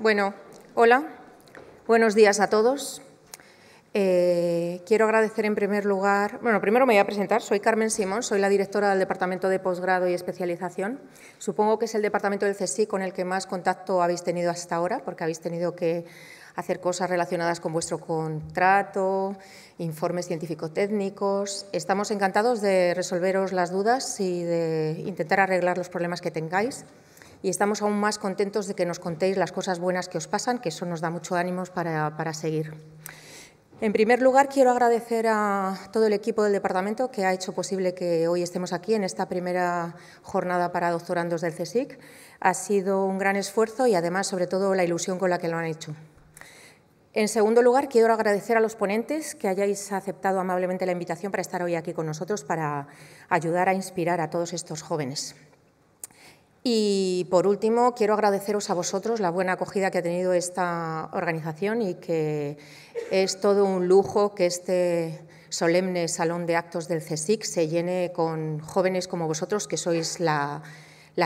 Bueno, hola, buenos días a todos. Eh, quiero agradecer en primer lugar, bueno, primero me voy a presentar, soy Carmen Simón, soy la directora del Departamento de Posgrado y Especialización. Supongo que es el departamento del CSI con el que más contacto habéis tenido hasta ahora, porque habéis tenido que hacer cosas relacionadas con vuestro contrato, informes científico-técnicos. Estamos encantados de resolveros las dudas y de intentar arreglar los problemas que tengáis y estamos aún más contentos de que nos contéis las cosas buenas que os pasan, que eso nos da mucho ánimo para, para seguir. En primer lugar, quiero agradecer a todo el equipo del departamento que ha hecho posible que hoy estemos aquí en esta primera jornada para doctorandos del CSIC. Ha sido un gran esfuerzo y, además, sobre todo, la ilusión con la que lo han hecho. En segundo lugar, quiero agradecer a los ponentes que hayáis aceptado amablemente la invitación para estar hoy aquí con nosotros para ayudar a inspirar a todos estos jóvenes. Y por último, quiero agradeceros a vosotros la buena acogida que ha tenido esta organización y que es todo un lujo que este solemne salón de actos del CSIC se llene con jóvenes como vosotros, que sois la,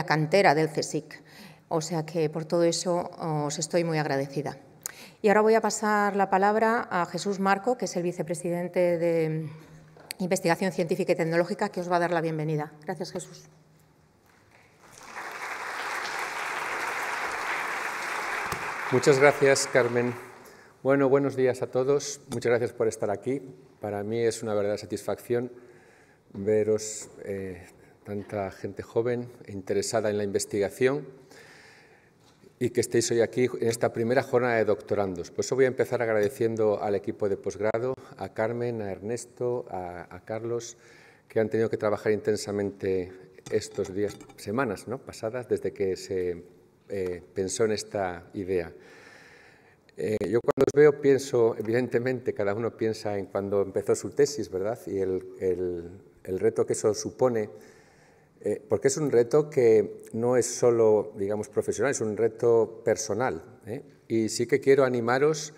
cantera del CSIC. O sea que por todo eso os estoy muy agradecida. Y ahora voy a pasar la palabra a Jesús Marco, que es el vicepresidente de Investigación Científica y Tecnológica, que os va a dar la bienvenida. Gracias, Jesús. Muchas gracias, Carmen. Bueno, buenos días a todos. Muchas gracias por estar aquí. Para mí es una verdadera satisfacción veros eh, tanta gente joven interesada en la investigación y que estéis hoy aquí en esta primera jornada de doctorandos. Por eso voy a empezar agradeciendo al equipo de posgrado, a Carmen, a Ernesto, a, a Carlos, que han tenido que trabajar intensamente estos días, semanas ¿no? pasadas, desde que se eh, pensó en esta idea. Eh, yo cuando os veo pienso, evidentemente, cada uno piensa en cuando empezó su tesis, ¿verdad? Y el, el, reto que eso supone, eh, porque es un reto que no es solo, digamos, profesional, es un reto personal. Y sí que quiero animaros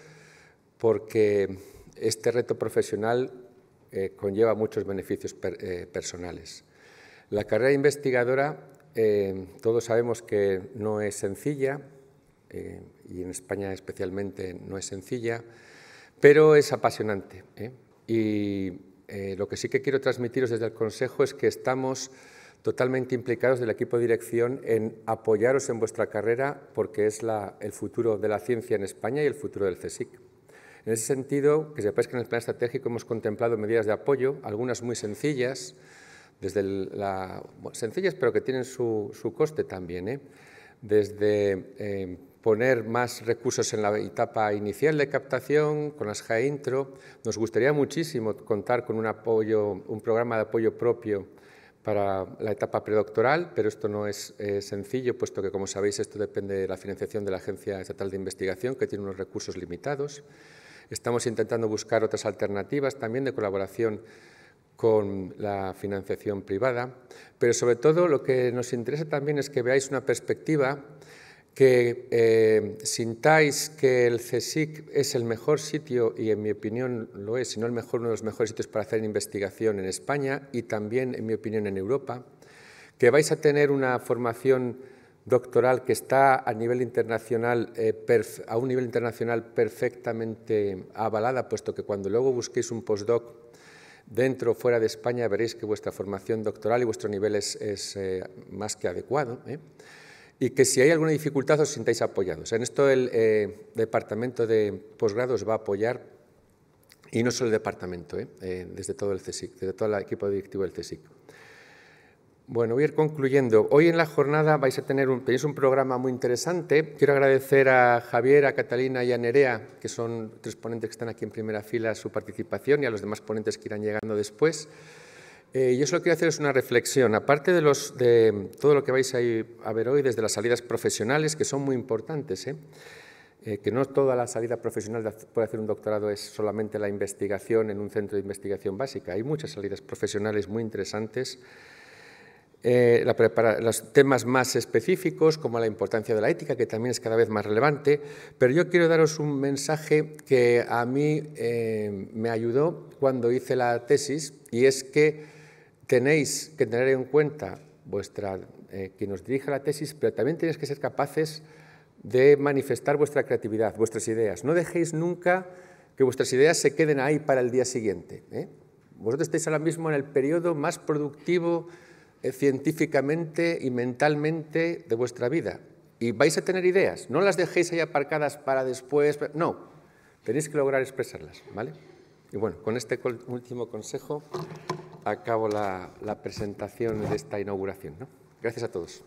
porque este reto profesional conlleva muchos beneficios personales. La carrera investigadora Em, todos sabemos que no es sencilla, em, y en España especialmente no es sencilla, pero es apasionante. ¿eh? Y eh, lo que sí que quiero transmitiros desde el Consejo es que estamos totalmente implicados del equipo de dirección en apoyaros en vuestra carrera porque es el futuro de la ciencia en España y el futuro del CSIC. En ese sentido, que sepáis que en el plan estratégico hemos contemplado medidas de apoyo, algunas muy sencillas, desde la sencillas, pero que tienen su, su coste también, ¿eh? desde eh, poner más recursos en la etapa inicial de captación con las intro. Nos gustaría muchísimo contar con un, apoyo, un programa de apoyo propio para la etapa predoctoral, pero esto no es eh, sencillo, puesto que, como sabéis, esto depende de la financiación de la Agencia Estatal de Investigación, que tiene unos recursos limitados. Estamos intentando buscar otras alternativas también de colaboración con la financiación privada, pero sobre todo lo que nos interesa también es que veáis una perspectiva que eh, sintáis que el CSIC es el mejor sitio, y en mi opinión lo es, si no el mejor, uno de los mejores sitios para hacer investigación en España y también, en mi opinión, en Europa, que vais a tener una formación doctoral que está a, nivel internacional, eh, a un nivel internacional perfectamente avalada, puesto que cuando luego busquéis un postdoc dentro o fuera de España veréis que vuestra formación doctoral y vuestro nivel es, eh, más que adecuado. ¿eh? Y que si hay alguna dificultad os sintáis apoyados. En esto el eh, departamento de posgrados va a apoyar, y no solo el departamento, desde todo el CSIC, desde todo el equipo directivo del CSIC. Bueno, voy a ir concluyendo. Hoy en la jornada vais a tener un, tenéis un programa muy interesante. Quiero agradecer a Javier, a Catalina y a Nerea, que son tres ponentes que están aquí en primera fila, su participación y a los demás ponentes que irán llegando después. Eh, yo solo quiero es una reflexión. Aparte de, los, de todo lo que vais a, ver hoy, desde las salidas profesionales, que son muy importantes, ¿eh? Eh, que no toda la salida profesional por hacer un doctorado es solamente la investigación en un centro de investigación básica. Hay muchas salidas profesionales muy interesantes eh, los temas más específicos, como la importancia de la ética, que también es cada vez más relevante, pero yo quiero daros un mensaje que a mí eh, me ayudó cuando hice la tesis, y es que tenéis que tener en cuenta vuestra, que eh, quien os dirige la tesis, pero también tenéis que ser capaces de manifestar vuestra creatividad, vuestras ideas. No dejéis nunca que vuestras ideas se queden ahí para el día siguiente. Vosotros estáis ahora mismo en el periodo más productivo eh, científicamente y mentalmente de vuestra vida. Y vais a tener ideas. No las dejéis ahí aparcadas para después. No, tenéis que lograr expresarlas. ¿vale? Y bueno, con este último consejo acabo la, presentación de esta inauguración. Gracias a todos.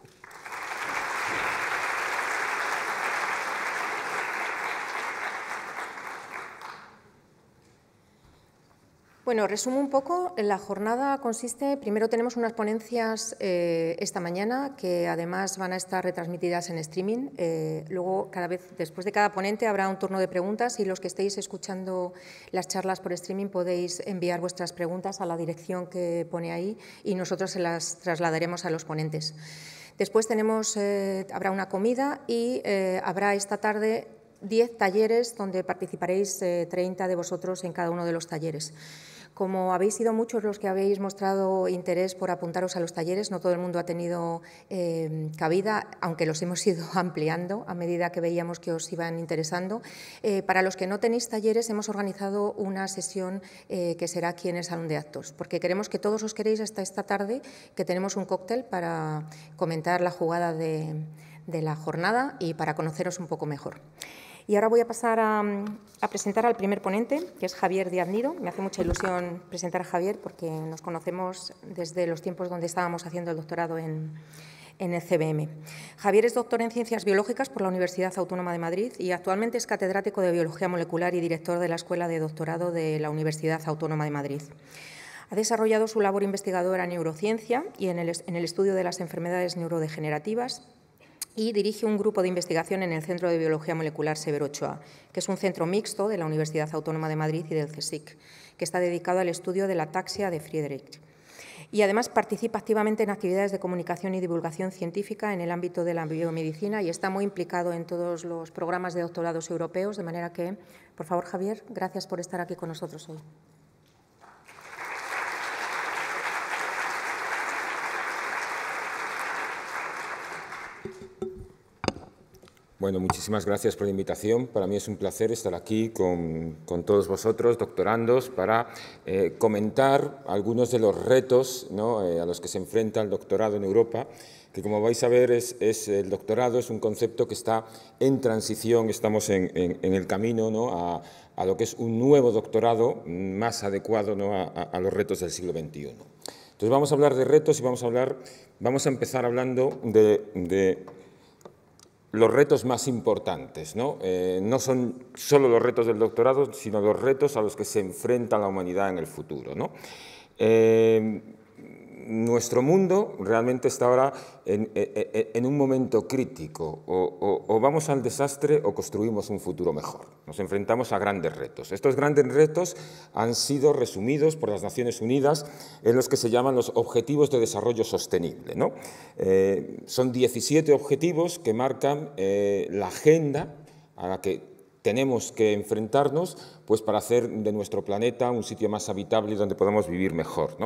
Bueno, resumo un poco. La jornada consiste, primero tenemos unas ponencias eh, esta mañana que además van a estar retransmitidas en streaming. Eh, luego, cada vez después de cada ponente habrá un turno de preguntas y los que estéis escuchando las charlas por streaming podéis enviar vuestras preguntas a la dirección que pone ahí y nosotros se las trasladaremos a los ponentes. Después tenemos, eh, habrá una comida y habrá esta tarde 10 talleres donde participaréis 30 de vosotros en cada uno de los talleres. Como habéis sido muchos los que habéis mostrado interés por apuntaros a los talleres, no todo el mundo ha tenido eh, cabida, aunque los hemos ido ampliando a medida que veíamos que os iban interesando. Eh, para los que no tenéis talleres, hemos organizado una sesión eh, que será aquí en el Salón de Actos, porque queremos que todos os queréis hasta esta tarde, que tenemos un cóctel para comentar la jugada de la jornada y para conoceros un poco mejor. Y ahora voy a pasar a, presentar al primer ponente, que es Javier Díaz Nido. Me hace mucha ilusión presentar a Javier porque nos conocemos desde los tiempos donde estábamos haciendo el doctorado en, el CBM. Javier es doctor en Ciencias Biológicas por la Universidad Autónoma de Madrid y actualmente es catedrático de Biología Molecular y director de la Escuela de Doctorado de la Universidad Autónoma de Madrid. Ha desarrollado su labor investigadora en neurociencia y en el estudio de las enfermedades neurodegenerativas, y dirige un grupo de investigación en el Centro de Biología Molecular Severo Ochoa, que es un centro mixto de la Universidad Autónoma de Madrid y del CSIC, que está dedicado al estudio de la taxia de Friedrich. Y además participa activamente en actividades de comunicación y divulgación científica en el ámbito de la biomedicina y está muy implicado en todos los programas de doctorados europeos, de manera que, por favor, Javier, gracias por estar aquí con nosotros hoy. Bueno, muchísimas gracias por la invitación. Para mí es un placer estar aquí con, todos vosotros, doctorandos, para eh, comentar algunos de los retos eh, a los que se enfrenta el doctorado en Europa, que como vais a ver es, el doctorado es un concepto que está en transición, estamos en, el camino ¿no? a, lo que es un nuevo doctorado más adecuado a, los retos del siglo XXI. Entonces vamos a hablar de retos y vamos a, hablar, vamos a empezar hablando de los retos más importantes. ¿no? Eh, ¿no? son solo los retos del doctorado, sino los retos a los que se enfrenta la humanidad en el futuro. Eh, nuestro mundo realmente está ahora en, e, e, e, un momento crítico. O, vamos al desastre o construimos un futuro mejor. Nos enfrentamos a grandes retos. Estos grandes retos han sido resumidos por las Naciones Unidas en los que se llaman los Objetivos de Desarrollo Sostenible. Eh, son 17 objetivos que marcan eh, la agenda a la que tenemos que enfrentarnos pues, para hacer de nuestro planeta un sitio más habitable y donde podamos vivir mejor.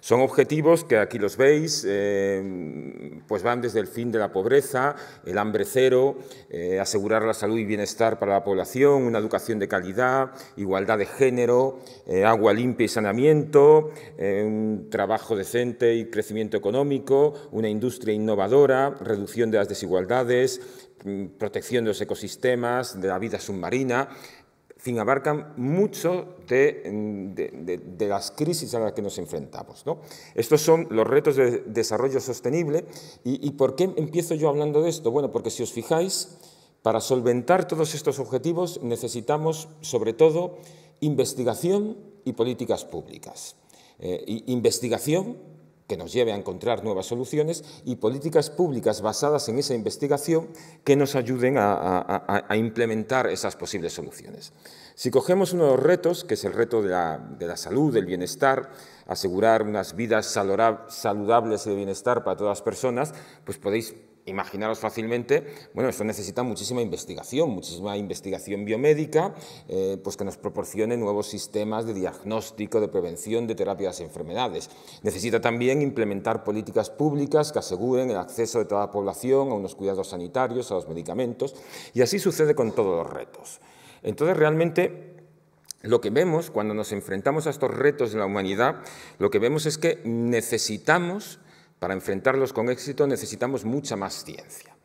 Son objetivos que aquí los veis, eh, pues van desde el fin de la pobreza, el hambre cero, eh, asegurar la salud y bienestar para la población, una educación de calidad, igualdad de género, eh, agua limpia y saneamiento, un trabajo decente y crecimiento económico, una industria innovadora, reducción de las desigualdades, protección de los ecosistemas, de la vida submarina, en fin, abarcan mucho de, las crisis a las que nos enfrentamos. Estos son los retos de desarrollo sostenible. ¿Y, por qué empiezo yo hablando de esto? Bueno, porque si os fijáis, para solventar todos estos objetivos necesitamos, sobre todo, investigación y políticas públicas. Eh, investigación que nos lleve a encontrar nuevas soluciones y políticas públicas basadas en esa investigación que nos ayuden a, implementar esas posibles soluciones. Si cogemos uno de los retos, que es el reto de la, de la salud, del bienestar, asegurar unas vidas saludables y de bienestar para todas las personas, pues podéis imaginaros fácilmente, bueno, eso necesita muchísima investigación, muchísima investigación biomédica, eh, pues que nos proporcione nuevos sistemas de diagnóstico, de prevención, de terapia de las enfermedades. Necesita también implementar políticas públicas que aseguren el acceso de toda la población a unos cuidados sanitarios, a los medicamentos, y así sucede con todos los retos. Entonces, realmente, lo que vemos cuando nos enfrentamos a estos retos de la humanidad, lo que vemos es que necesitamos para enfrentarlos con éxito necesitamos mucha más ciencia.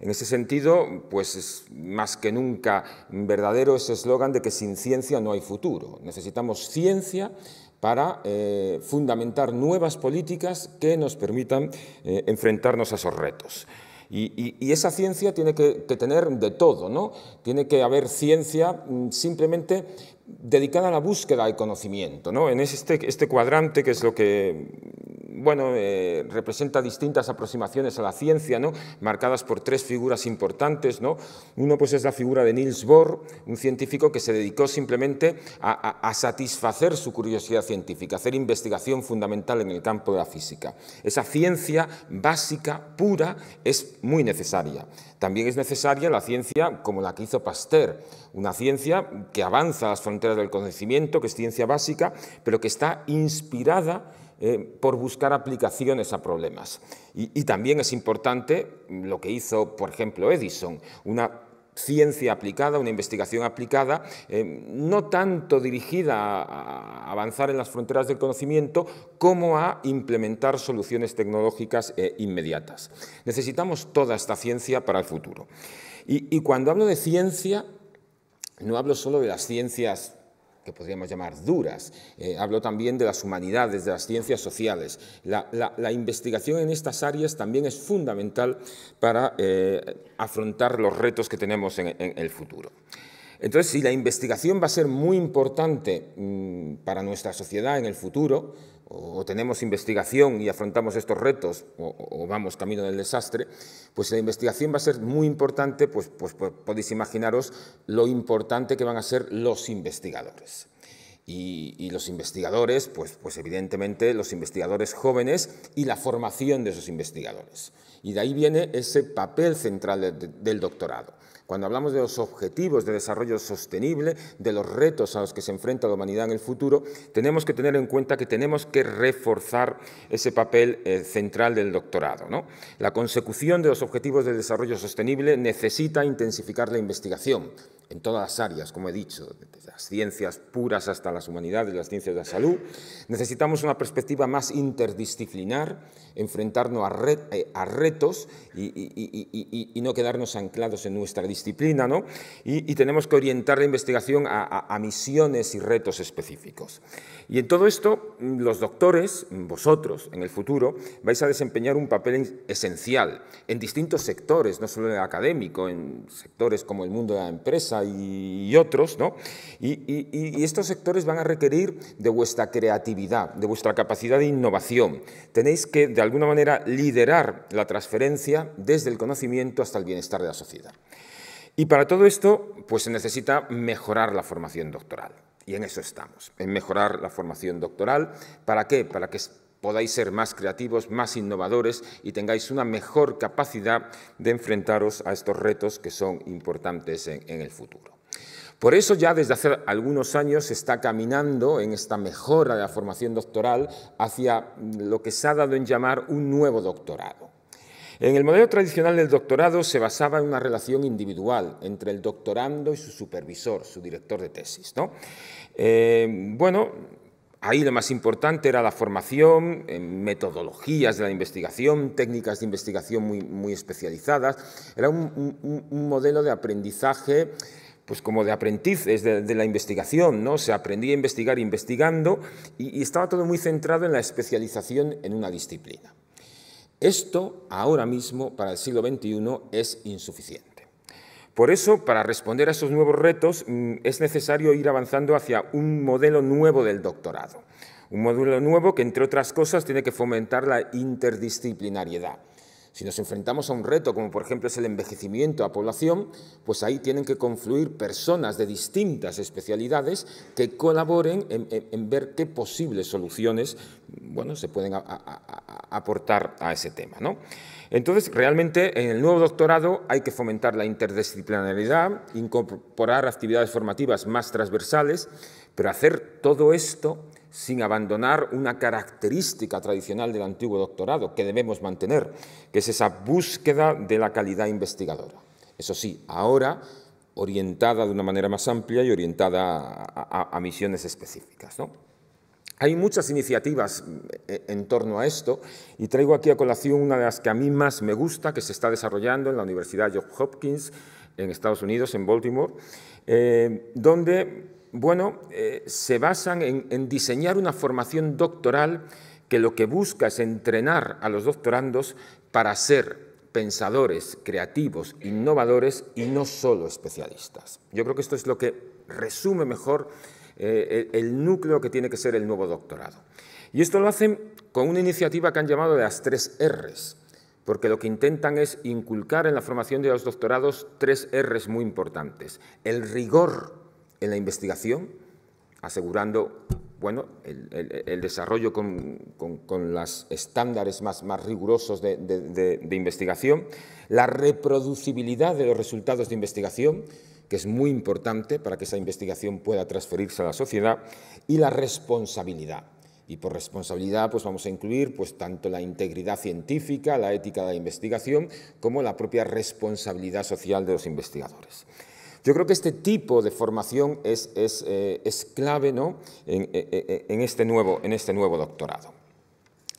En ese sentido, pues es más que nunca verdadero ese eslogan de que sin ciencia no hay futuro. Necesitamos ciencia para eh, fundamentar nuevas políticas que nos permitan eh, enfrentarnos a esos retos. Y, esa ciencia tiene que, tener de todo, ¿no? Tiene que haber ciencia mm, simplemente dedicada a la búsqueda de conocimiento, ¿no? En este, este cuadrante, que es lo que bueno, eh, representa distintas aproximaciones a la ciencia, ¿no? marcadas por tres figuras importantes. ¿no? Uno pues, es la figura de Niels Bohr, un científico que se dedicó simplemente a, a satisfacer su curiosidad científica, hacer investigación fundamental en el campo de la física. Esa ciencia básica, pura, es muy necesaria. También es necesaria la ciencia como la que hizo Pasteur, una ciencia que avanza a las fronteras del conocimiento, que es ciencia básica, pero que está inspirada eh, por buscar aplicaciones a problemas. Y, también es importante lo que hizo, por ejemplo, Edison, una ciencia aplicada, una investigación aplicada, eh, no tanto dirigida a avanzar en las fronteras del conocimiento como a implementar soluciones tecnológicas eh, inmediatas. Necesitamos toda esta ciencia para el futuro. Y, y cuando hablo de ciencia, no hablo solo de las ciencias que podríamos llamar duras. Eh, hablo también de las humanidades, de las ciencias sociales. La, investigación en estas áreas también es fundamental para eh, afrontar los retos que tenemos en el futuro. Entonces, si la investigación va a ser muy importante mm, para nuestra sociedad en el futuro, o, tenemos investigación y afrontamos estos retos, o, vamos camino del desastre, pues la investigación va a ser muy importante, pues, pues, pues podéis imaginaros lo importante que van a ser los investigadores. Y, los investigadores, pues, pues evidentemente los investigadores jóvenes y la formación de esos investigadores. Y de ahí viene ese papel central del doctorado. Cuando hablamos de los objetivos de desarrollo sostenible, de los retos a los que se enfrenta la humanidad en el futuro, tenemos que tener en cuenta que tenemos que reforzar ese papel eh, central del doctorado. La consecución de los objetivos de desarrollo sostenible necesita intensificar la investigación, en todas las áreas, como he dicho, desde las ciencias puras hasta las humanidades, las ciencias de la salud, necesitamos una perspectiva más interdisciplinar, enfrentarnos a, eh, retos y, no quedarnos anclados en nuestra disciplina, ¿no? y, tenemos que orientar la investigación a, a misiones y retos específicos. Y en todo esto, mm, los doctores, mm, vosotros, en el futuro, vais a desempeñar un papel esencial en distintos sectores, no solo en el académico, en sectores como el mundo de la empresa, y, otros, ¿no? Y, estos sectores van a requerir de vuestra creatividad, de vuestra capacidad de innovación. Tenéis que, de alguna manera, liderar la transferencia desde el conocimiento hasta el bienestar de la sociedad. Y para todo esto, pues se necesita mejorar la formación doctoral. Y en eso estamos, en mejorar la formación doctoral. ¿Para qué? Para que podáis ser más creativos, más innovadores y tengáis una mejor capacidad de enfrentaros a estos retos que son importantes en, el futuro. Por eso ya desde hace algunos años se está caminando en esta mejora de la formación doctoral hacia lo que se ha dado en llamar un nuevo doctorado. En el modelo tradicional del doctorado se basaba en una relación individual entre el doctorando y su supervisor, su director de tesis. ¿no? Eh, bueno, Ahí lo más importante era la formación, metodologías de la investigación, técnicas de investigación muy, especializadas. Era un, modelo de aprendizaje pues como de aprendiz de, la investigación, ¿no? Se aprendía a investigar investigando y, y, estaba todo muy centrado en la especialización en una disciplina. Esto ahora mismo para el siglo XXI es insuficiente. Por eso, para responder a esos nuevos retos, mm, es necesario ir avanzando hacia un modelo nuevo del doctorado. Un modelo nuevo que, entre otras cosas, tiene que fomentar la interdisciplinariedad. Si nos enfrentamos a un reto, como por ejemplo es el envejecimiento a población, pues ahí tienen que confluir personas de distintas especialidades que colaboren en, ver qué posibles soluciones bueno, se pueden aportar a ese tema. Entonces, realmente en el nuevo doctorado hay que fomentar la interdisciplinaridad, incorporar actividades formativas más transversales, pero hacer todo esto sin abandonar una característica tradicional del antiguo doctorado que debemos mantener, que es esa búsqueda de la calidad investigadora. Eso sí, ahora orientada de una manera más amplia y orientada a, misiones específicas. Hay muchas iniciativas eh, eh, en torno a esto y traigo aquí a colación una de las que a mí más me gusta, que se está desarrollando en la Universidad Johns Hopkins en Estados Unidos, en Baltimore, eh, donde bueno, eh, se basan en, diseñar una formación doctoral que lo que busca es entrenar a los doctorandos para ser pensadores, creativos, innovadores y no solo especialistas. Yo creo que esto es lo que resume mejor eh, el núcleo que tiene que ser el nuevo doctorado. Y esto lo hacen con una iniciativa que han llamado de las tres Rs, porque lo que intentan es inculcar en la formación de los doctorados tres Rs muy importantes. El rigor en la investigación, asegurando bueno, el, desarrollo con, los estándares más, rigurosos de, investigación, la reproducibilidad de los resultados de investigación, que es muy importante para que esa investigación pueda transferirse a la sociedad, y la responsabilidad. Y por responsabilidad pues vamos a incluir pues, tanto la integridad científica, la ética de la investigación, como la propia responsabilidad social de los investigadores. Yo creo que este tipo de formación es, es, eh, clave ¿no? Eh, eh, en, este nuevo, en este nuevo doctorado.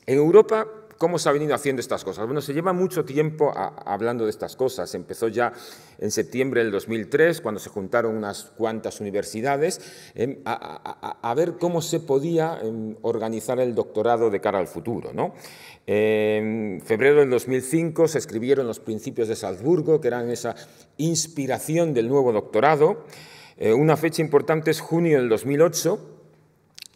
En Europa ¿Cómo se ha venido haciendo estas cosas? Bueno, se lleva mucho tiempo ah, hablando de estas cosas. Empezó ya en septiembre del 2003, cuando se juntaron unas cuantas universidades, em, a, ver cómo se podía em, organizar el doctorado de cara al futuro. En em, febrero del 2005 se escribieron los principios de Salzburgo, que eran esa inspiración del nuevo doctorado. Eh, una fecha importante es junio del 2008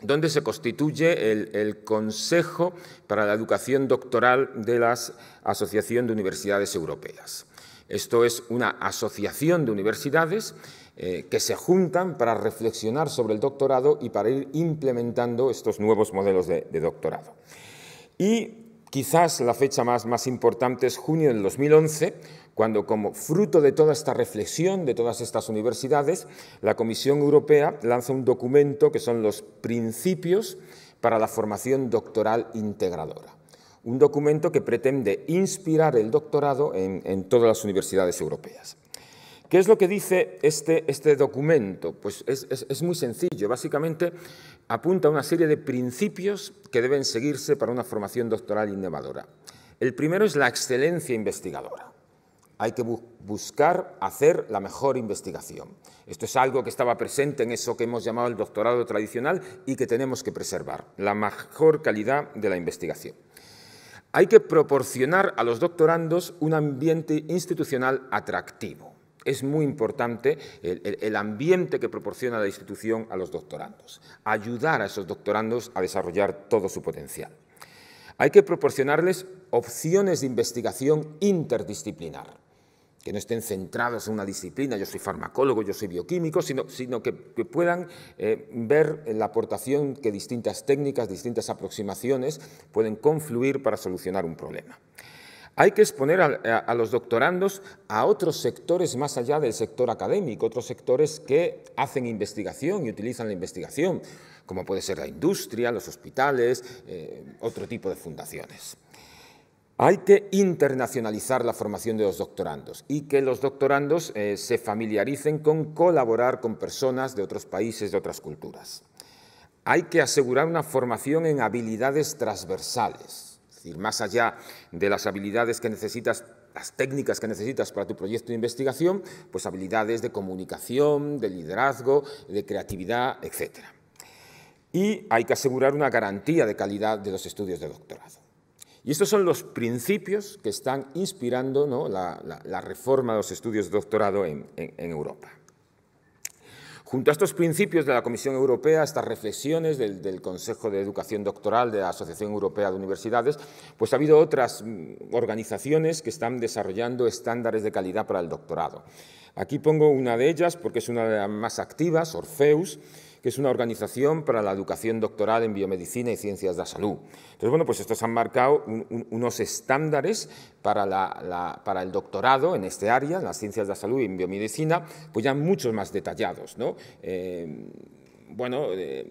donde se constituye el, Consejo para la Educación Doctoral de la Asociación de Universidades Europeas. Esto es una asociación de universidades eh, que se juntan para reflexionar sobre el doctorado y para ir implementando estos nuevos modelos de, doctorado. Y Quizás la fecha más, importante es junio del 2011, cuando como fruto de toda esta reflexión de todas estas universidades, la Comisión Europea lanza un documento que son los principios para la formación doctoral integradora. Un documento que pretende inspirar el doctorado en, todas las universidades europeas. ¿Qué es lo que dice este, este documento? Pues es, es muy sencillo. Básicamente apunta a una serie de principios que deben seguirse para una formación doctoral innovadora. El primero es la excelencia investigadora. Hay que buscar hacer la mejor investigación. Esto es algo que estaba presente en eso que hemos llamado el doctorado tradicional y que tenemos que preservar, la mejor calidad de la investigación. Hay que proporcionar a los doctorandos un ambiente institucional atractivo. Es muy importante el, ambiente que proporciona la institución a los doctorandos, ayudar a esos doctorandos a desarrollar todo su potencial. Hay que proporcionarles opciones de investigación interdisciplinar, que no estén centradas en una disciplina, yo soy farmacólogo, yo soy bioquímico, sino, sino que, puedan eh, ver la aportación que distintas técnicas, distintas aproximaciones pueden confluir para solucionar un problema. Hay que exponer a, los doctorandos a otros sectores más allá del sector académico, otros sectores que hacen investigación y utilizan la investigación, como puede ser la industria, los hospitales, eh, otro tipo de fundaciones. Hay que internacionalizar la formación de los doctorandos y que los doctorandos eh, se familiaricen con colaborar con personas de otros países, de otras culturas. Hay que asegurar una formación en habilidades transversales decir, más allá de las habilidades que necesitas, las técnicas que necesitas para tu proyecto de investigación, pues habilidades de comunicación, de liderazgo, de creatividad, etc. Y hay que asegurar una garantía de calidad de los estudios de doctorado. Y estos son los principios que están inspirando la, reforma de los estudios de doctorado en Europa. Junto a estos principios de la Comisión Europea, estas reflexiones del, del, Consejo de Educación Doctoral de la Asociación Europea de Universidades, pues ha habido otras mm, organizaciones que están desarrollando estándares de calidad para el doctorado. Aquí pongo una de ellas porque es una de las más activas, Orfeus, que es una organización para la educación doctoral en biomedicina y ciencias de la salud. Entonces, bueno, pues estos han marcado unos estándares para, el doctorado en este área, en las ciencias de la salud y en biomedicina, pues ya muchos más detallados, ¿no? Eh, bueno... Eh,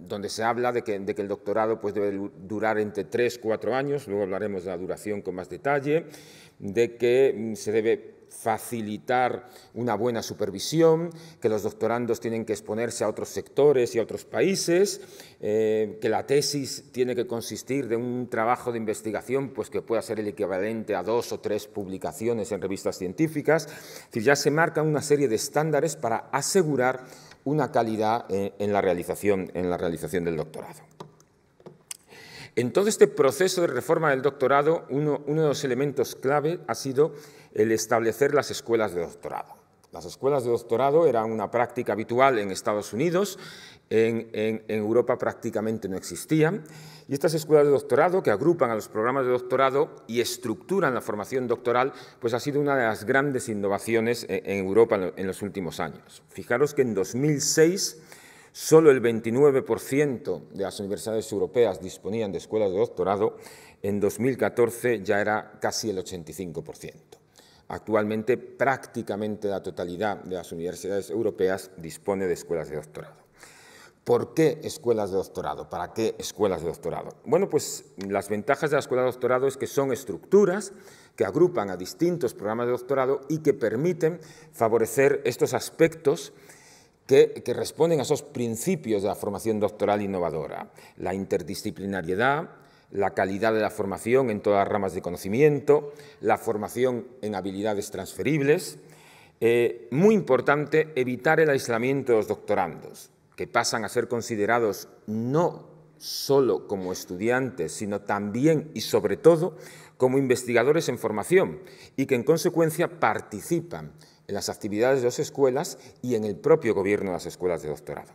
donde se habla de que, el doctorado pues, debe durar entre tres, cuatro años, luego hablaremos de la duración con más detalle, de que mm, se debe facilitar una buena supervisión, que los doctorandos tienen que exponerse a otros sectores y a otros países, eh, que la tesis tiene que consistir de un trabajo de investigación pues, que pueda ser el equivalente a dos o tres publicaciones en revistas científicas. Es decir, ya se marcan una serie de estándares para asegurar una calidad eh, en, la realización, en la realización del doctorado. En todo este proceso de reforma del doctorado, uno, de los elementos clave ha sido el establecer las escuelas de doctorado. Las escuelas de doctorado eran una práctica habitual en Estados Unidos, en, Europa prácticamente no existían, y estas escuelas de doctorado que agrupan a los programas de doctorado y estructuran la formación doctoral, pues ha sido una de las grandes innovaciones en Europa en los últimos años. Fijaros que en 2006 Solo el 29% de las universidades europeas disponían de escuelas de doctorado, en 2014 ya era casi el 85%. Actualmente prácticamente la totalidad de las universidades europeas dispone de escuelas de doctorado. ¿Por qué escuelas de doctorado? ¿Para qué escuelas de doctorado? Bueno, pues las ventajas de la escuela de doctorado es que son estructuras que agrupan a distintos programas de doctorado y que permiten favorecer estos aspectos que, responden a esos principios de la formación doctoral innovadora. La interdisciplinariedad, la calidad de la formación en todas las ramas de conocimiento, la formación en habilidades transferibles. Eh, muy importante, evitar el aislamiento de los doctorandos, que pasan a ser considerados no solo como estudiantes, sino también y sobre todo como investigadores en formación y que en consecuencia participan en las actividades de las escuelas y en el propio gobierno de las escuelas de doctorado.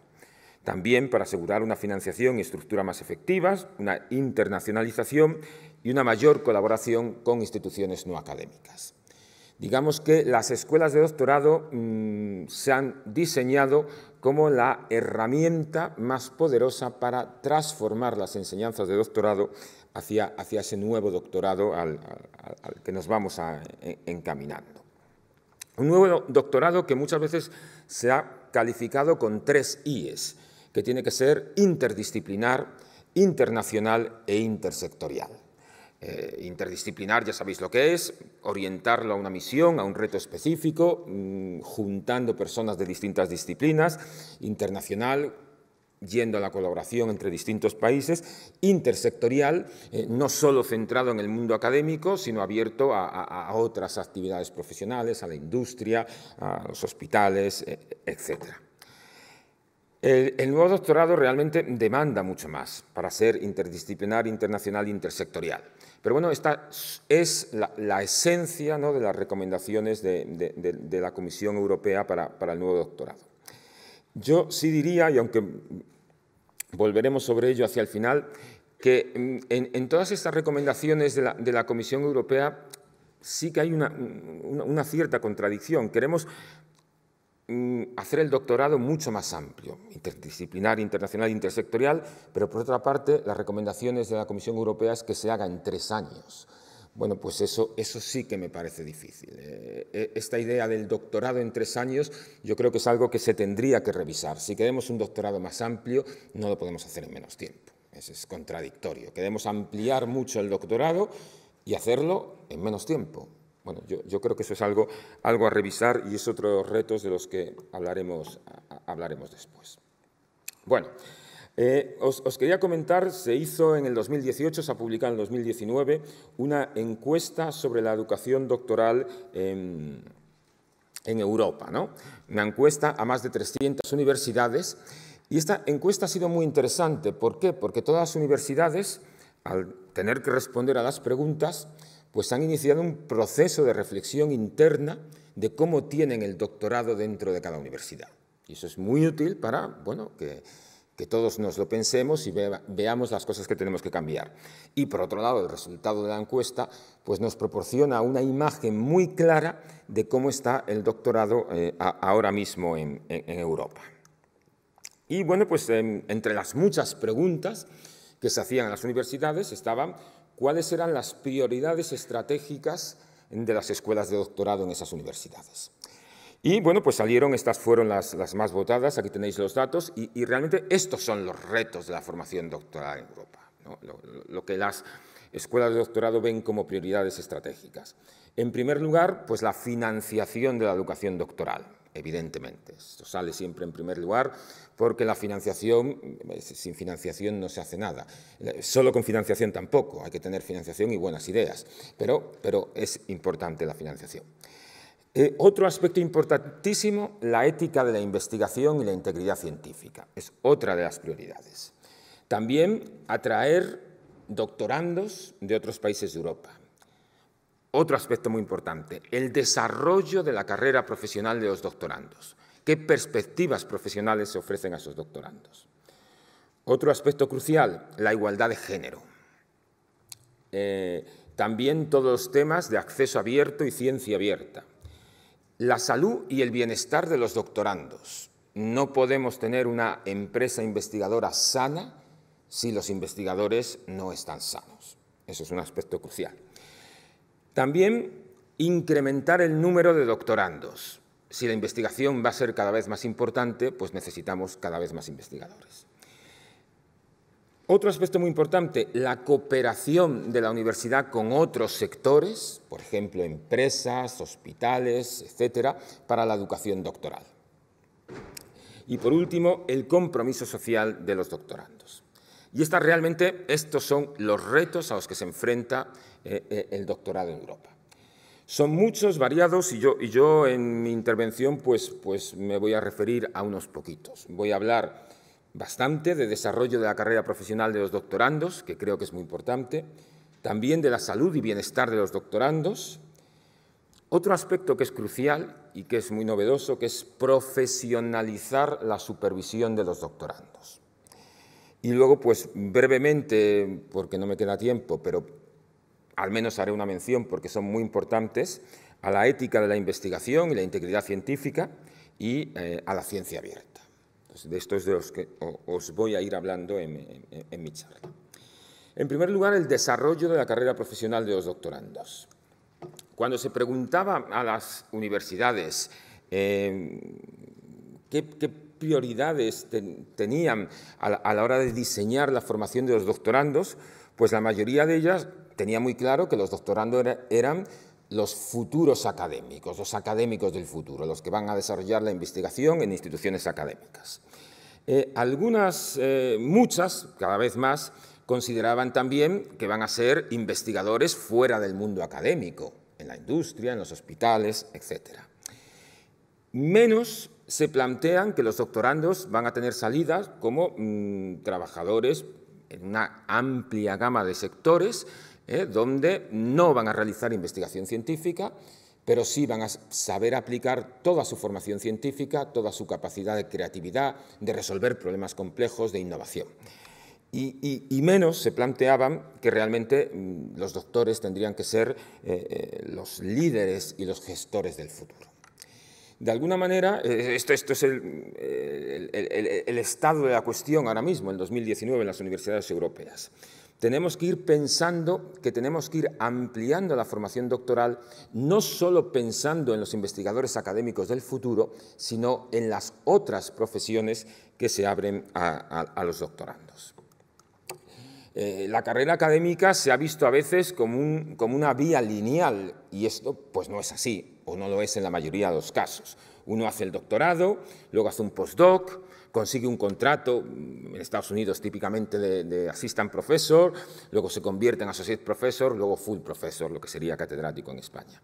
También para asegurar una financiación y estructura más efectivas, una internacionalización y una mayor colaboración con instituciones no académicas. Digamos que las escuelas de doctorado mm, se han diseñado como la herramienta más poderosa para transformar las enseñanzas de doctorado hacia, hacia ese nuevo doctorado al, que nos vamos encaminando. Un nuevo doctorado que muchas veces se ha calificado con tres IES, que tiene que ser interdisciplinar, internacional e intersectorial. Eh, interdisciplinar, ya sabéis lo que es, orientarlo a una misión, a un reto específico, mm, juntando personas de distintas disciplinas, internacional, yendo a la colaboración entre distintos países, intersectorial, eh, no solo centrado en el mundo académico, sino abierto a, otras actividades profesionales, a la industria, a los hospitales, eh, etc. El, nuevo doctorado realmente demanda mucho más para ser interdisciplinar, internacional, e intersectorial. Pero bueno, esta es la, esencia ¿no? de las recomendaciones de, la Comisión Europea para, para el nuevo doctorado. Yo sí diría, y aunque volveremos sobre ello hacia el final, que mm, en, todas estas recomendaciones de la, Comisión Europea sí que hay una, mm, una cierta contradicción. Queremos mm, hacer el doctorado mucho más amplio, interdisciplinar, internacional, intersectorial, pero por otra parte las recomendaciones de la Comisión Europea es que se haga en tres años. Bueno, pues eso, eso sí que me parece difícil. Eh, eh, esta idea del doctorado en tres años yo creo que es algo que se tendría que revisar. Si queremos un doctorado más amplio, no lo podemos hacer en menos tiempo. Eso es contradictorio. Queremos ampliar mucho el doctorado y hacerlo en menos tiempo. Bueno, yo, creo que eso es algo, algo a revisar y es otro de los retos de los que hablaremos, hablaremos después. Bueno. Eh, os, quería comentar, se hizo en el 2018, se ha publicado en el 2019, una encuesta sobre la educación doctoral en, en Europa, ¿no? una encuesta a más de 300 universidades. Y esta encuesta ha sido muy interesante. ¿Por qué? Porque todas las universidades, al tener que responder a las preguntas, pues han iniciado un proceso de reflexión interna de cómo tienen el doctorado dentro de cada universidad. Y eso es muy útil para bueno, que que todos nos lo pensemos y veamos las cosas que tenemos que cambiar. Y por otro lado, el resultado de la encuesta pues nos proporciona una imagen muy clara de cómo está el doctorado eh, ahora mismo en, Europa. Y bueno, pues em, entre las muchas preguntas que se hacían a las universidades estaban cuáles eran las prioridades estratégicas de las escuelas de doctorado en esas universidades. Y bueno, pues salieron, estas fueron las, más votadas, aquí tenéis los datos, y, realmente estos son los retos de la formación doctoral en Europa, lo, que las escuelas de doctorado ven como prioridades estratégicas. En primer lugar, pues la financiación de la educación doctoral, evidentemente. Esto sale siempre en primer lugar porque la financiación, sin financiación no se hace nada. Solo con financiación tampoco, hay que tener financiación y buenas ideas, pero, pero es importante la financiación. Eh, otro aspecto importantísimo, la ética de la investigación y la integridad científica. Es otra de las prioridades. También atraer doctorandos de otros países de Europa. Otro aspecto muy importante, el desarrollo de la carrera profesional de los doctorandos. ¿Qué perspectivas profesionales se ofrecen a esos doctorandos? Otro aspecto crucial, la igualdad de género. Eh, también todos los temas de acceso abierto y ciencia abierta la salud y el bienestar de los doctorandos. No podemos tener una empresa investigadora sana si los investigadores no están sanos. Eso es un aspecto crucial. También incrementar el número de doctorandos. Si la investigación va a ser cada vez más importante, pues necesitamos cada vez más investigadores. Otro aspecto muy importante, la cooperación de la universidad con otros sectores, por ejemplo, empresas, hospitales, etcétera, para la educación doctoral. Y por último, el compromiso social de los doctorandos. Y esta, realmente estos son los retos a los que se enfrenta eh, eh, el doctorado en Europa. Son muchos, variados, y yo, y yo en mi intervención pues, pues me voy a referir a unos poquitos. Voy a hablar bastante de desarrollo de la carrera profesional de los doctorandos, que creo que es muy importante, también de la salud y bienestar de los doctorandos. Otro aspecto que es crucial y que es muy novedoso, que es profesionalizar la supervisión de los doctorandos. Y luego, pues brevemente, porque no me queda tiempo, pero al menos haré una mención porque son muy importantes, a la ética de la investigación y la integridad científica y eh, a la ciencia abierta de estos de los que os voy a ir hablando en, mi charla. En primer lugar, el desarrollo de la carrera profesional de los doctorandos. Cuando se preguntaba a las universidades em, ¿qué, prioridades tenían a la, hora de diseñar la formación de los doctorandos, pues la mayoría de ellas tenía muy claro que los doctorandos eran los futuros académicos, los académicos del futuro, los que van a desarrollar la investigación en instituciones académicas. Eh, algunas, eh, muchas, cada vez más, consideraban también que van a ser investigadores fuera del mundo académico, en la industria, en los hospitales, etc. Menos se plantean que los doctorandos van a tener salidas como mm, trabajadores en una amplia gama de sectores ¿eh? donde no van a realizar investigación científica, pero sí van a saber aplicar toda su formación científica, toda su capacidad de creatividad, de resolver problemas complejos, de innovación. Y, menos se planteaban que realmente mm, los doctores tendrían que ser eh, eh, los líderes y los gestores del futuro. De alguna manera, esto, es el, estado de la cuestión ahora mismo, en 2019, en las universidades europeas tenemos que ir pensando que tenemos que ir ampliando la formación doctoral, no solo pensando en los investigadores académicos del futuro, sino en las otras profesiones que se abren a, los doctorandos. Eh, la carrera académica se ha visto a veces como, como una vía lineal y esto pues no es así, o no lo es en la mayoría de los casos. Uno hace el doctorado, luego hace un postdoc, consigue un contrato, en Estados Unidos típicamente de, de assistant professor, luego se convierte en associate professor, luego full professor, lo que sería catedrático en España.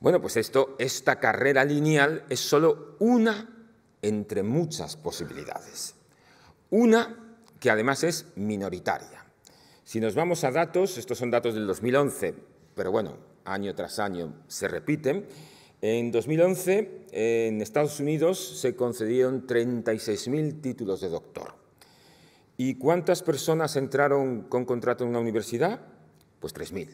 Bueno, pues esto, esta carrera lineal es solo una entre muchas posibilidades. Una que además es minoritaria. Si nos vamos a datos, estos son datos del 2011, pero bueno, año tras año se repiten, en 2011, en Estados Unidos se concedieron 36.000 títulos de doctor. ¿Y cuántas personas entraron con contrato en una universidad? Pues 3.000.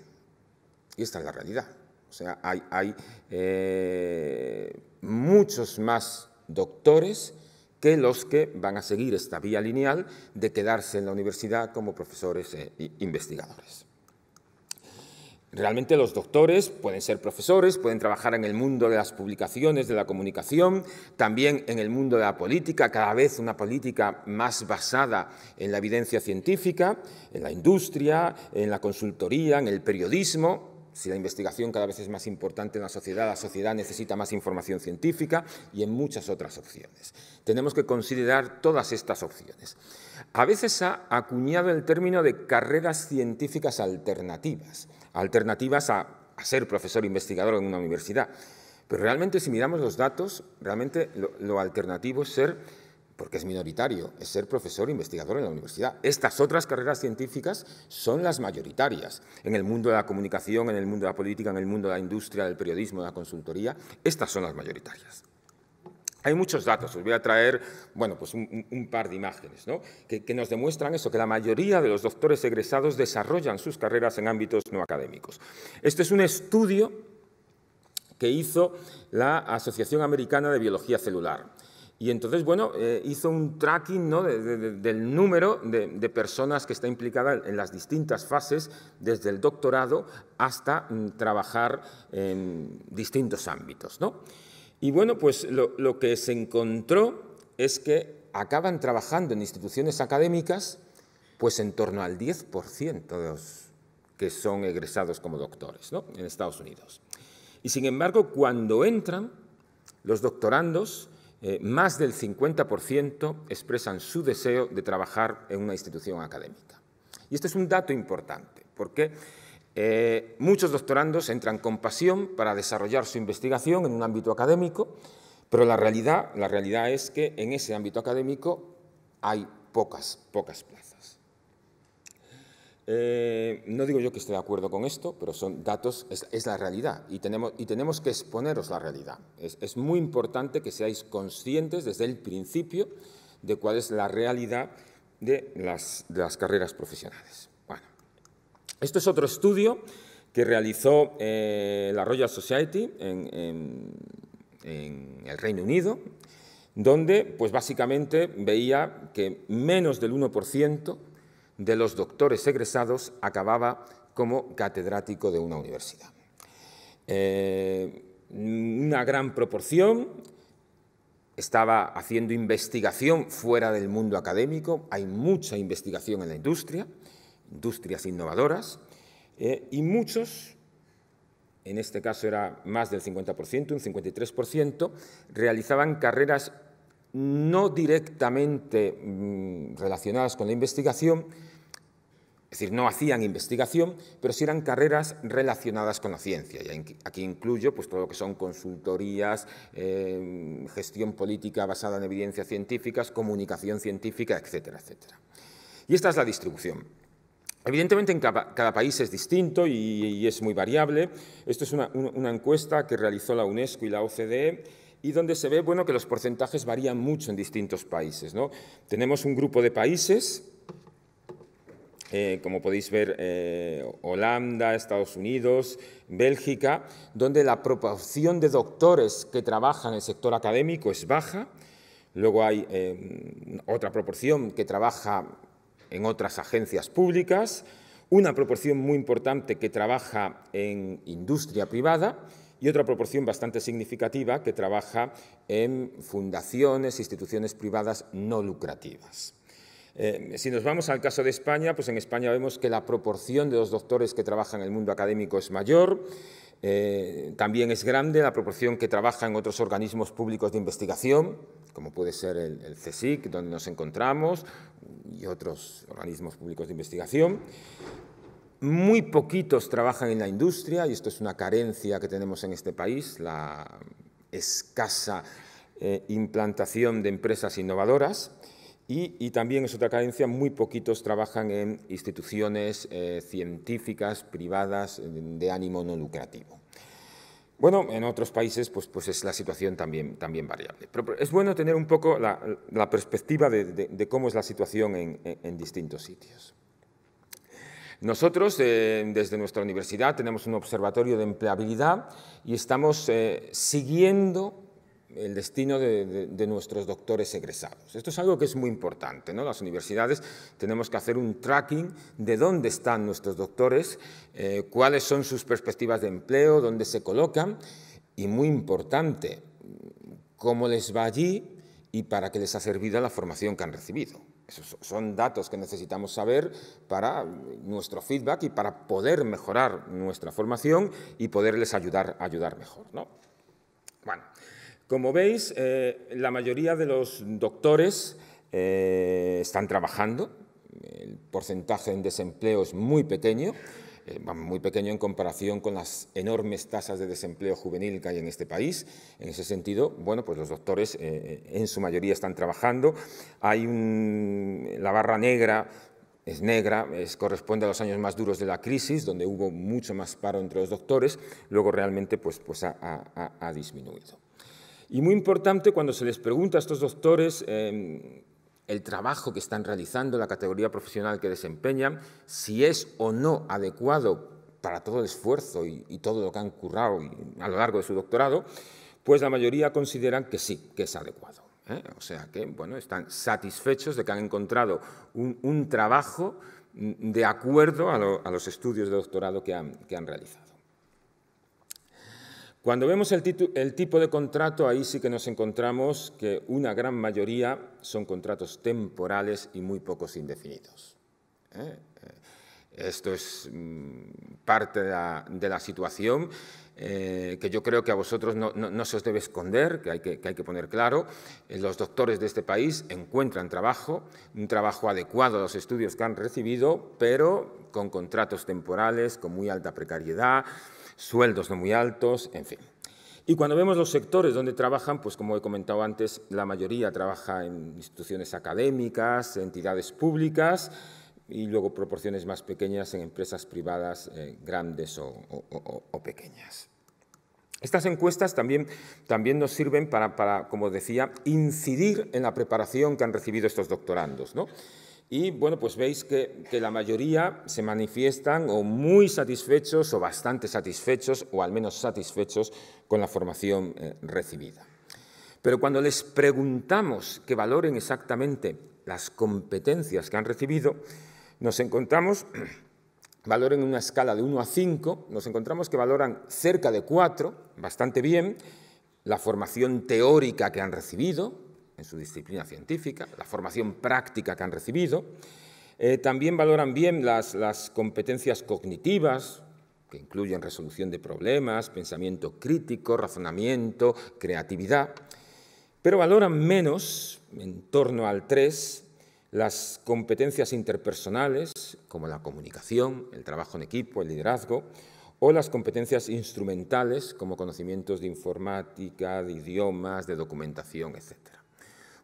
Y esta es la realidad. O sea, hay, eh, muchos más doctores que los que van a seguir esta vía lineal de quedarse en la universidad como profesores e investigadores. Realmente los doctores pueden ser profesores, pueden trabajar en el mundo de las publicaciones, de la comunicación, también en el mundo de la política, cada vez una política más basada en la evidencia científica, en la industria, en la consultoría, en el periodismo, si la investigación cada vez es más importante en la sociedad, la sociedad necesita más información científica y en muchas otras opciones. Tenemos que considerar todas estas opciones. A veces ha acuñado el término de carreras científicas alternativas, alternativas a, ser profesor investigador en una universidad. Pero realmente si miramos los datos, realmente lo, lo alternativo es ser porque es minoritario, es ser profesor investigador en la universidad. Estas otras carreras científicas son las mayoritarias. En el mundo de la comunicación, en el mundo de la política, en el mundo de la industria, del periodismo, de la consultoría, estas son las mayoritarias. Hay muchos datos, os voy a traer pues un, par de imágenes que, nos demuestran eso, que la mayoría de los doctores egresados desarrollan sus carreras en ámbitos no académicos. Este es un estudio que hizo la Asociación Americana de Biología Celular. Y entonces, bueno, eh, hizo un tracking del número de, personas que está implicada en las distintas fases, desde el doctorado hasta mm, trabajar en distintos ámbitos. Y bueno, pues lo, que se encontró es que acaban trabajando en instituciones académicas pues en torno al 10% de los que son egresados como doctores ¿no? en Estados Unidos. Y sin embargo, cuando entran, los doctorandos, eh, más del 50% expresan su deseo de trabajar en una institución académica. Y este es un dato importante, porque eh, muchos doctorandos entran con pasión para desarrollar su investigación en un ámbito académico, pero la realidad, es que en ese ámbito académico hay pocas, pocas plazas. Eh, no digo yo que esté de acuerdo con esto, pero son datos, es, la realidad y tenemos, que exponeros la realidad. Es, muy importante que seáis conscientes desde el principio de cuál es la realidad de las carreras profesionales. Este es otro estudio que realizó eh, la Royal Society en, el Reino Unido, donde pues, básicamente veía que menos del 1% de los doctores egresados acababa como catedrático de una universidad. Eh, una gran proporción estaba haciendo investigación fuera del mundo académico, hay mucha investigación en la industria, industrias innovadoras, eh, y muchos, en este caso era más del 50%, un 53%, realizaban carreras no directamente mm, relacionadas con la investigación, es decir, no hacían investigación, pero sí eran carreras relacionadas con la ciencia. Y aquí incluyo pues, todo lo que son consultorías, eh, gestión política basada en evidencias científicas, comunicación científica, etcétera, etcétera. Y esta es la distribución. Evidentemente en cada, país es distinto y, es muy variable. Esto es una, encuesta que realizó la UNESCO y la OCDE y donde se ve bueno, que los porcentajes varían mucho en distintos países. Tenemos un grupo de países, eh, como podéis ver, eh, Holanda, Estados Unidos, Bélgica, donde la proporción de doctores que trabajan en el sector académico es baja. Luego hay eh, otra proporción que trabaja en otras agencias públicas, una proporción muy importante que trabaja en industria privada y otra proporción bastante significativa que trabaja en fundaciones, instituciones privadas no lucrativas. Eh, si nos vamos al caso de España, pues en España vemos que la proporción de los doctores que trabajan en el mundo académico es mayor. Eh, también es grande la proporción que trabaja en otros organismos públicos de investigación, como puede ser el, CSIC, donde nos encontramos, y otros organismos públicos de investigación. Muy poquitos trabajan en la industria, y esto es una carencia que tenemos en este país, la escasa eh, implantación de empresas innovadoras. Y, también es otra carencia, muy poquitos trabajan en instituciones eh, científicas, privadas, de ánimo no lucrativo. Bueno, en otros países pues, pues es la situación también, también variable. Pero, es bueno tener un poco la, perspectiva de, cómo es la situación en, distintos sitios. Nosotros, eh, desde nuestra universidad, tenemos un observatorio de empleabilidad y estamos eh, siguiendo el destino de, nuestros doctores egresados. Esto es algo que es muy importante. ¿no? Las universidades tenemos que hacer un tracking de dónde están nuestros doctores, eh, cuáles son sus perspectivas de empleo, dónde se colocan y, muy importante, cómo les va allí y para qué les ha servido la formación que han recibido. Esos son datos que necesitamos saber para nuestro feedback y para poder mejorar nuestra formación y poderles ayudar, ayudar mejor. ¿no? Como veis, eh, la mayoría de los doctores eh, están trabajando, el porcentaje en desempleo es muy pequeño, eh, muy pequeño en comparación con las enormes tasas de desempleo juvenil que hay en este país. En ese sentido, bueno, pues los doctores en su mayoría están trabajando. Hay la barra negra es negra, corresponde a los años más duros de la crisis, donde hubo mucho más paro entre los doctores, luego realmente pues, pues ha disminuido. Y muy importante cuando se les pregunta a estos doctores em, el trabajo que están realizando, la categoría profesional que desempeñan, si es o no adecuado para todo el esfuerzo y, todo lo que han currado a lo largo de su doctorado, pues la mayoría consideran que sí, que es adecuado. ¿eh? O sea que bueno, están satisfechos de que han encontrado un, trabajo mm, de acuerdo a, los estudios de doctorado que han realizado. Cuando vemos el, tipo de contrato, ahí sí que nos encontramos que una gran mayoría son contratos temporales y muy pocos indefinidos. ¿eh? Esto es mm, parte de la, situación eh, que yo creo que a vosotros no, se os debe esconder, que hay que hay que, poner claro. Eh, los doctores de este país encuentran trabajo, un trabajo adecuado a los estudios que han recibido, pero con contratos temporales, con muy alta precariedad, sueldos no muy altos, en fin. Y cuando vemos los sectores donde trabajan, pues como he comentado antes, la mayoría trabaja en instituciones académicas, entidades públicas y luego proporciones más pequeñas en empresas privadas eh, grandes o, pequeñas. Estas encuestas también, también nos sirven para, para, como decía, incidir en la preparación que han recibido estos doctorandos. ¿no? Y bueno, pues veis que, la mayoría se manifiestan o muy satisfechos o bastante satisfechos o al menos satisfechos con la formación eh, recibida. Pero cuando les preguntamos que valoren exactamente las competencias que han recibido, nos encontramos, valoren en una escala de 1 a 5, nos encontramos que valoran cerca de 4, bastante bien, la formación teórica que han recibido, en su disciplina científica, la formación práctica que han recibido. Eh, también valoran bien las, las competencias cognitivas, que incluyen resolución de problemas, pensamiento crítico, razonamiento, creatividad, pero valoran menos, en torno al 3, las competencias interpersonales, como la comunicación, el trabajo en equipo, el liderazgo, o las competencias instrumentales, como conocimientos de informática, de idiomas, de documentación, etcétera.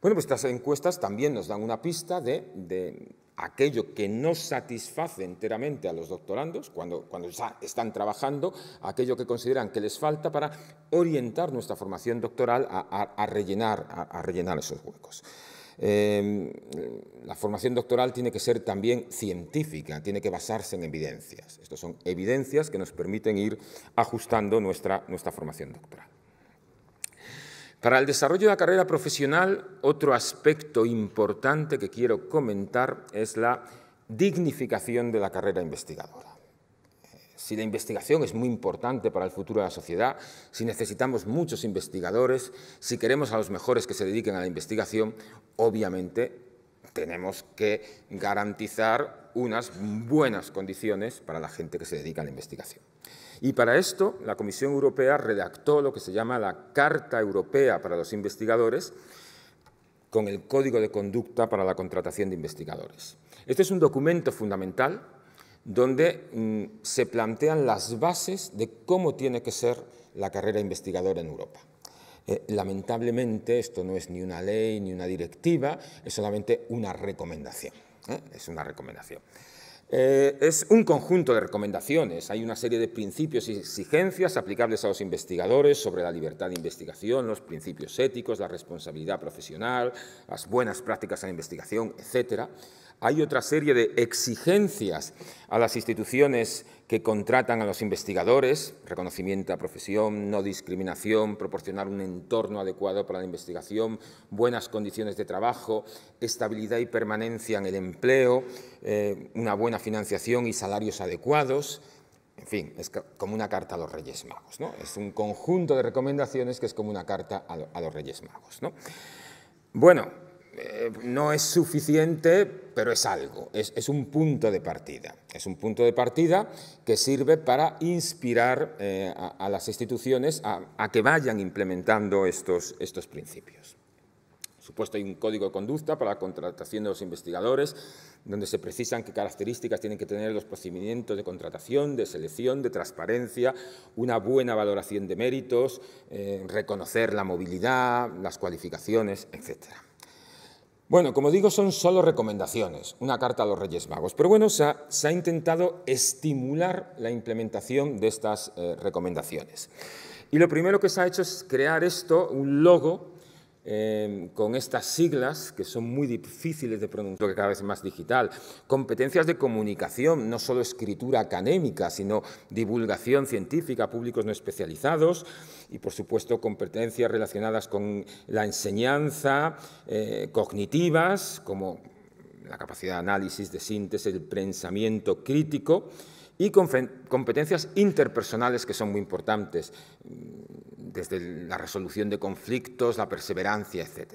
Bueno, pues estas encuestas también nos dan una pista de, aquello que no satisface enteramente a los doctorandos cuando, cuando ya están trabajando, aquello que consideran que les falta para orientar nuestra formación doctoral a, rellenar, a, rellenar esos huecos. Em, la formación doctoral tiene que ser también científica, tiene que basarse en evidencias. Estas son evidencias que nos permiten ir ajustando nuestra, nuestra formación doctoral. Para el desarrollo de la carrera profesional, otro aspecto importante que quiero comentar es la dignificación de la carrera investigadora. Si la investigación es muy importante para el futuro de la sociedad, si necesitamos muchos investigadores, si queremos a los mejores que se dediquen a la investigación, obviamente tenemos que garantizar unas buenas condiciones para la gente que se dedica a la investigación. Y para esto, la Comisión Europea redactó lo que se llama la Carta Europea para los Investigadores con el Código de Conducta para la Contratación de Investigadores. Este es un documento fundamental donde mm, se plantean las bases de cómo tiene que ser la carrera investigadora en Europa. Eh, lamentablemente esto no es ni una ley ni una directiva, es solamente una recomendación. ¿eh? Es una recomendación. Eh, es un conjunto de recomendaciones. Hay una serie de principios y exigencias aplicables a los investigadores sobre la libertad de investigación, los principios éticos, la responsabilidad profesional, las buenas prácticas en la investigación, etcétera hay otra serie de exigencias a las instituciones que contratan a los investigadores, reconocimiento a profesión, no discriminación, proporcionar un entorno adecuado para la investigación, buenas condiciones de trabajo, estabilidad y permanencia en el empleo, eh, una buena financiación y salarios adecuados. En fin, es como una carta a los Reyes Magos. ¿no? Es un conjunto de recomendaciones que es como una carta a, los Reyes Magos. Bueno, eh, no es suficiente pero es algo, es, un punto de partida. Es un punto de partida que sirve para inspirar eh, a, las instituciones a, que vayan implementando estos, principios. supuesto, hay un código de conducta para la contratación de los investigadores, donde se precisan qué características tienen que tener los procedimientos de contratación, de selección, de transparencia, una buena valoración de méritos, eh, reconocer la movilidad, las cualificaciones, etcétera. Bueno, como digo, son solo recomendaciones, una carta a los Reyes Magos. Pero bueno, se ha, intentado estimular la implementación de estas eh, recomendaciones. Y lo primero que se ha hecho es crear esto, un logo Em, con estas siglas que son muy difíciles de pronunciar, que cada vez es más digital, competencias de comunicación, no solo escritura académica, sino divulgación científica, públicos no especializados y, por supuesto, competencias relacionadas con la enseñanza, eh, cognitivas, como la capacidad de análisis, de síntesis, el pensamiento crítico y competencias interpersonales que son muy importantes, desde la resolución de conflictos, la perseverancia, etc.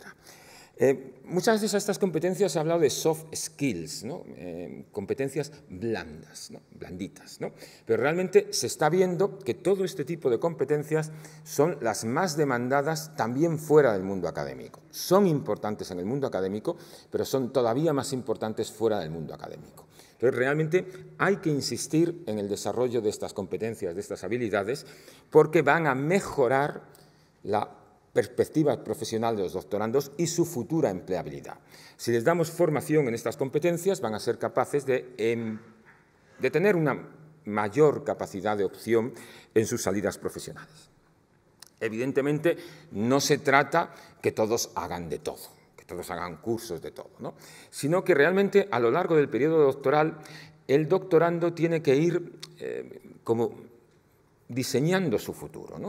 Eh, muchas veces a estas competencias se ha hablado de soft skills, eh, competencias blandas, blanditas, pero realmente se está viendo que todo este tipo de competencias son las más demandadas también fuera del mundo académico. Son importantes en el mundo académico, pero son todavía más importantes fuera del mundo académico. Entonces, realmente hay que insistir en el desarrollo de estas competencias, de estas habilidades, porque van a mejorar la perspectiva profesional de los doctorandos y su futura empleabilidad. Si les damos formación en estas competencias, van a ser capaces de, em, de tener una mayor capacidad de opción en sus salidas profesionales. Evidentemente, no se trata que todos hagan de todo todos hagan cursos de todo, ¿no? sino que realmente a lo largo del periodo doctoral el doctorando tiene que ir eh, como diseñando su futuro.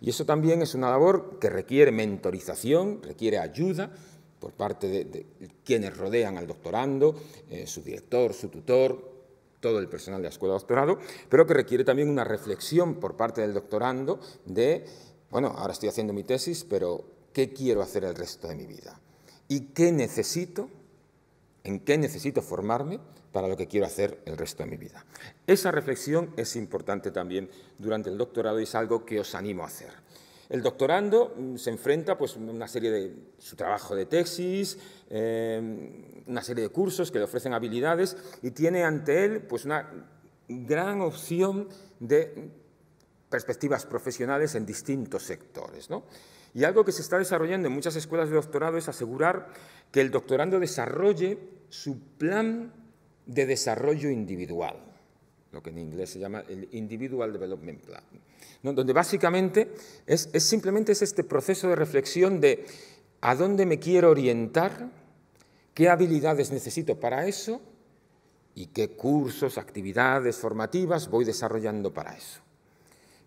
Y eso también es una labor que requiere mentorización, requiere ayuda, por parte de, quienes rodean al doctorando, eh, su director, su tutor, todo el personal de la escuela de doctorado, pero que requiere también una reflexión por parte del doctorando de, bueno, ahora estoy haciendo mi tesis, pero ¿qué quiero hacer el resto de mi vida? y qué necesito, en qué necesito formarme para lo que quiero hacer el resto de mi vida. Esa reflexión es importante también durante el doctorado y es algo que os animo a hacer. El doctorando mm, se enfrenta pues, a una serie de su trabajo de tesis, em, una serie de cursos que le ofrecen habilidades y tiene ante él pues, una gran opción de perspectivas profesionales en distintos sectores. ¿no? Y algo que se está desarrollando en muchas escuelas de doctorado es asegurar que el doctorando desarrolle su plan de desarrollo individual, lo que en inglés se llama el Individual Development Plan, donde básicamente es, es simplemente es este proceso de reflexión de a dónde me quiero orientar, qué habilidades necesito para eso y qué cursos, actividades formativas voy desarrollando para eso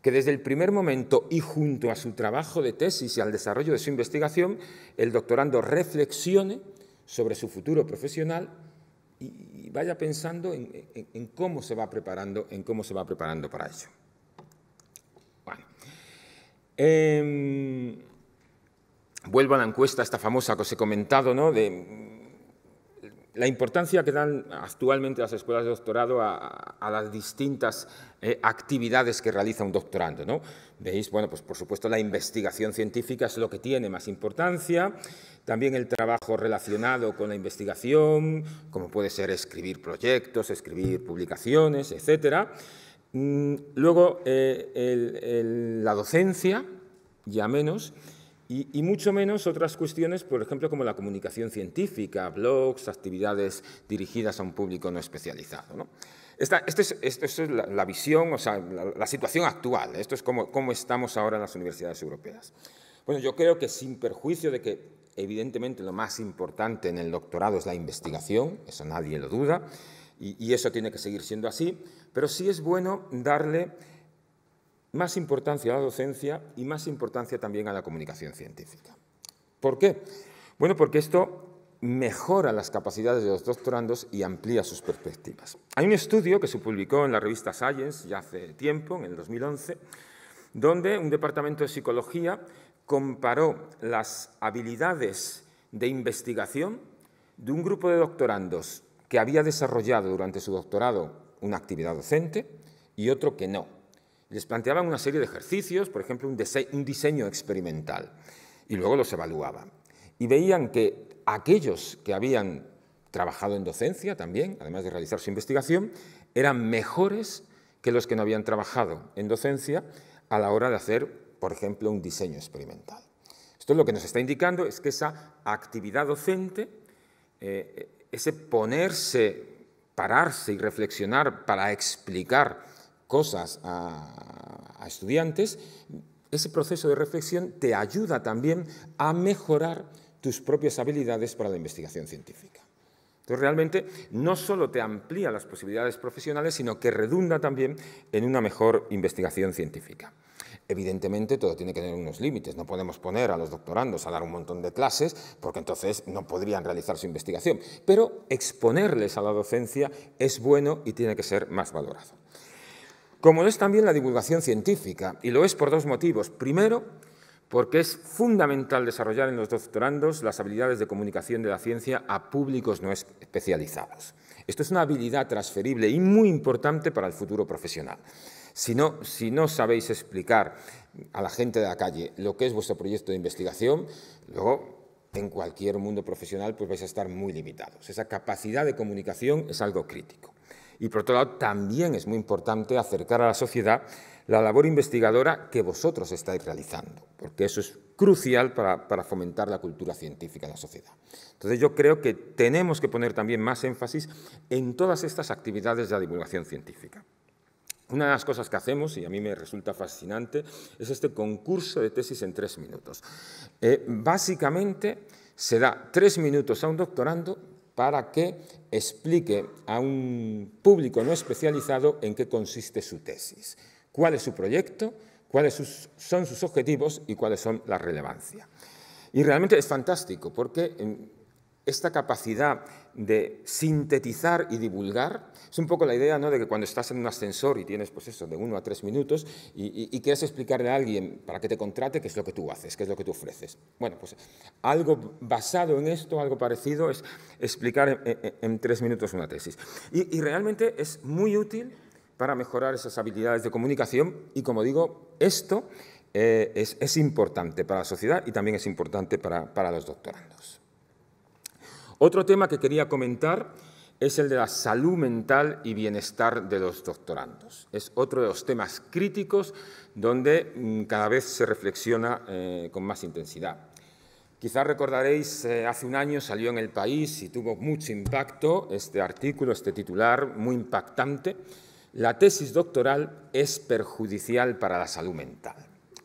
que desde el primer momento y junto a su trabajo de tesis y al desarrollo de su investigación, el doctorando reflexione sobre su futuro profesional y vaya pensando en, cómo se va preparando, en cómo se va preparando para ello. Bueno. Em, vuelvo a la encuesta, esta famosa que os he comentado, ¿no? de la importancia que dan actualmente las escuelas de doctorado a, las distintas eh, actividades que realiza un doctorando. Veis, bueno, pues por supuesto la investigación científica es lo que tiene más importancia, también el trabajo relacionado con la investigación, como puede ser escribir proyectos, escribir publicaciones, etc. Mm, luego, eh, la docencia, ya menos, y, mucho menos otras cuestiones, por ejemplo, como la comunicación científica, blogs, actividades dirigidas a un público no especializado. Esta, este es, la, visión, o sea, la, situación actual, ¿eh? esto es cómo, cómo estamos ahora en las universidades europeas. Bueno, yo creo que sin perjuicio de que evidentemente lo más importante en el doctorado es la investigación, eso nadie lo duda, y, y eso tiene que seguir siendo así, pero sí es bueno darle más importancia a la docencia y más importancia también a la comunicación científica. ¿Por qué? Bueno, porque esto mejora las capacidades de los doctorandos y amplía sus perspectivas. Hay un estudio que se publicó en la revista Science ya hace tiempo, en el 2011, donde un departamento de psicología comparó las habilidades de investigación de un grupo de doctorandos que había desarrollado durante su doctorado una actividad docente y otro que no les planteaban una serie de ejercicios, por ejemplo, un, diseño experimental, y luego los evaluaban. Y veían que aquellos que habían trabajado en docencia también, además de realizar su investigación, eran mejores que los que no habían trabajado en docencia a la hora de hacer, por ejemplo, un diseño experimental. Esto es lo que nos está indicando es que esa actividad docente, eh, eh, ese ponerse, pararse y reflexionar para explicar cosas a, estudiantes, ese proceso de reflexión te ayuda también a mejorar tus propias habilidades para la investigación científica. Entonces, realmente no solo te amplía las posibilidades profesionales, sino que redunda también en una mejor investigación científica. Evidentemente, todo tiene que tener unos límites. No podemos poner a los doctorandos a dar un montón de clases, porque entonces no podrían realizar su investigación. Pero exponerles a la docencia es bueno y tiene que ser más valorado como lo es también la divulgación científica, y lo es por dos motivos. Primero, porque es fundamental desarrollar en los doctorandos las habilidades de comunicación de la ciencia a públicos no especializados. Esto es una habilidad transferible y muy importante para el futuro profesional. Si no, si no sabéis explicar a la gente de la calle lo que es vuestro proyecto de investigación, luego en cualquier mundo profesional pues vais a estar muy limitados. Esa capacidad de comunicación es algo crítico. Y por otro lado, también es muy importante acercar a la sociedad la labor investigadora que vosotros estáis realizando, porque eso es crucial para, fomentar la cultura científica en la sociedad. Entonces yo creo que tenemos que poner también más énfasis en todas estas actividades de la divulgación científica. Una de las cosas que hacemos, y a mí me resulta fascinante, es este concurso de tesis en tres minutos. Eh, básicamente se da tres minutos a un doctorando para que explique a un público no especializado en qué consiste su tesis, cuál es su proyecto, cuáles son sus objetivos y cuáles son la relevancia. Y realmente es fantástico porque em, esta capacidad de sintetizar y divulgar, es un poco la idea ¿no? de que cuando estás en un ascensor y tienes pues eso, de uno a tres minutos y, quieres explicarle a alguien para que te contrate qué es lo que tú haces, qué es lo que tú ofreces. Bueno, pues algo basado en esto, algo parecido, es explicar en, tres minutos una tesis. Y, realmente es muy útil para mejorar esas habilidades de comunicación y, como digo, esto eh, es, importante para la sociedad y también es importante para, para los doctorandos. Otro tema que quería comentar es el de la salud mental y bienestar de los doctorandos. Es otro de los temas críticos donde mm, cada vez se reflexiona eh, con más intensidad. Quizás recordaréis, eh, hace un año salió en el país y tuvo mucho impacto este artículo, este titular, muy impactante. La tesis doctoral es perjudicial para la salud mental.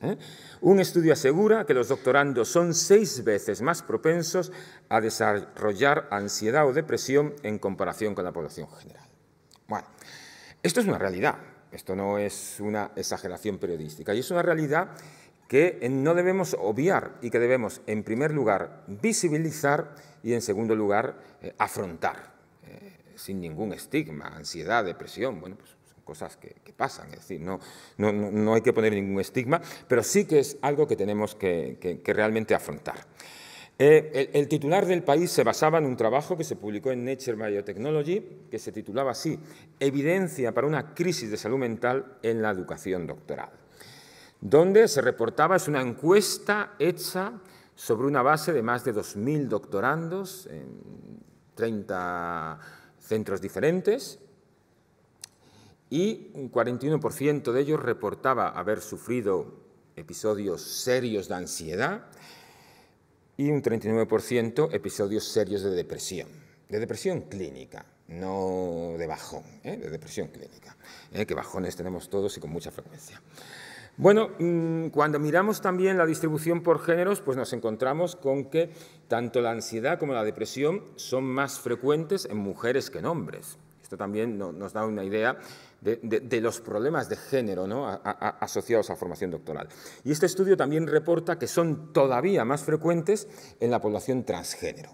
¿eh? Un estudio asegura que los doctorandos son seis veces más propensos a desarrollar ansiedad o depresión en comparación con la población general. Bueno, esto es una realidad, esto no es una exageración periodística, y es una realidad que no debemos obviar y que debemos, en primer lugar, visibilizar y, en segundo lugar, eh, afrontar, eh, sin ningún estigma, ansiedad, depresión. Bueno, pues cosas que, pasan. Es decir, no, hay que poner ningún estigma, pero sí que es algo que tenemos que, realmente afrontar. Eh, el, titular del país se basaba en un trabajo que se publicó en Nature Biotechnology, que se titulaba así, Evidencia para una crisis de salud mental en la educación doctoral, donde se reportaba, es una encuesta hecha sobre una base de más de 2.000 doctorandos en 30 centros diferentes, y un 41% de ellos reportaba haber sufrido episodios serios de ansiedad y un 39% episodios serios de depresión, de depresión clínica, no de bajón, ¿eh? de depresión clínica, ¿eh? que bajones tenemos todos y con mucha frecuencia. Bueno, mm, cuando miramos también la distribución por géneros, pues nos encontramos con que tanto la ansiedad como la depresión son más frecuentes en mujeres que en hombres. Esto también nos da una idea de, los problemas de género ¿no? asociados a formación doctoral. Y este estudio también reporta que son todavía más frecuentes en la población transgénero,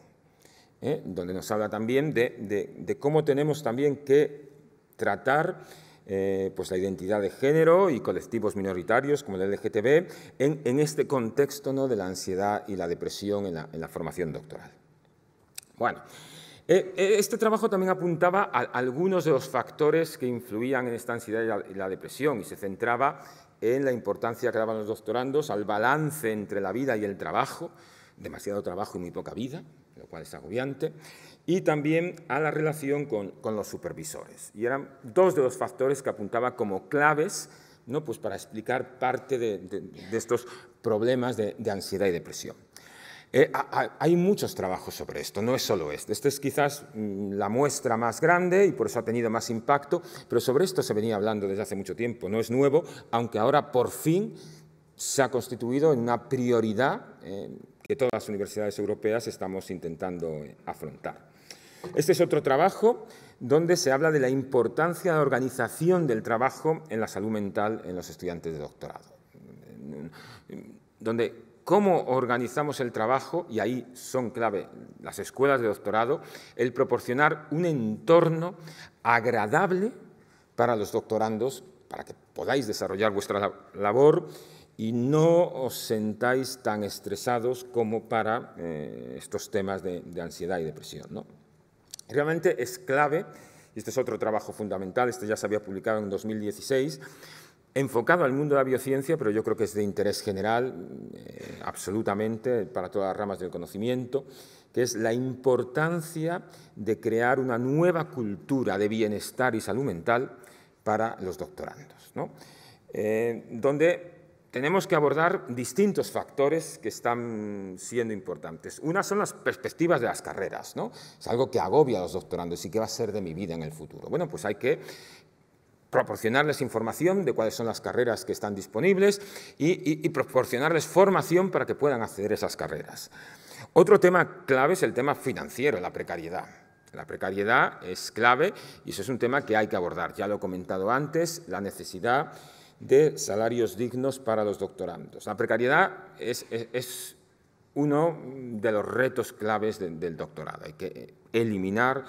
¿eh? donde nos habla también de, cómo tenemos también que tratar eh, pues, la identidad de género y colectivos minoritarios como el LGTB en, este contexto ¿no? de la ansiedad y la depresión en la, en la formación doctoral. Bueno, eh, eh, este trabajo también apuntaba a algunos de los factores que influían en esta ansiedad y la depresión y se centraba en la importancia que daban los doctorandos al balance entre la vida y el trabajo, demasiado trabajo y muy poca vida, lo cual es agobiante, y también a la relación con, los supervisores. Y eran dos de los factores que apuntaba como claves ¿no? pues para explicar parte de, estos problemas de ansiedad y depresión. Eh, hay muchos trabajos sobre esto, no es solo este. Este es quizás mm, la muestra más grande y por eso ha tenido más impacto, pero sobre esto se venía hablando desde hace mucho tiempo, no es nuevo, aunque ahora por fin se ha constituido en una prioridad eh, que todas las universidades europeas estamos intentando eh, afrontar. Este es otro trabajo donde se habla de la importancia de la organización del trabajo en la salud mental en los estudiantes de doctorado, mm, mm, donde cómo organizamos el trabajo, y ahí son clave las escuelas de doctorado, el proporcionar un entorno agradable para los doctorandos, para que podáis desarrollar vuestra labor y no os sentáis tan estresados como para eh, estos temas de, ansiedad y depresión. Realmente es clave, y este es otro trabajo fundamental, este ya se había publicado en 2016, enfocado al mundo de la biociencia, pero yo creo que es de interés general, eh, absolutamente, para todas las ramas del conocimiento, que es la importancia de crear una nueva cultura de bienestar y salud mental para los doctorandos, eh, donde tenemos que abordar distintos factores que están siendo importantes. Una son las perspectivas de las carreras, ¿no? Es algo que agobia a los doctorandos y que va a ser de mi vida en el futuro. Bueno, pues hay que proporcionarles información de cuáles son las carreras que están disponibles y, proporcionarles formación para que puedan acceder a esas carreras. Otro tema clave es el tema financiero, la precariedad. La precariedad es clave y eso es un tema que hay que abordar. Ya lo he comentado antes, la necesidad de salarios dignos para los doctorandos. La precariedad es, uno de los retos claves del doctorado. Hay que eliminar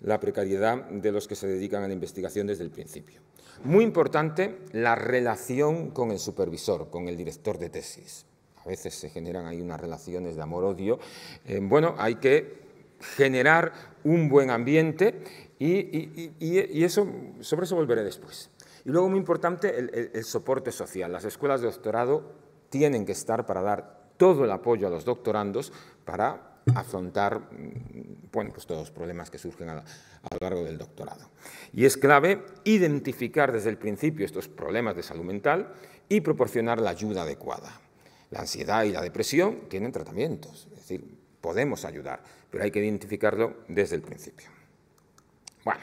la precariedad de los que se dedican a la investigación desde el principio. Muy importante la relación con el supervisor, con el director de tesis. A veces se generan ahí unas relaciones de amor-odio. Eh, bueno, hay que generar un buen ambiente y, eso, sobre eso volveré después. Y luego, muy importante, el, el soporte social. Las escuelas de doctorado tienen que estar para dar todo el apoyo a los doctorandos para afrontar mm, pues todos los problemas que surgen a, a, lo largo del doctorado. Y es clave identificar desde el principio estos problemas de salud mental y proporcionar la ayuda adecuada. La ansiedad y la depresión tienen tratamientos, es decir, podemos ayudar, pero hay que identificarlo desde el principio. Bueno,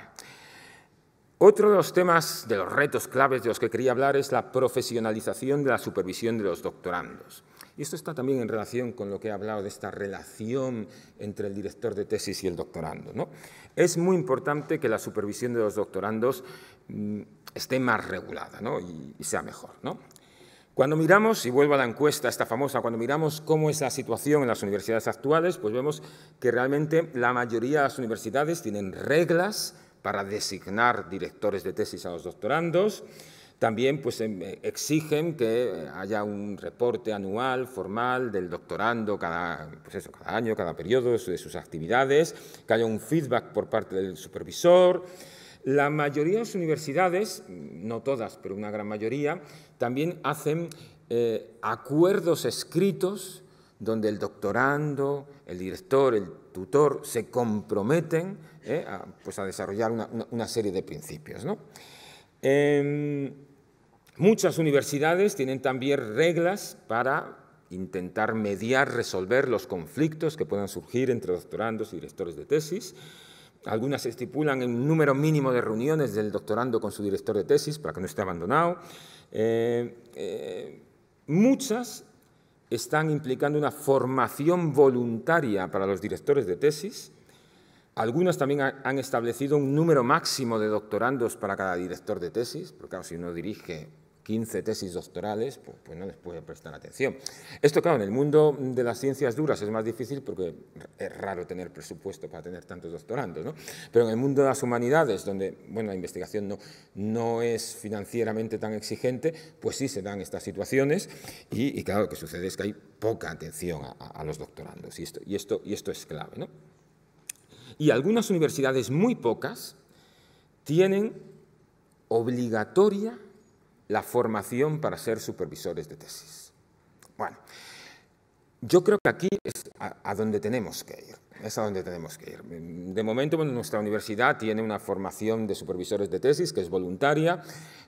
otro de los temas, de los retos claves de los que quería hablar es la profesionalización de la supervisión de los doctorandos. Y esto está también en relación con lo que he hablado de esta relación entre el director de tesis y el doctorando. Es muy importante que la supervisión de los doctorandos mm, esté más regulada y, sea mejor. Cuando miramos, y vuelvo a la encuesta esta famosa, cuando miramos cómo es la situación en las universidades actuales, pues vemos que realmente la mayoría de las universidades tienen reglas para designar directores de tesis a los doctorandos, también pues, em, eh, exigen que eh, haya un reporte anual formal del doctorando cada, pues cada año, cada periodo de sus actividades, que haya un feedback por parte del supervisor. La mayoría de las universidades, no todas, pero una gran mayoría, también hacen eh, acuerdos escritos donde el doctorando, el director, el tutor se comprometen a, pues a, desarrollar una, serie de principios. ¿no? Em, Muchas universidades tienen también reglas para intentar mediar, resolver los conflictos que puedan surgir entre doctorandos y directores de tesis. Algunas estipulan un número mínimo de reuniones del doctorando con su director de tesis para que no esté abandonado. Eh, eh, muchas están implicando una formación voluntaria para los directores de tesis. Algunas también han establecido un número máximo de doctorandos para cada director de tesis, porque claro, si uno dirige 15 tesis doctorales, pues, pues no les puede prestar atención. Esto, claro, en el mundo de las ciencias duras es más difícil porque es raro tener presupuesto para tener tantos doctorandos, ¿no? Pero en el mundo de las humanidades, donde, bueno, la investigación no, es financieramente tan exigente, pues sí se dan estas situaciones y, claro, lo que sucede es que hay poca atención a, los doctorandos y esto, y esto, y esto es clave, ¿no? Y algunas universidades, muy pocas, tienen obligatoria la formación para ser supervisores de tesis. Bueno, yo creo que aquí es a, donde tenemos que ir. Es a donde tenemos que ir. De momento, nuestra universidad tiene una formación de supervisores de tesis que es voluntaria,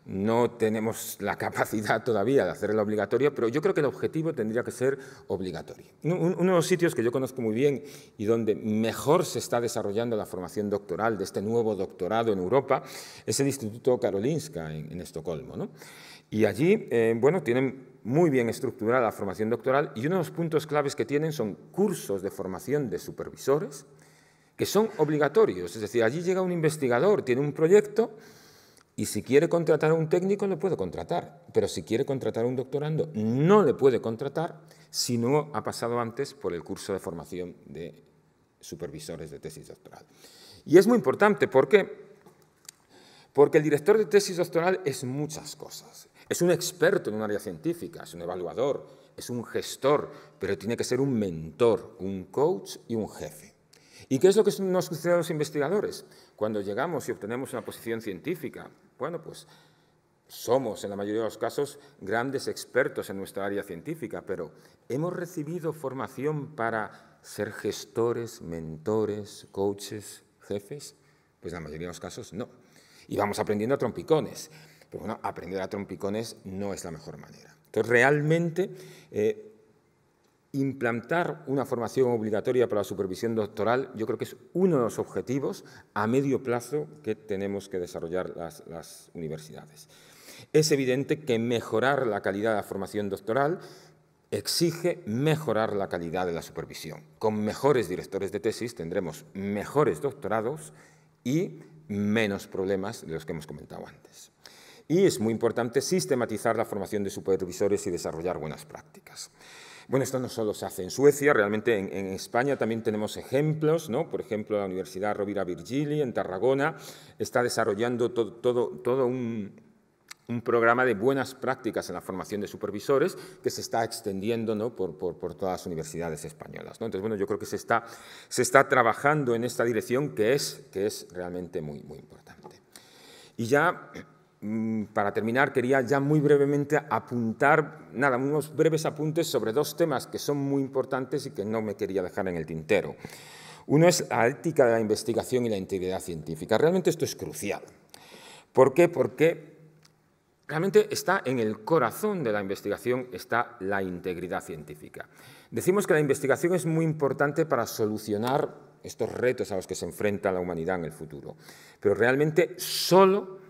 no tenemos la capacidad todavía de hacerlo obligatoria, pero yo creo que el objetivo tendría que ser obligatorio. Uno de los sitios que yo conozco muy bien y donde mejor se está desarrollando la formación doctoral de este nuevo doctorado en Europa es el Instituto Karolinska en, Estocolmo. Y allí, eh, tienen muy bien estructurada la formación doctoral y uno de los puntos claves que tienen son cursos de formación de supervisores que son obligatorios. Es decir, allí llega un investigador, tiene un proyecto y si quiere contratar a un técnico, lo puede contratar, pero si quiere contratar a un doctorando, no le puede contratar si no ha pasado antes por el curso de formación de supervisores de tesis doctoral. Y es muy importante, ¿por qué? Porque el director de tesis doctoral es muchas cosas. Es un experto en un área científica, es un evaluador, es un gestor, pero tiene que ser un mentor, un coach y un jefe. ¿Y qué es lo que nos sucede a los investigadores? Cuando llegamos y obtenemos una posición científica, bueno, pues somos en la mayoría de los casos grandes expertos en nuestra área científica, pero ¿hemos recibido formación para ser gestores, mentores, coaches, jefes? Pues en la mayoría de los casos no. Y vamos aprendiendo a trompicones. Pero bueno, aprender a trompicones no es la mejor manera. Entonces, realmente eh, implantar una formación obligatoria para la supervisión doctoral, yo creo que es uno de los objetivos a medio plazo que tenemos que desarrollar las, universidades. Es evidente que mejorar la calidad de la formación doctoral exige mejorar la calidad de la supervisión. Con mejores directores de tesis tendremos mejores doctorados y menos problemas de los que hemos comentado antes. Y es muy importante sistematizar la formación de supervisores y desarrollar buenas prácticas. Bueno, esto no solo se hace en Suecia, realmente en, España también tenemos ejemplos, ¿no? Por ejemplo, la Universidad Rovira Virgili en Tarragona está desarrollando todo, un, programa de buenas prácticas en la formación de supervisores que se está extendiendo ¿no? por, todas las universidades españolas. ¿no? Entonces, bueno, yo creo que se está, trabajando en esta dirección que es, que es realmente muy, muy importante. Y ya Mm, para terminar, quería ya muy brevemente apuntar, nada, unos breves apuntes sobre dos temas que son muy importantes y que no me quería dejar en el tintero. Uno es la ética de la investigación y la integridad científica. Realmente esto es crucial. ¿Por qué? Porque realmente está en el corazón de la investigación, está la integridad científica. Decimos que la investigación es muy importante para solucionar estos retos a los que se enfrenta la humanidad en el futuro, pero realmente solo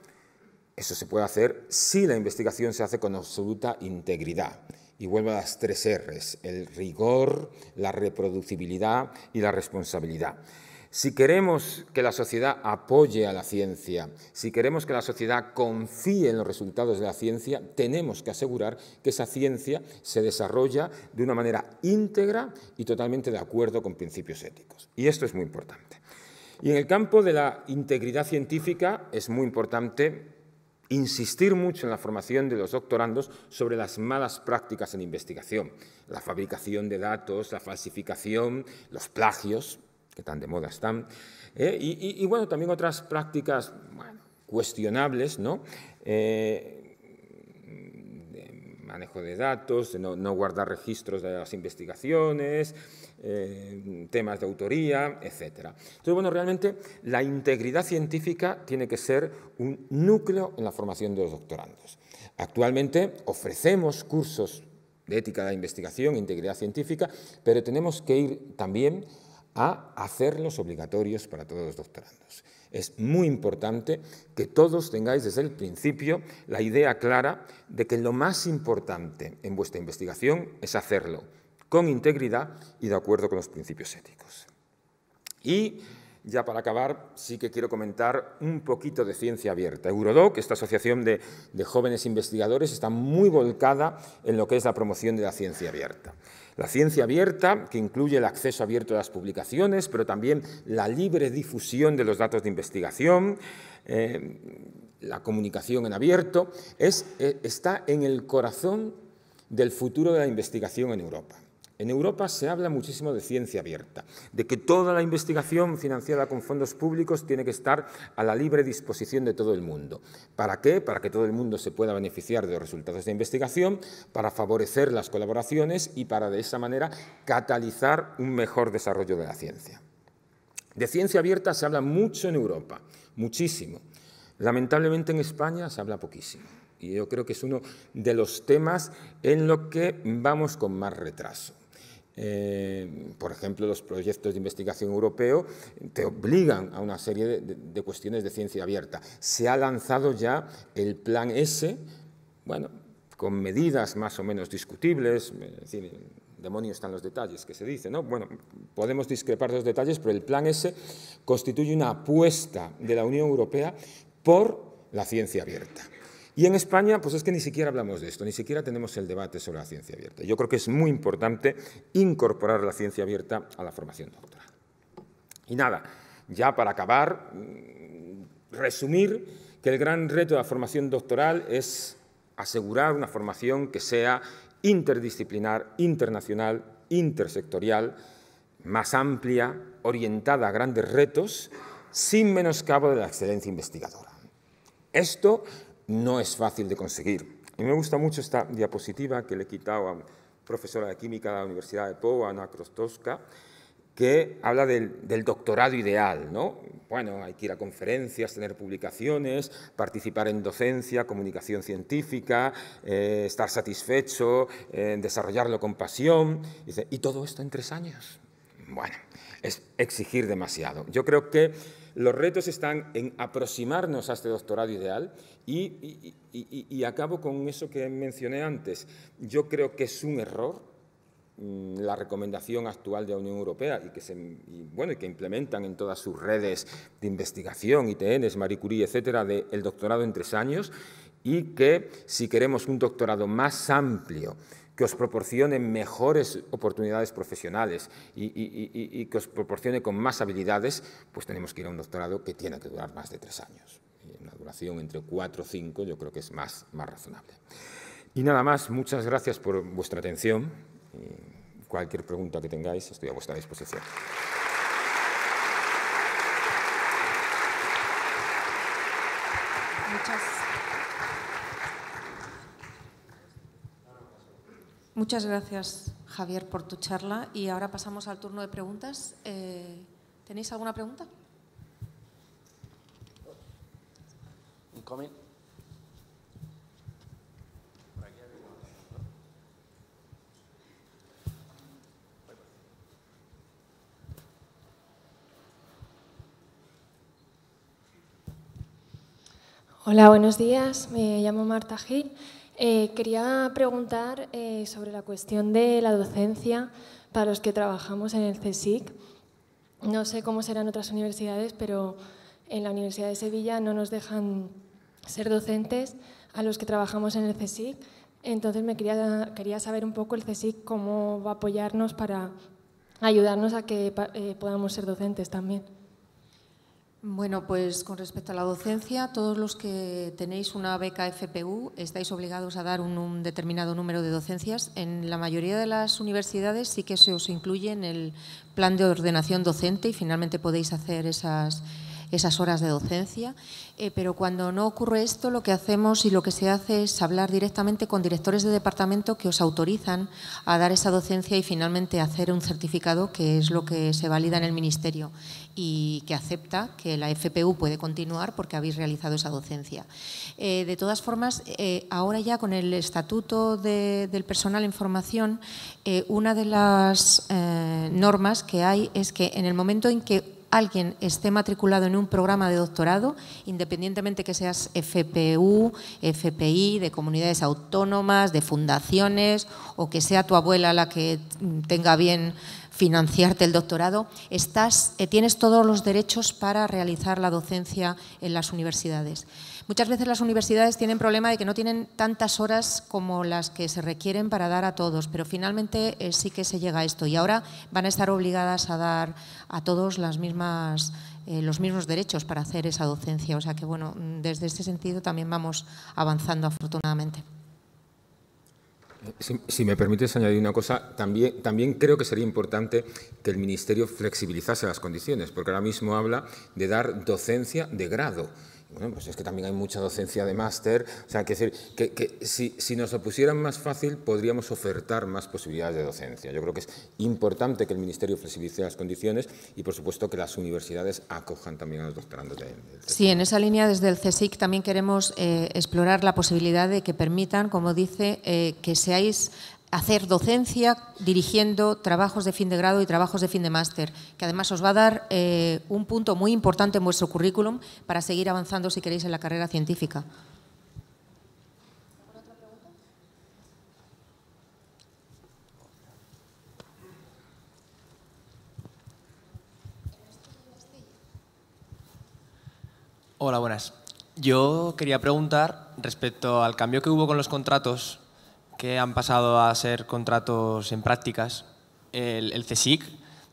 eso se puede hacer si la investigación se hace con absoluta integridad. Y vuelvo a las tres Rs, el rigor, la reproducibilidad y la responsabilidad. Si queremos que la sociedad apoye a la ciencia, si queremos que la sociedad confíe en los resultados de la ciencia, tenemos que asegurar que esa ciencia se desarrolla de una manera íntegra y totalmente de acuerdo con principios éticos. Y esto es muy importante. Y en el campo de la integridad científica es muy importante insistir mucho en la formación de los doctorandos sobre las malas prácticas en investigación, la fabricación de datos, la falsificación, los plagios, que tan de moda están, ¿eh? y, bueno, también otras prácticas cuestionables, ¿no? Eh, manejo de datos, no, guardar registros de las investigaciones, eh, temas de autoría, etc. Entonces, bueno, realmente la integridad científica tiene que ser un núcleo en la formación de los doctorandos. Actualmente ofrecemos cursos de ética de la investigación, integridad científica, pero tenemos que ir también a hacerlos obligatorios para todos los doctorandos. Es muy importante que todos tengáis desde el principio la idea clara de que lo más importante en vuestra investigación es hacerlo con integridad y de acuerdo con los principios éticos. Y ya para acabar, sí que quiero comentar un poquito de ciencia abierta. Eurodoc, esta asociación de, jóvenes investigadores, está muy volcada en lo que es la promoción de la ciencia abierta. La ciencia abierta, que incluye el acceso abierto a las publicaciones, pero también la libre difusión de los datos de investigación, eh, la comunicación en abierto, eh, está en el corazón del futuro de la investigación en Europa. En Europa se habla muchísimo de ciencia abierta, de que toda la investigación financiada con fondos públicos tiene que estar a la libre disposición de todo el mundo. ¿Para qué? Para que todo el mundo se pueda beneficiar de los resultados de investigación, para favorecer las colaboraciones y para de esa manera catalizar un mejor desarrollo de la ciencia. De ciencia abierta se habla mucho en Europa, muchísimo. Lamentablemente en España se habla poquísimo. Y yo creo que es uno de los temas en los que vamos con más retraso. Eh, por ejemplo, los proyectos de investigación europeo te obligan a una serie de, cuestiones de ciencia abierta. Se ha lanzado ya el plan S, bueno, con medidas más o menos discutibles, es demonio están los detalles que se dice, ¿no? Bueno, podemos discrepar de los detalles, pero el plan S constituye una apuesta de la Unión Europea por la ciencia abierta. Y en España, pues es que ni siquiera hablamos de esto, ni siquiera tenemos el debate sobre la ciencia abierta. Yo creo que es muy importante incorporar la ciencia abierta a la formación doctoral. Y nada, ya para acabar, mm, resumir que el gran reto de la formación doctoral es asegurar una formación que sea interdisciplinar, internacional, intersectorial, más amplia, orientada a grandes retos, sin menoscabo de la excelencia investigadora. Esto no es fácil de conseguir. Y me gusta mucho esta diapositiva que le he quitado a profesora de química de la Universidad de Poa, Ana Krostowska, que habla del, doctorado ideal, ¿no? Bueno, hay que ir a conferencias, tener publicaciones, participar en docencia, comunicación científica, eh, estar satisfecho, eh, desarrollarlo con pasión. Y, y todo esto en tres años. Bueno, es exigir demasiado. Yo creo que los retos están en aproximarnos a este doctorado ideal y, acabo con eso que mencioné antes. Yo creo que es un error mm, la recomendación actual de la Unión Europea y que, se, bueno, y que implementan en todas sus redes de investigación, ITN, Marie Curie, etcétera, del doctorado en tres años y que si queremos un doctorado más amplio, que os proporcione mejores oportunidades profesionales y, que os proporcione con más habilidades, pues tenemos que ir a un doctorado que tiene que durar más de tres años. Una duración entre cuatro o cinco yo creo que es más, más razonable. Y nada más, muchas gracias por vuestra atención. Cualquier pregunta que tengáis, estoy a vuestra disposición. Muchas Muchas gracias, Javier, por tu charla. Y ahora pasamos al turno de preguntas. Eh, ¿Tenéis alguna pregunta? Hola, buenos días. Me llamo Marta Gil. Eh, quería preguntar eh, sobre la cuestión de la docencia para los que trabajamos en el CSIC. No sé cómo serán otras universidades, pero en la Universidad de Sevilla no nos dejan ser docentes a los que trabajamos en el CSIC. Entonces me quería, quería saber un poco el CSIC cómo va a apoyarnos para ayudarnos a que eh, podamos ser docentes también. Bueno, pues con respecto a la docencia, todos los que tenéis una beca FPU estáis obligados a dar un, determinado número de docencias. En la mayoría de las universidades sí que se os incluye en el plan de ordenación docente y finalmente podéis hacer esas, esas horas de docencia, eh, pero cuando no ocurre esto, lo que hacemos y lo que se hace es hablar directamente con directores de departamento que os autorizan a dar esa docencia y finalmente hacer un certificado, que es lo que se valida en el Ministerio y que acepta que la FPU puede continuar porque habéis realizado esa docencia. Eh, de todas formas, eh, ahora ya con el Estatuto del Personal en Formación, una de las normas que hay es que en el momento en que alguien esté matriculado en un programa de doctorado, independientemente que seas FPU, FPI, de comunidades autónomas, de fundaciones, o que sea tu abuela la que tenga bien financiarte el doctorado, estás, eh, tienes todos los derechos para realizar la docencia en las universidades. Muchas veces las universidades tienen problema de que no tienen tantas horas como las que se requieren para dar a todos, pero finalmente eh, sí que se llega a esto y ahora van a estar obligadas a dar a todos las mismas, eh, los mismos derechos para hacer esa docencia. O sea que, bueno, mm, desde este sentido también vamos avanzando afortunadamente. Si, me permites añadir una cosa, también, también creo que sería importante que el Ministerio flexibilizase las condiciones, porque ahora mismo habla de dar docencia de grado. Bueno, pues es que también hay mucha docencia de máster. O sea, que, si, nos lo pusieran más fácil, podríamos ofertar más posibilidades de docencia. Yo creo que es importante que el Ministerio flexibilice las condiciones y, por supuesto, que las universidades acojan también a los doctorandos. De, sí, en esa línea, desde el CSIC también queremos eh, explorar la posibilidad de que permitan, como dice, eh, que seáis hacer docencia dirigiendo trabajos de fin de grado y trabajos de fin de máster, que además os va a dar eh, un punto muy importante en vuestro currículum para seguir avanzando si queréis en la carrera científica. Hola, buenas. Yo quería preguntar respecto al cambio que hubo con los contratos que han pasado a ser contratos en prácticas. El, CSIC,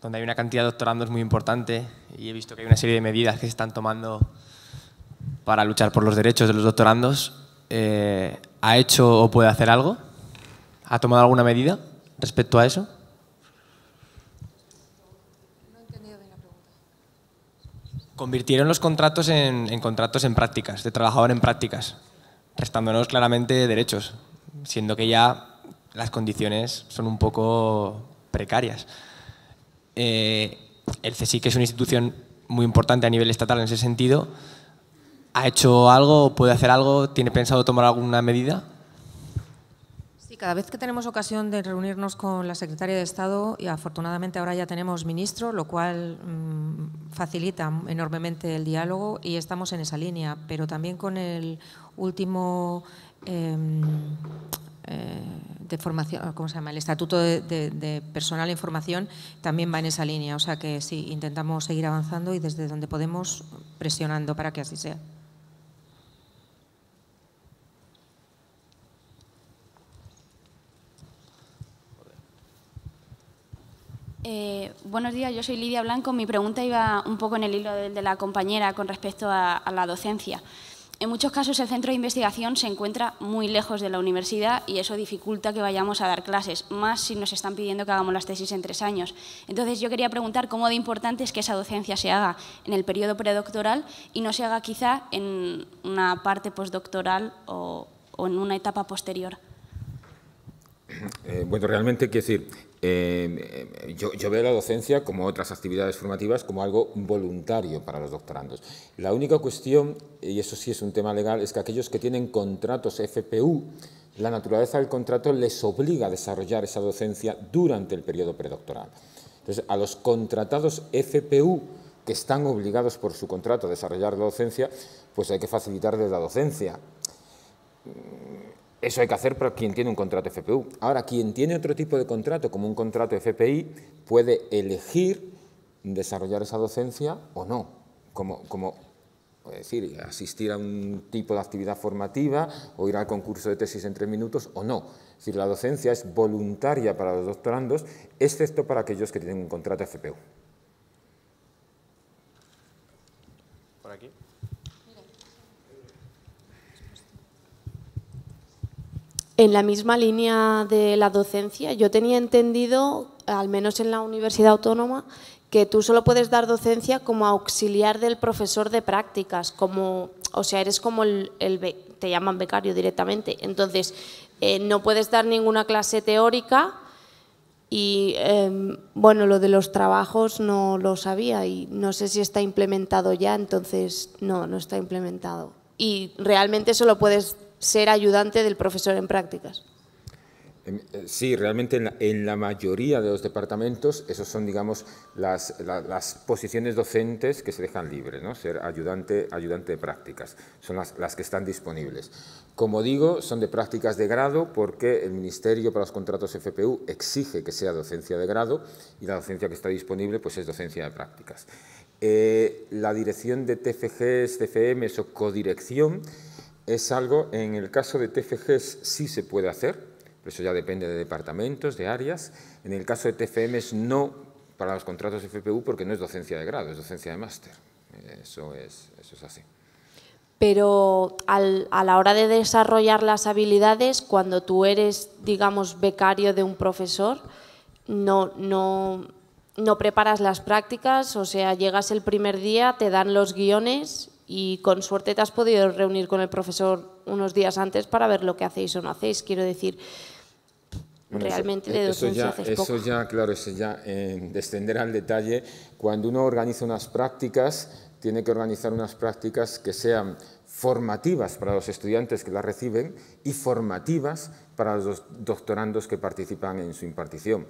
donde hay una cantidad de doctorandos muy importante y he visto que hay una serie de medidas que se están tomando para luchar por los derechos de los doctorandos, eh, ¿ha hecho o puede hacer algo? ¿Ha tomado alguna medida respecto a eso? Convirtieron los contratos en, en contratos en prácticas, de trabajador en prácticas, restándonos claramente derechos siendo que ya las condiciones son un poco precarias. Eh, el el que es una institución muy importante a nivel estatal en ese sentido. ¿Ha hecho algo? ¿Puede hacer algo? ¿Tiene pensado tomar alguna medida? Sí, cada vez que tenemos ocasión de reunirnos con la secretaria de Estado, y afortunadamente ahora ya tenemos ministro, lo cual mm, facilita enormemente el diálogo y estamos en esa línea, pero también con el último Em, eh, de formación, ¿cómo llama? El Estatuto de, Personal en Formación también va en esa línea. O sea que sí, intentamos seguir avanzando y desde donde podemos presionando para que así sea. Eh, buenos días, yo soy Lidia Blanco. Mi pregunta iba un poco en el hilo de, de la compañera con respecto a la docencia. En muchos casos el centro de investigación se encuentra muy lejos de la universidad y eso dificulta que vayamos a dar clases, más si nos están pidiendo que hagamos las tesis en tres años. Entonces yo quería preguntar cómo de importante es que esa docencia se haga en el periodo predoctoral y no se haga quizá en una parte postdoctoral o, en una etapa posterior. Eh, bueno, realmente, que decir, yo, yo, veo la docencia, como otras actividades formativas, como algo voluntario para los doctorandos. La única cuestión, y eso sí es un tema legal, es que aquellos que tienen contratos FPU, la naturaleza del contrato les obliga a desarrollar esa docencia durante el periodo predoctoral. Entonces, a los contratados FPU, que están obligados por su contrato a desarrollar la docencia, pues hay que facilitarles la docencia, eso hay que hacer para quien tiene un contrato FPU. Ahora, quien tiene otro tipo de contrato, como un contrato FPI, puede elegir desarrollar esa docencia o no, como, es decir, asistir a un tipo de actividad formativa o ir al concurso de tesis en tres minutos o no. Es decir, la docencia es voluntaria para los doctorandos, excepto para aquellos que tienen un contrato FPU. En la misma línea de la docencia, yo tenía entendido, al menos en la Universidad Autónoma, que tú solo puedes dar docencia como auxiliar del profesor de prácticas, como, o sea, eres como el, te llaman becario directamente. Entonces, eh, no puedes dar ninguna clase teórica y, em, bueno, lo de los trabajos no lo sabía y no sé si está implementado ya, entonces, no, no está implementado. Y realmente solo puedes ser ayudante del profesor en prácticas. Em, eh, sí, realmente en la, mayoría de los departamentos esos son, digamos, las, posiciones docentes que se dejan libres, ¿no? ser ayudante, ayudante de prácticas, son las, que están disponibles. Como digo, son de prácticas de grado porque el Ministerio para los Contratos FPU exige que sea docencia de grado y la docencia que está disponible pues, es docencia de prácticas. Eh, la dirección de TFG, CFM, o codirección es algo, en el caso de TFGs sí se puede hacer, pero eso ya depende de departamentos, de áreas. En el caso de TFMs no para los contratos FPU porque no es docencia de grado, es docencia de máster. Eso es, eso así. Pero a la hora de desarrollar las habilidades, cuando tú eres, digamos, becario de un profesor, no, no, no preparas las prácticas, o sea, llegas el primer día, te dan los guiones y con suerte te has podido reunir con el profesor unos días antes para ver lo que hacéis o no hacéis. Quiero decir, realmente eh, eso, de dos ya, Eso ya, claro, eso ya eh, descender al detalle. Cuando uno organiza unas prácticas, tiene que organizar unas prácticas que sean formativas para los estudiantes que las reciben y formativas para los doctorandos que participan en su impartición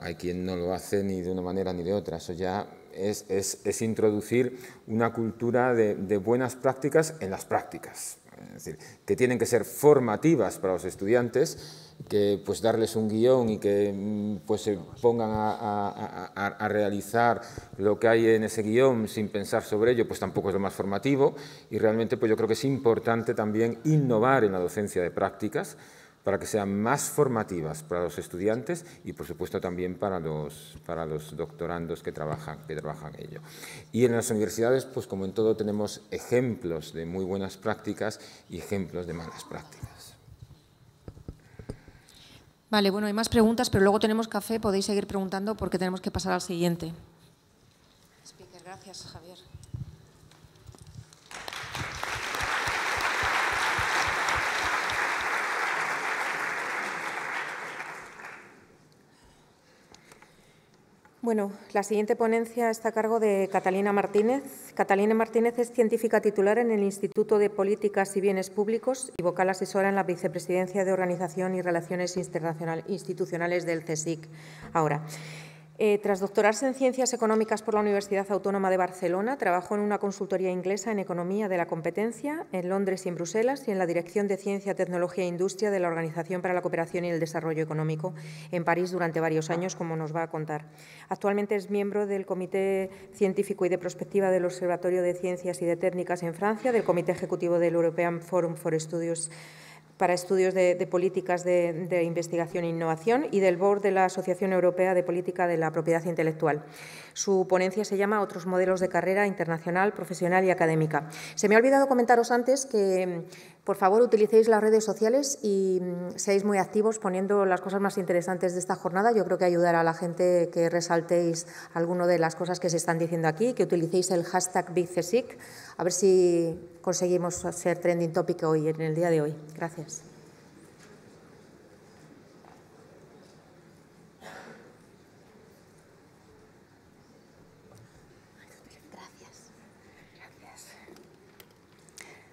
hay quien no lo hace ni de una manera ni de otra. Eso ya es, introducir una cultura de, buenas prácticas en las prácticas. Es decir, que tienen que ser formativas para los estudiantes, que pues darles un guión y que mm, pues se pongan a, realizar lo que hay en ese guión sin pensar sobre ello, pues tampoco es lo más formativo. Y realmente pues yo creo que es importante también innovar en la docencia de prácticas para que sean más formativas para los estudiantes y, por supuesto, también para los, para los doctorandos que trabajan, que trabajan ello. Y en las universidades, pues como en todo, tenemos ejemplos de muy buenas prácticas y ejemplos de malas prácticas. Vale, bueno, hay más preguntas, pero luego tenemos café, podéis seguir preguntando porque tenemos que pasar al siguiente. Gracias, Javier. Bueno, la siguiente ponencia está a cargo de Catalina Martínez. Catalina Martínez es científica titular en el Instituto de Políticas y Bienes Públicos y vocal asesora en la Vicepresidencia de Organización y Relaciones Institucionales del CSIC. Ahora, eh, tras doctorarse en Ciencias Económicas por la Universidad Autónoma de Barcelona, trabajó en una consultoría inglesa en Economía de la Competencia, en Londres y en Bruselas, y en la Dirección de Ciencia, Tecnología e Industria de la Organización para la Cooperación y el Desarrollo Económico en París durante varios años, como nos va a contar. Actualmente es miembro del Comité Científico y de Prospectiva del Observatorio de Ciencias y de Técnicas en Francia, del Comité Ejecutivo del European Forum for Studies para estudios de, políticas de, de, investigación e innovación y del Board de la Asociación Europea de Política de la Propiedad Intelectual. Su ponencia se llama Otros modelos de carrera internacional, profesional y académica. Se me ha olvidado comentaros antes que por favor, utilicéis las redes sociales y mm, seáis muy activos poniendo las cosas más interesantes de esta jornada. Yo creo que ayudará a la gente que resaltéis algunas de las cosas que se están diciendo aquí, que utilicéis el hashtag BigCSIC, a ver si conseguimos ser trending topic hoy, en el día de hoy. Gracias.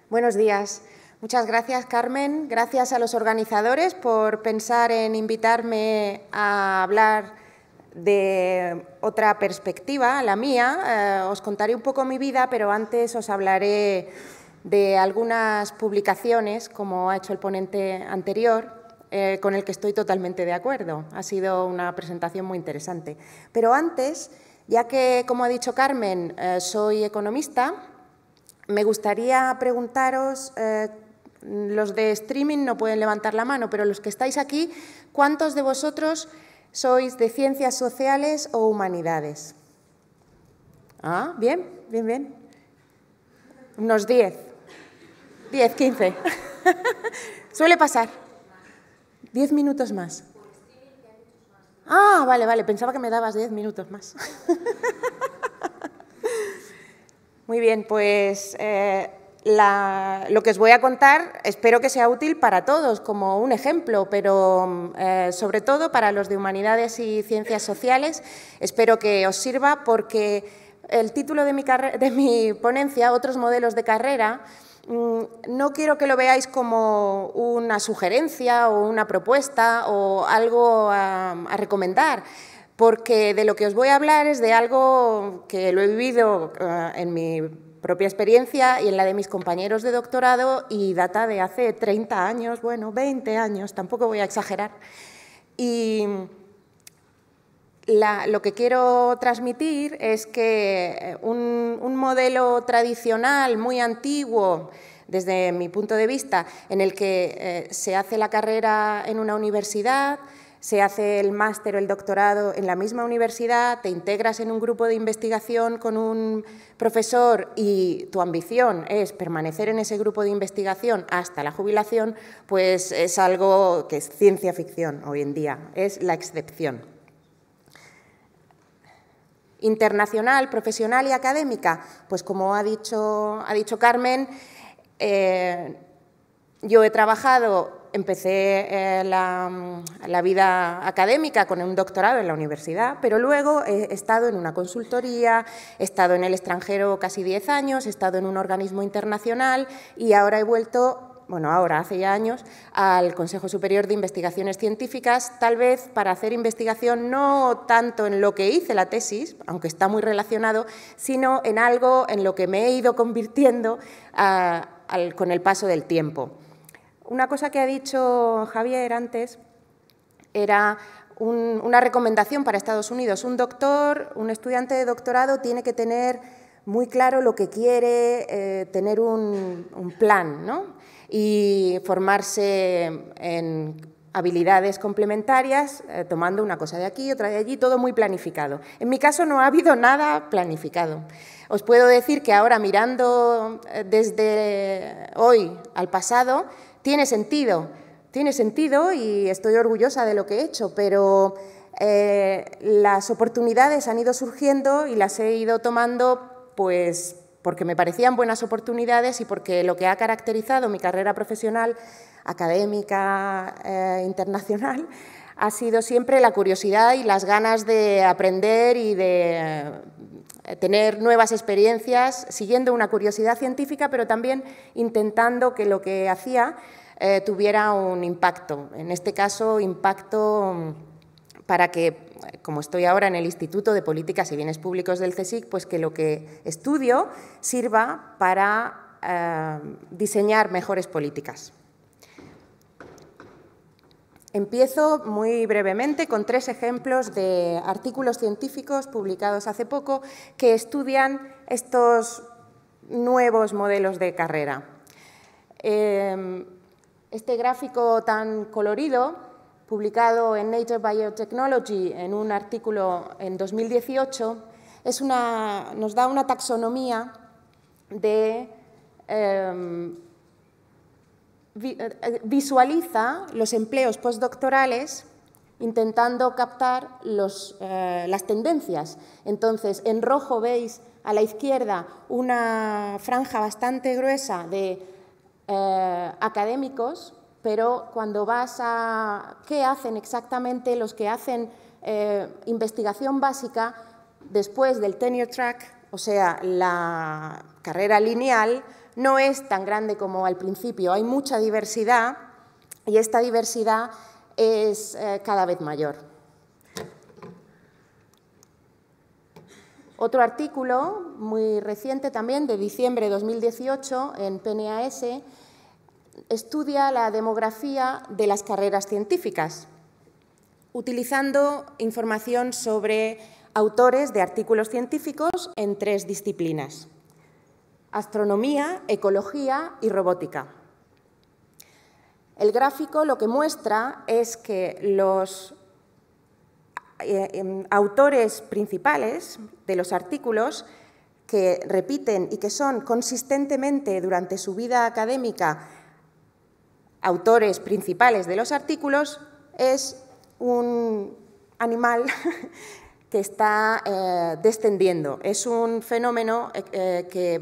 Buenos días. Muchas gracias, Carmen. Gracias a los organizadores por pensar en invitarme a hablar de otra perspectiva, la mía. Eh, os contaré un poco mi vida, pero antes os hablaré de algunas publicaciones, como ha hecho el ponente anterior, eh, con el que estoy totalmente de acuerdo. Ha sido una presentación muy interesante. Pero antes, ya que, como ha dicho Carmen, eh, soy economista, me gustaría preguntaros los de streaming no pueden levantar la mano, pero los que estáis aquí, ¿cuántos de vosotros sois de ciencias sociales o humanidades? Ah, bien, bien, bien. Unos diez. Diez, quince. Suele pasar. Diez minutos más. Ah, vale, vale. Pensaba que me dabas diez minutos más. Muy bien, pues eh, lo que os voy a contar espero que sea útil para todos, como un ejemplo, pero eh, sobre todo para los de Humanidades y Ciencias Sociales, espero que os sirva porque el título de mi, de mi ponencia, Otros modelos de carrera, mm, no quiero que lo veáis como una sugerencia o una propuesta o algo a, a, recomendar, porque de lo que os voy a hablar es de algo que lo he vivido eh, en mi propia experiencia y en la de mis compañeros de doctorado y data de hace 30 años, bueno, 20 años, tampoco voy a exagerar. Y lo que quiero transmitir es que eh, un, modelo tradicional muy antiguo, desde mi punto de vista, en el que eh, se hace la carrera en una universidad, se hace el máster o el doctorado en la misma universidad, te integras en un grupo de investigación con un profesor y tu ambición es permanecer en ese grupo de investigación hasta la jubilación, pues es algo que es ciencia ficción hoy en día, es la excepción internacional, profesional y académica? Pues como ha dicho, ha dicho Carmen, eh, yo he trabajado empecé eh, mm, la, vida académica con un doctorado en la universidad, pero luego he estado en una consultoría, he estado en el extranjero casi 10 años, he estado en un organismo internacional y ahora he vuelto bueno, ahora, hace ya años, al Consejo Superior de Investigaciones Científicas, tal vez para hacer investigación no tanto en lo que hice la tesis, aunque está muy relacionado, sino en algo en lo que me he ido convirtiendo ah, con el paso del tiempo. Una cosa que ha dicho Javier antes era una recomendación para Estados Unidos. Un doctor, un estudiante de doctorado tiene que tener muy claro lo que quiere, eh, tener un, plan ¿no? y formarse en habilidades complementarias, eh, tomando una cosa de aquí, otra de allí, todo muy planificado. En mi caso no ha habido nada planificado. Os puedo decir que ahora mirando eh, desde hoy al pasado, tiene sentido, tiene sentido y estoy orgullosa de lo que he hecho, pero eh, las oportunidades han ido surgiendo y las he ido tomando pues porque me parecían buenas oportunidades y porque lo que ha caracterizado mi carrera profesional, académica, eh, internacional, ha sido siempre la curiosidad y las ganas de aprender y de eh, tener nuevas experiencias, siguiendo una curiosidad científica, pero también intentando que lo que hacía eh, tuviera un impacto. En este caso, impacto mm, para que, eh, como estoy ahora en el Instituto de Políticas y Bienes Públicos del CSIC, pues que lo que estudio sirva para diseñar mejores políticas. Empiezo muy brevemente con tres ejemplos de artículos científicos publicados hace poco que estudian estos nuevos modelos de carrera. Em, este gráfico tan colorido, publicado en Nature Biotechnology en un artículo en 2018, nos da una taxonomía de em, eh, eh, visualiza los empleos postdoctorales intentando captar eh, las tendencias. Entonces, en rojo veis a la izquierda una franja bastante gruesa de académicos, pero cuando vas a qué hacen exactamente los que hacen investigación básica después del tenure track, o sea, la carrera lineal, no es tan grande como al principio. Hay mucha diversidad y esta diversidad es eh, cada vez mayor. Otro artículo muy reciente también, de diciembre de 2018, en PNAS, estudia la demografía de las carreras científicas, utilizando información sobre autores de artículos científicos en tres disciplinas astronomía, ecología y robótica. El gráfico lo que muestra es que los eh, em, autores principales de los artículos que repiten y que son consistentemente durante su vida académica autores principales de los artículos es un animal que está eh, descendiendo. Es un fenómeno eh, eh, que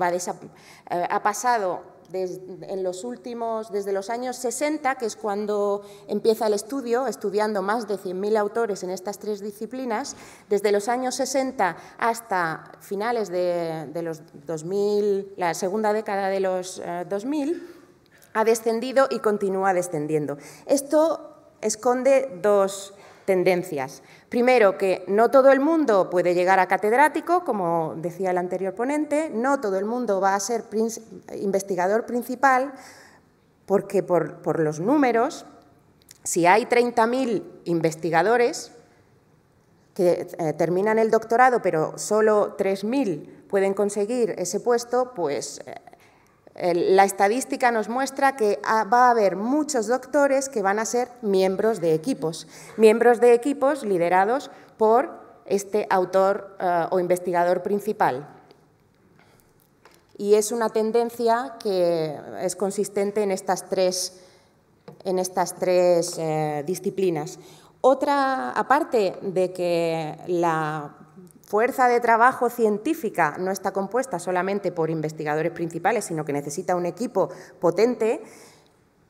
ha pasado desde, en los últimos, desde los años 60, que es cuando empieza el estudio, estudiando más de 100.000 autores en estas tres disciplinas, desde los años 60 hasta finales de, los 2000, la segunda década de los 2000, ha descendido y continúa descendiendo. Esto esconde dos tendencias. Primero, que no todo el mundo puede llegar a catedrático, como decía el anterior ponente, no todo el mundo va a ser investigador principal, porque por, los números, si hay 30.000 investigadores que eh, terminan el doctorado, pero solo 3.000 pueden conseguir ese puesto, pues eh, la estadística nos muestra que ah, va a haber muchos doctores que van a ser miembros de equipos, miembros de equipos liderados por este autor ah, o investigador principal. Y es una tendencia que es consistente en estas tres, en estas tres eh, disciplinas. Otra, aparte de que la fuerza de trabajo científica no está compuesta solamente por investigadores principales, sino que necesita un equipo potente,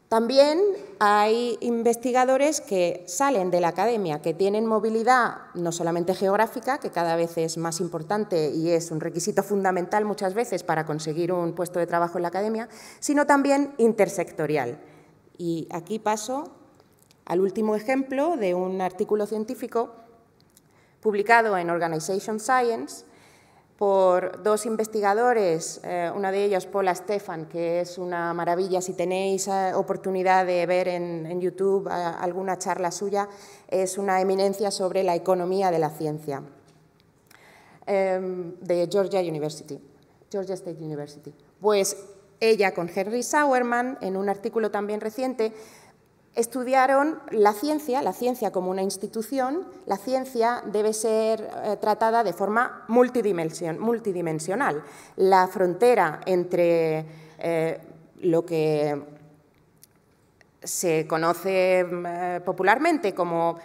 también hay investigadores que salen de la academia, que tienen movilidad no solamente geográfica, que cada vez es más importante y es un requisito fundamental muchas veces para conseguir un puesto de trabajo en la academia, sino también intersectorial. Y aquí paso al último ejemplo de un artículo científico publicado en Organization Science por dos investigadores, eh, una de ellas Paula Stefan, que es una maravilla, si tenéis eh, oportunidad de ver en, YouTube alguna charla suya, es una eminencia sobre la economía de la ciencia, em, de Georgia University, Georgia State University. Pues ella con Henry Sauerman, en un artículo también reciente, Estudiaron la ciencia, la ciencia como una institución, la ciencia debe ser eh, tratada de forma multidimensional. La frontera entre eh, lo que se conoce eh, popularmente como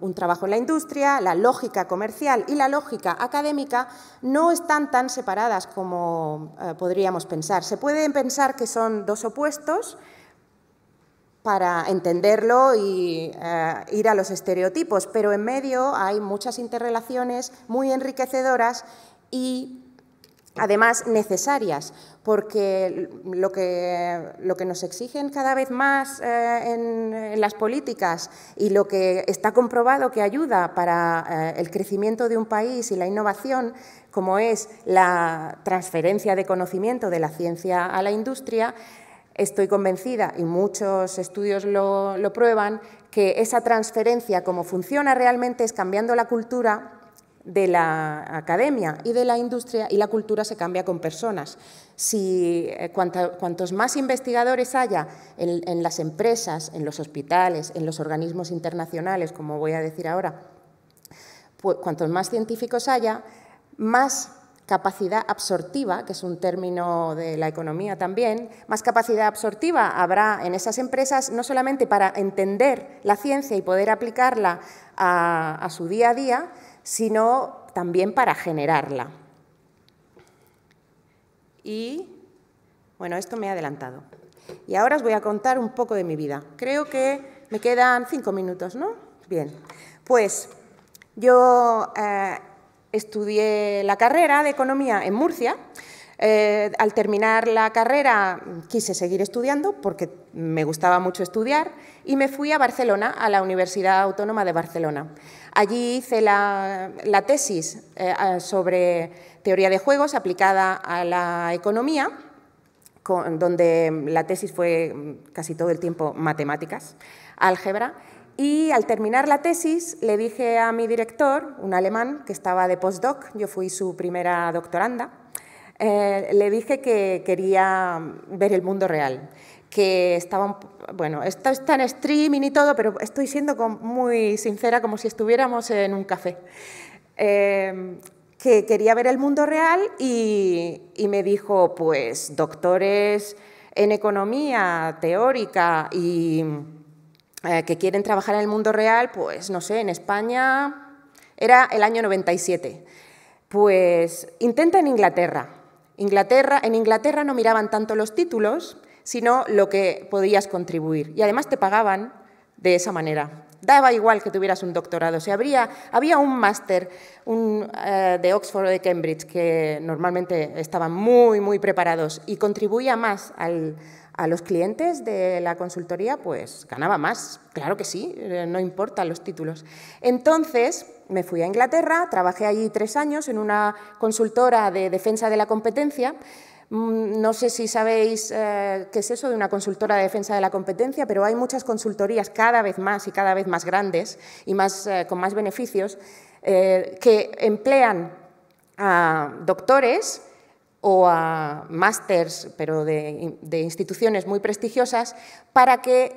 un trabajo en la industria, la lógica comercial y la lógica académica no están tan separadas como podríamos pensar. Se pueden pensar que son dos opuestos, para entenderlo y eh, ir a los estereotipos, pero en medio hay muchas interrelaciones muy enriquecedoras y además necesarias, porque lo que, lo que nos exigen cada vez más eh, en, las políticas y lo que está comprobado que ayuda para eh, el crecimiento de un país y la innovación, como es la transferencia de conocimiento de la ciencia a la industria, Estoy convencida, y muchos estudios lo, prueban, que esa transferencia, como funciona realmente, es cambiando la cultura de la academia y de la industria y la cultura se cambia con personas. Si eh, cuantos más investigadores haya en, las empresas, en los hospitales, en los organismos internacionales, como voy a decir ahora, pues, cuantos más científicos haya, más capacidad absortiva, que es un término de la economía también, más capacidad absortiva habrá en esas empresas no solamente para entender la ciencia y poder aplicarla a, su día a día, sino también para generarla. Y, bueno, esto me he adelantado. Y ahora os voy a contar un poco de mi vida. Creo que me quedan cinco minutos, ¿no? Bien. Pues yo... Eh, Estudié la carrera de economía en Murcia. Eh, al terminar la carrera quise seguir estudiando porque me gustaba mucho estudiar y me fui a Barcelona, a la Universidad Autónoma de Barcelona. Allí hice la, tesis eh, sobre teoría de juegos aplicada a la economía, donde la tesis fue casi todo el tiempo matemáticas, álgebra. Y al terminar la tesis le dije a mi director, un alemán que estaba de postdoc, yo fui su primera doctoranda, eh, le dije que quería ver el mundo real, que estaba, bueno, esto está en streaming y todo, pero estoy siendo muy sincera, como si estuviéramos en un café. Em, que quería ver el mundo real y me dijo, pues doctores en economía teórica y eh, que quieren trabajar en el mundo real, pues no sé, en España era el año 97. Pues intenta en Inglaterra. Inglaterra. En Inglaterra no miraban tanto los títulos, sino lo que podías contribuir. Y además te pagaban de esa manera. Daba igual que tuvieras un doctorado. O habría, había un máster eh, de Oxford o de Cambridge que normalmente estaban muy, muy preparados y contribuía más al, a los clientes de la consultoría, pues ganaba más, claro que sí, eh, no importan los títulos. Entonces me fui a Inglaterra, trabajé allí tres años en una consultora de defensa de la competencia. Mm, no sé si sabéis eh, qué es eso de una consultora de defensa de la competencia, pero hay muchas consultorías cada vez más y cada vez más grandes y más, eh, con más beneficios que emplean a doctores o a másters, pero de, de instituciones muy prestigiosas, para que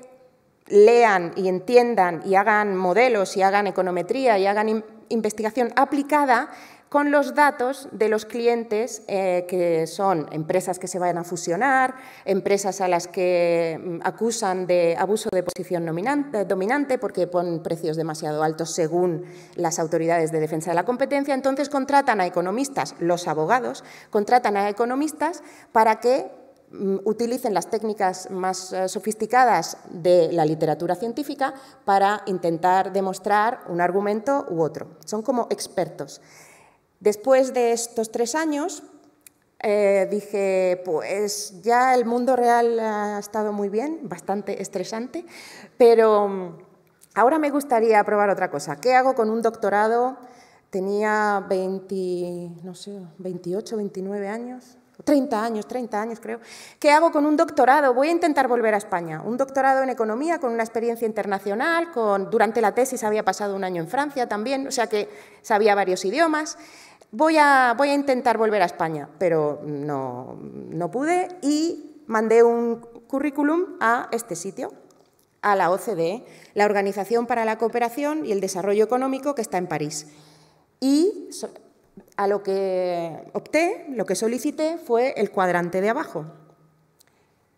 lean y entiendan y hagan modelos y hagan econometría y hagan investigación aplicada con los datos de los clientes eh, que son empresas que se vayan a fusionar, empresas a las que mm, acusan de abuso de posición dominante porque ponen precios demasiado altos según las autoridades de defensa de la competencia. Entonces contratan a economistas, los abogados, contratan a economistas para que mm, utilicen las técnicas más eh, sofisticadas de la literatura científica para intentar demostrar un argumento u otro. Son como expertos. Después de estos tres años, eh, dije, pues ya el mundo real ha estado muy bien, bastante estresante, pero mm, ahora me gustaría probar otra cosa. ¿Qué hago con un doctorado? Tenía no 28, 29 años, 30 años, 30 años creo, ¿qué hago con un doctorado? Voy a intentar volver a España. Un doctorado en economía con una experiencia internacional, con, durante la tesis había pasado un año en Francia también, o sea que sabía varios idiomas. Voy a, voy a intentar volver a España, pero no, no pude y mandé un currículum a este sitio, a la OCDE, la Organización para la Cooperación y el Desarrollo Económico que está en París. Y a lo que opté, lo que solicité fue el cuadrante de abajo,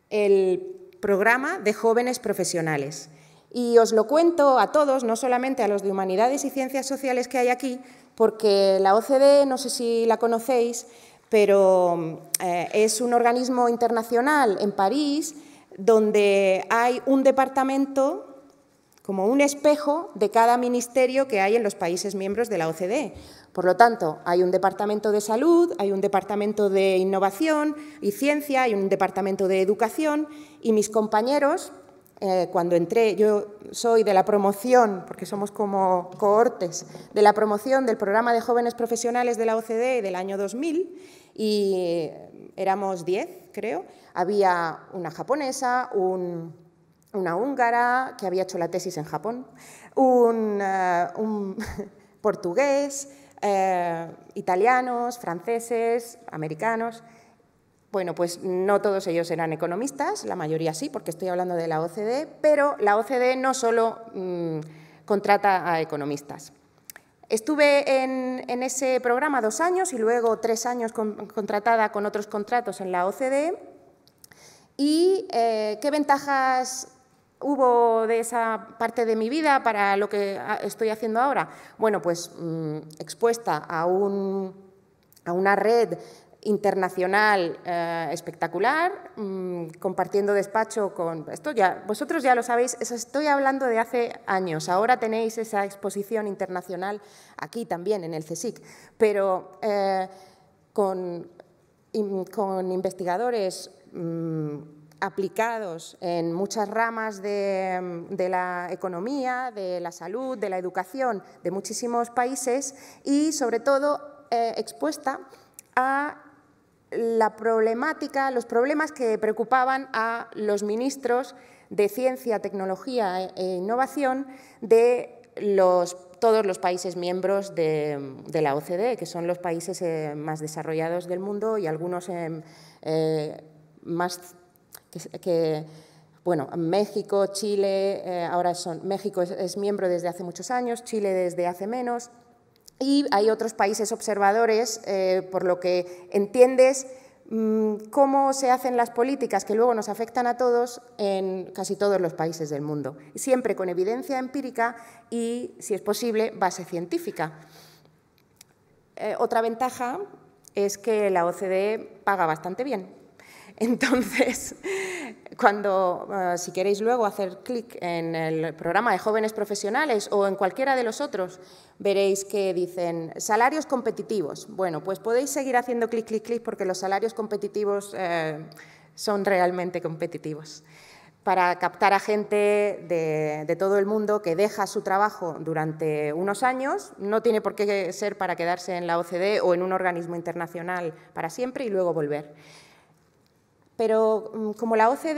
el programa de jóvenes profesionales. Y os lo cuento a todos, no solamente a los de humanidades y ciencias sociales que hay aquí, porque la OCDE, no sé si la conocéis, pero eh, es un organismo internacional en París donde hay un departamento como un espejo de cada ministerio que hay en los países miembros de la OCDE. Por lo tanto, hay un departamento de salud, hay un departamento de innovación y ciencia, hay un departamento de educación y mis compañeros, eh, cuando entré, yo soy de la promoción, porque somos como cohortes, de la promoción del programa de jóvenes profesionales de la OCDE del año 2000 y eh, éramos diez, creo. Había una japonesa, una húngara que había hecho la tesis en Japón, un eh, portugués, eh, italianos, franceses, americanos. Bueno, pues no todos ellos eran economistas, la mayoría sí, porque estoy hablando de la OCDE, pero la OCDE no solo mm, contrata a economistas. Estuve en, ese programa dos años y luego tres años contratada con otros contratos en la OCDE. ¿Y eh, qué ventajas hubo de esa parte de mi vida para lo que ah, estoy haciendo ahora? Bueno, pues mm, expuesta a, una red internacional eh, espectacular, mm, compartiendo despacho con... Esto ya, vosotros ya lo sabéis, estoy hablando de hace años. Ahora tenéis esa exposición internacional aquí también, en el CSIC, pero eh, con, investigadores... Mm, aplicados en muchas ramas de, la economía, de la salud, de la educación de muchísimos países y sobre todo eh, expuesta a la problemática, los problemas que preocupaban a los ministros de Ciencia, Tecnología e, e Innovación de los, todos los países miembros de, la OCDE, que son los países eh, más desarrollados del mundo y algunos em, eh, más que, bueno, México, Chile, eh, ahora son, México es, miembro desde hace muchos años, Chile desde hace menos, y hay otros países observadores, eh, por lo que entiendes mm, cómo se hacen las políticas que luego nos afectan a todos en casi todos los países del mundo, siempre con evidencia empírica y, si es posible, base científica. Eh, otra ventaja es que la OCDE paga bastante bien entonces, cuando, eh, si queréis luego hacer clic en el programa de jóvenes profesionales o en cualquiera de los otros, veréis que dicen salarios competitivos. Bueno, pues podéis seguir haciendo clic, clic, clic, porque los salarios competitivos eh, son realmente competitivos para captar a gente de, todo el mundo que deja su trabajo durante unos años, no tiene por qué ser para quedarse en la OCDE o en un organismo internacional para siempre y luego volver. Pero mm, como la OCDE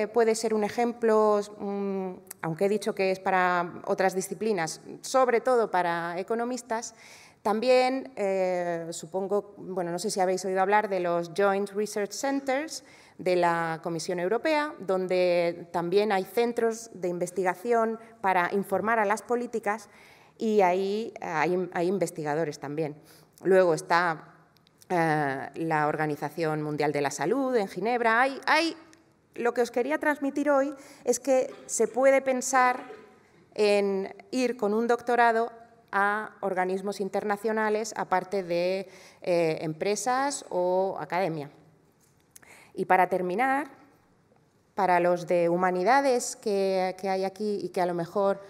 eh, puede ser un ejemplo, mm, aunque he dicho que es para otras disciplinas, sobre todo para economistas, también eh, supongo, bueno, no sé si habéis oído hablar de los Joint Research Centers de la Comisión Europea, donde también hay centros de investigación para informar a las políticas y ahí hay, hay investigadores también. Luego está eh, la Organización Mundial de la Salud en Ginebra. Hay, lo que os quería transmitir hoy es que se puede pensar en ir con un doctorado a organismos internacionales, aparte de eh, empresas o academia. Y para terminar, para los de humanidades que hay aquí y que a lo mejor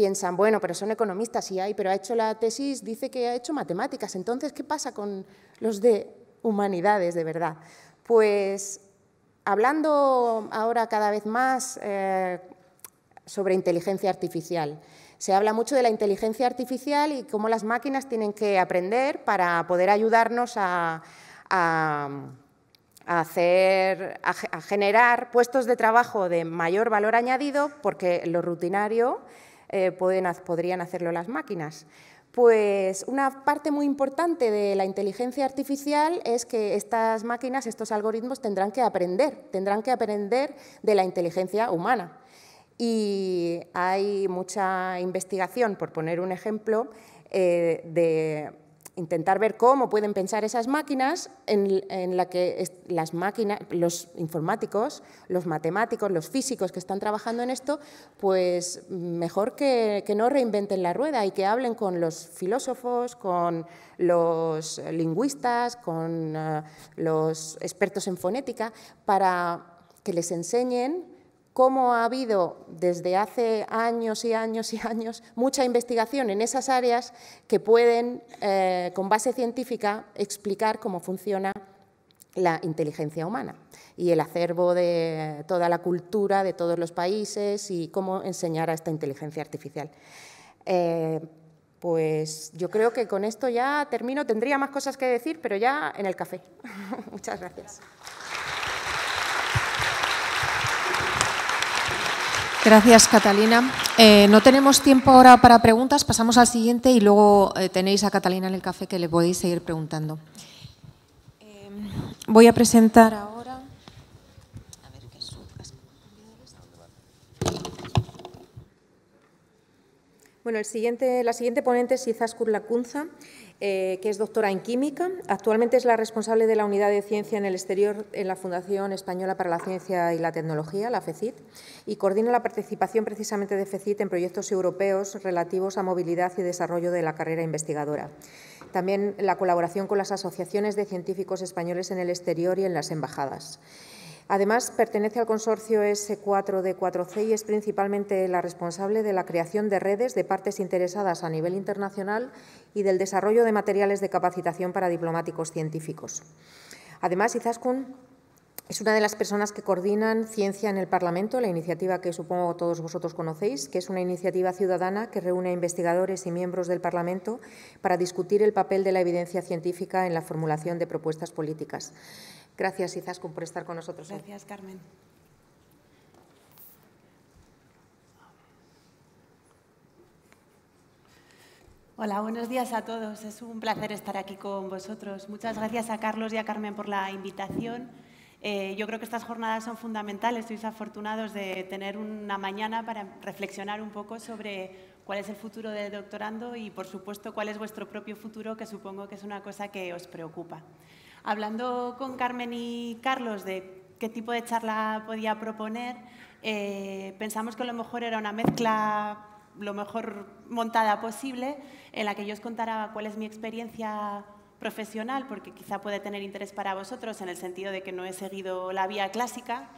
piensan, bueno, pero son economistas y hay, pero ha hecho la tesis, dice que ha hecho matemáticas, entonces, ¿qué pasa con los de humanidades de verdad? Pues hablando ahora cada vez más eh, sobre inteligencia artificial, se habla mucho de la inteligencia artificial y cómo las máquinas tienen que aprender para poder ayudarnos a, hacer, a generar puestos de trabajo de mayor valor añadido, porque lo rutinario eh, podrían hacerlo las máquinas. Pues una parte muy importante de la inteligencia artificial es que estas máquinas, estos algoritmos tendrán que aprender, tendrán que aprender de la inteligencia humana. Y hay mucha investigación, por poner un ejemplo, eh, de intentar ver cómo pueden pensar esas máquinas en, la que las máquinas, los informáticos, los matemáticos, los físicos que están trabajando en esto, pues mejor que, no reinventen la rueda y que hablen con los filósofos, con los lingüistas, con eh, los expertos en fonética, para que les enseñen cómo ha habido desde hace años y años y años mucha investigación en esas áreas que pueden, eh, con base científica, explicar cómo funciona la inteligencia humana y el acervo de toda la cultura de todos los países y cómo enseñar a esta inteligencia artificial. Eh, pues yo creo que con esto ya termino. Tendría más cosas que decir, pero ya en el café. Muchas gracias. Gracias, Catalina. Eh, no tenemos tiempo ahora para preguntas. Pasamos al siguiente y luego eh, tenéis a Catalina en el café que le podéis seguir preguntando. Eh, voy a presentar ahora. Bueno, el siguiente, la siguiente ponente es Izaskur Lacunza. Eh, que es doctora en química. Actualmente es la responsable de la unidad de ciencia en el exterior en la Fundación Española para la Ciencia y la Tecnología, la FECIT, y coordina la participación precisamente de FECIT en proyectos europeos relativos a movilidad y desarrollo de la carrera investigadora. También la colaboración con las asociaciones de científicos españoles en el exterior y en las embajadas. Además, pertenece al consorcio S4D4C y es principalmente la responsable de la creación de redes de partes interesadas a nivel internacional y del desarrollo de materiales de capacitación para diplomáticos científicos. Además, Izaskun es una de las personas que coordinan Ciencia en el Parlamento, la iniciativa que supongo todos vosotros conocéis, que es una iniciativa ciudadana que reúne a investigadores y miembros del Parlamento para discutir el papel de la evidencia científica en la formulación de propuestas políticas. Gracias, Izaskun, por estar con nosotros. Gracias, Carmen. Hola, buenos días a todos. Es un placer estar aquí con vosotros. Muchas gracias a Carlos y a Carmen por la invitación. Eh, yo creo que estas jornadas son fundamentales. Sois afortunados de tener una mañana para reflexionar un poco sobre cuál es el futuro del doctorando y, por supuesto, cuál es vuestro propio futuro, que supongo que es una cosa que os preocupa. Hablando con Carmen y Carlos de qué tipo de charla podía proponer, eh, pensamos que a lo mejor era una mezcla lo mejor montada posible, en la que yo os contara cuál es mi experiencia profesional, porque quizá puede tener interés para vosotros en el sentido de que no he seguido la vía clásica,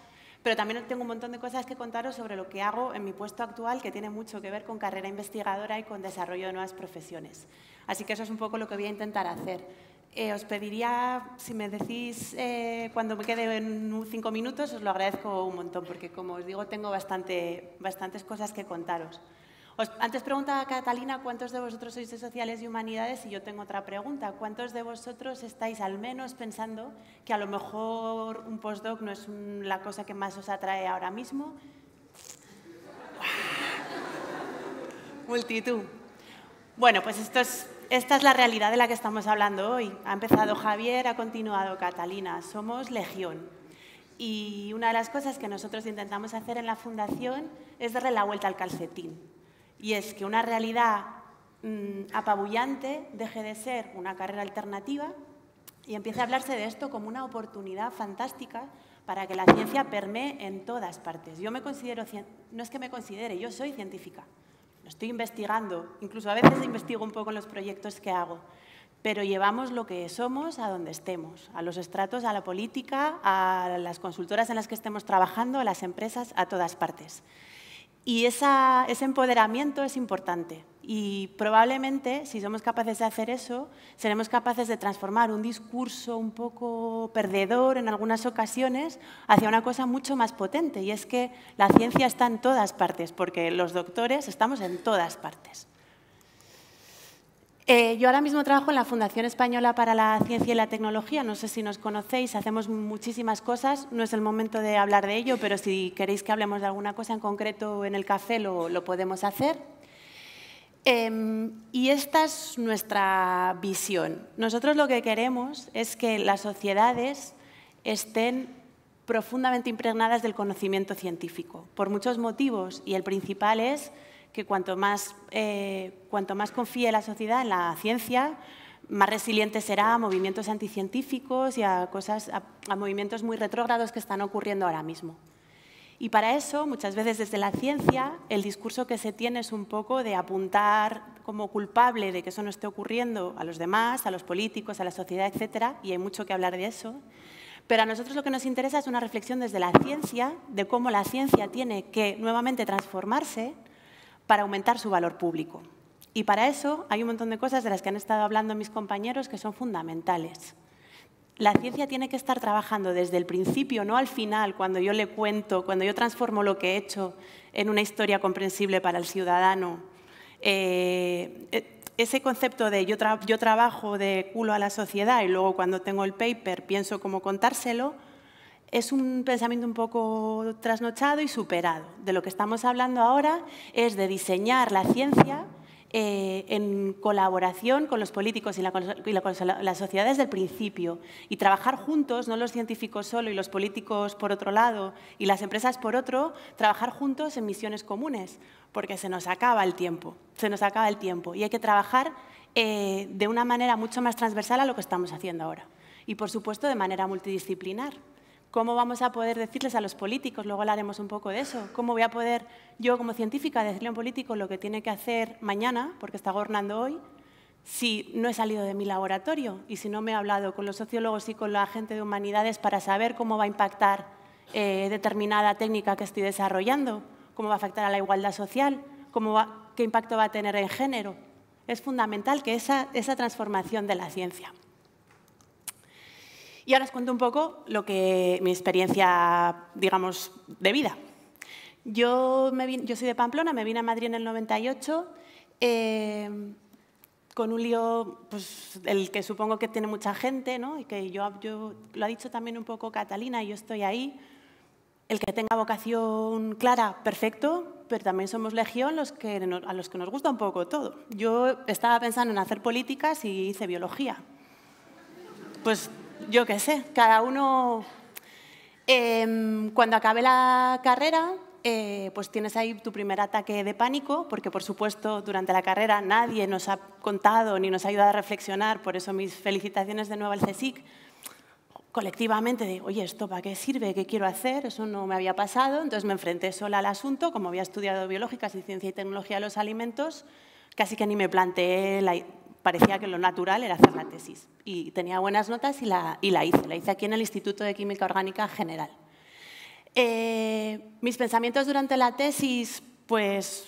pero también tengo un montón de cosas que contaros sobre lo que hago en mi puesto actual, que tiene mucho que ver con carrera investigadora y con desarrollo de nuevas profesiones. Así que eso es un poco lo que voy a intentar hacer. Eh, os pediría, si me decís eh, cuando me quede en cinco minutos, os lo agradezco un montón, porque como os digo, tengo bastante, bastantes cosas que contaros. antes preguntaba Catalina cuántos de vosotros sois de sociales y humanidades y yo tengo otra pregunta. ¿Cuántos de vosotros estáis al menos pensando que a lo mejor un postdoc no es la cosa que más os atrae ahora mismo? Multitud. Bueno, pues esto es esta es la realidad de la que estamos hablando hoy. Ha empezado Javier, ha continuado Catalina. Somos legión. Y una de las cosas que nosotros intentamos hacer en la fundación es darle la vuelta al calcetín. Y es que una realidad mm, apabullante deje de ser una carrera alternativa y empiece a hablarse de esto como una oportunidad fantástica para que la ciencia permee en todas partes. Yo me considero, no es que me considere, yo soy científica lo estoy investigando, incluso a veces investigo un poco en los proyectos que hago, pero llevamos lo que somos a donde estemos, a los estratos, a la política, a las consultoras en las que estemos trabajando, a las empresas, a todas partes. Y ese empoderamiento es importante. Y probablemente, si somos capaces de hacer eso, seremos capaces de transformar un discurso un poco perdedor en algunas ocasiones hacia una cosa mucho más potente. Y es que la ciencia está en todas partes, porque los doctores estamos en todas partes. Eh, yo ahora mismo trabajo en la Fundación Española para la Ciencia y la Tecnología. No sé si nos conocéis, hacemos muchísimas cosas. No es el momento de hablar de ello, pero si queréis que hablemos de alguna cosa en concreto en el café, lo, lo podemos hacer. Em, y esta es nuestra visión. Nosotros lo que queremos es que las sociedades estén profundamente impregnadas del conocimiento científico, por muchos motivos, y el principal es que eh, cuanto más, confíe la sociedad en la ciencia, más resiliente será a movimientos anticientíficos y a, cosas, movimientos muy retrógrados que están ocurriendo ahora mismo. Y para eso, muchas veces desde la ciencia, el discurso que se tiene es un poco de apuntar como culpable de que eso no esté ocurriendo a los demás, a los políticos, a la sociedad, etcétera, y hay mucho que hablar de eso. Pero a nosotros lo que nos interesa es una reflexión desde la ciencia, de cómo la ciencia tiene que nuevamente transformarse para aumentar su valor público. Y para eso hay un montón de cosas de las que han estado hablando mis compañeros que son fundamentales. La ciencia tiene que estar trabajando desde el principio, no al final, cuando yo le cuento, cuando yo transformo lo que he hecho en una historia comprensible para el ciudadano. Eh, e, ese concepto de yo trabajo de culo a la sociedad y luego cuando tengo el paper pienso cómo contárselo, es un pensamiento un poco trasnochado y superado. De lo que estamos hablando ahora es de diseñar la ciencia eh, en colaboración con los políticos y, la, sociedades la, desde el principio y trabajar juntos, no los científicos solo y los políticos por otro lado y las empresas por otro, trabajar juntos en misiones comunes, porque se nos acaba el tiempo, se nos acaba el tiempo y hay que trabajar eh, de una manera mucho más transversal a lo que estamos haciendo ahora y, por supuesto, de manera multidisciplinar. ¿Cómo vamos a poder decirles a los políticos, luego hablaremos un poco de eso, cómo voy a poder yo como científica decirle a un político lo que tiene que hacer mañana, porque está gobernando hoy, si no he salido de mi laboratorio y si no me he hablado con los sociólogos y con la gente de humanidades para saber cómo va a impactar eh, determinada técnica que estoy desarrollando, cómo va a afectar a la igualdad social, qué impacto va a tener en género. Es fundamental que esa transformación de la ciencia. Y ahora os cuento un poco lo que mi experiencia, digamos, de vida. Yo, yo soy de Pamplona, me vine a Madrid en el 98 eh, con un lío, pues, el que supongo que tiene mucha gente, ¿no? Y que yo, lo ha dicho también un poco Catalina, y yo estoy ahí. El que tenga vocación clara, perfecto, pero también somos legión los que a los que nos gusta un poco todo. Yo estaba pensando en hacer políticas y hice biología. Pues yo qué sé, cada uno, em, cuando acabe la carrera, eh, pues tienes ahí tu primer ataque de pánico, porque por supuesto durante la carrera nadie nos ha contado ni nos ha ayudado a reflexionar, por eso mis felicitaciones de nuevo al CSIC, colectivamente de, oye, ¿esto para qué sirve? ¿Qué quiero hacer? Eso no me había pasado, entonces me enfrenté sola al asunto, como había estudiado biológicas y ciencia y tecnología de los alimentos, casi que ni me planteé la, parecía que lo natural era hacer la tesis. Y tenía buenas notas y la, y la hice. La hice aquí en el Instituto de Química Orgánica General. Eh, mis pensamientos durante la tesis, pues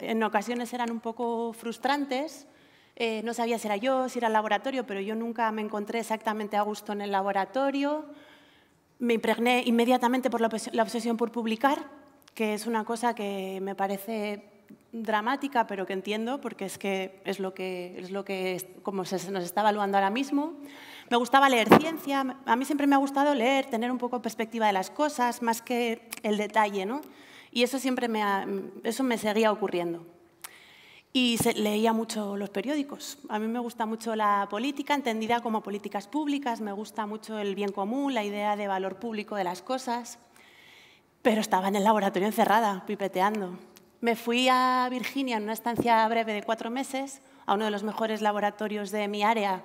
en ocasiones eran un poco frustrantes. Eh, no sabía si era yo, si era el laboratorio, pero yo nunca me encontré exactamente a gusto en el laboratorio. Me impregné inmediatamente por la obsesión por publicar, que es una cosa que me parece dramática, pero que entiendo, porque es que es lo que, es lo que como se nos está evaluando ahora mismo. Me gustaba leer ciencia, a mí siempre me ha gustado leer, tener un poco perspectiva de las cosas, más que el detalle, ¿no? Y eso siempre me, eso me seguía ocurriendo. Y leía mucho los periódicos. A mí me gusta mucho la política, entendida como políticas públicas, me gusta mucho el bien común, la idea de valor público de las cosas, pero estaba en el laboratorio encerrada, pipeteando. Me fui a Virginia en una estancia breve de cuatro meses a uno de los mejores laboratorios de mi área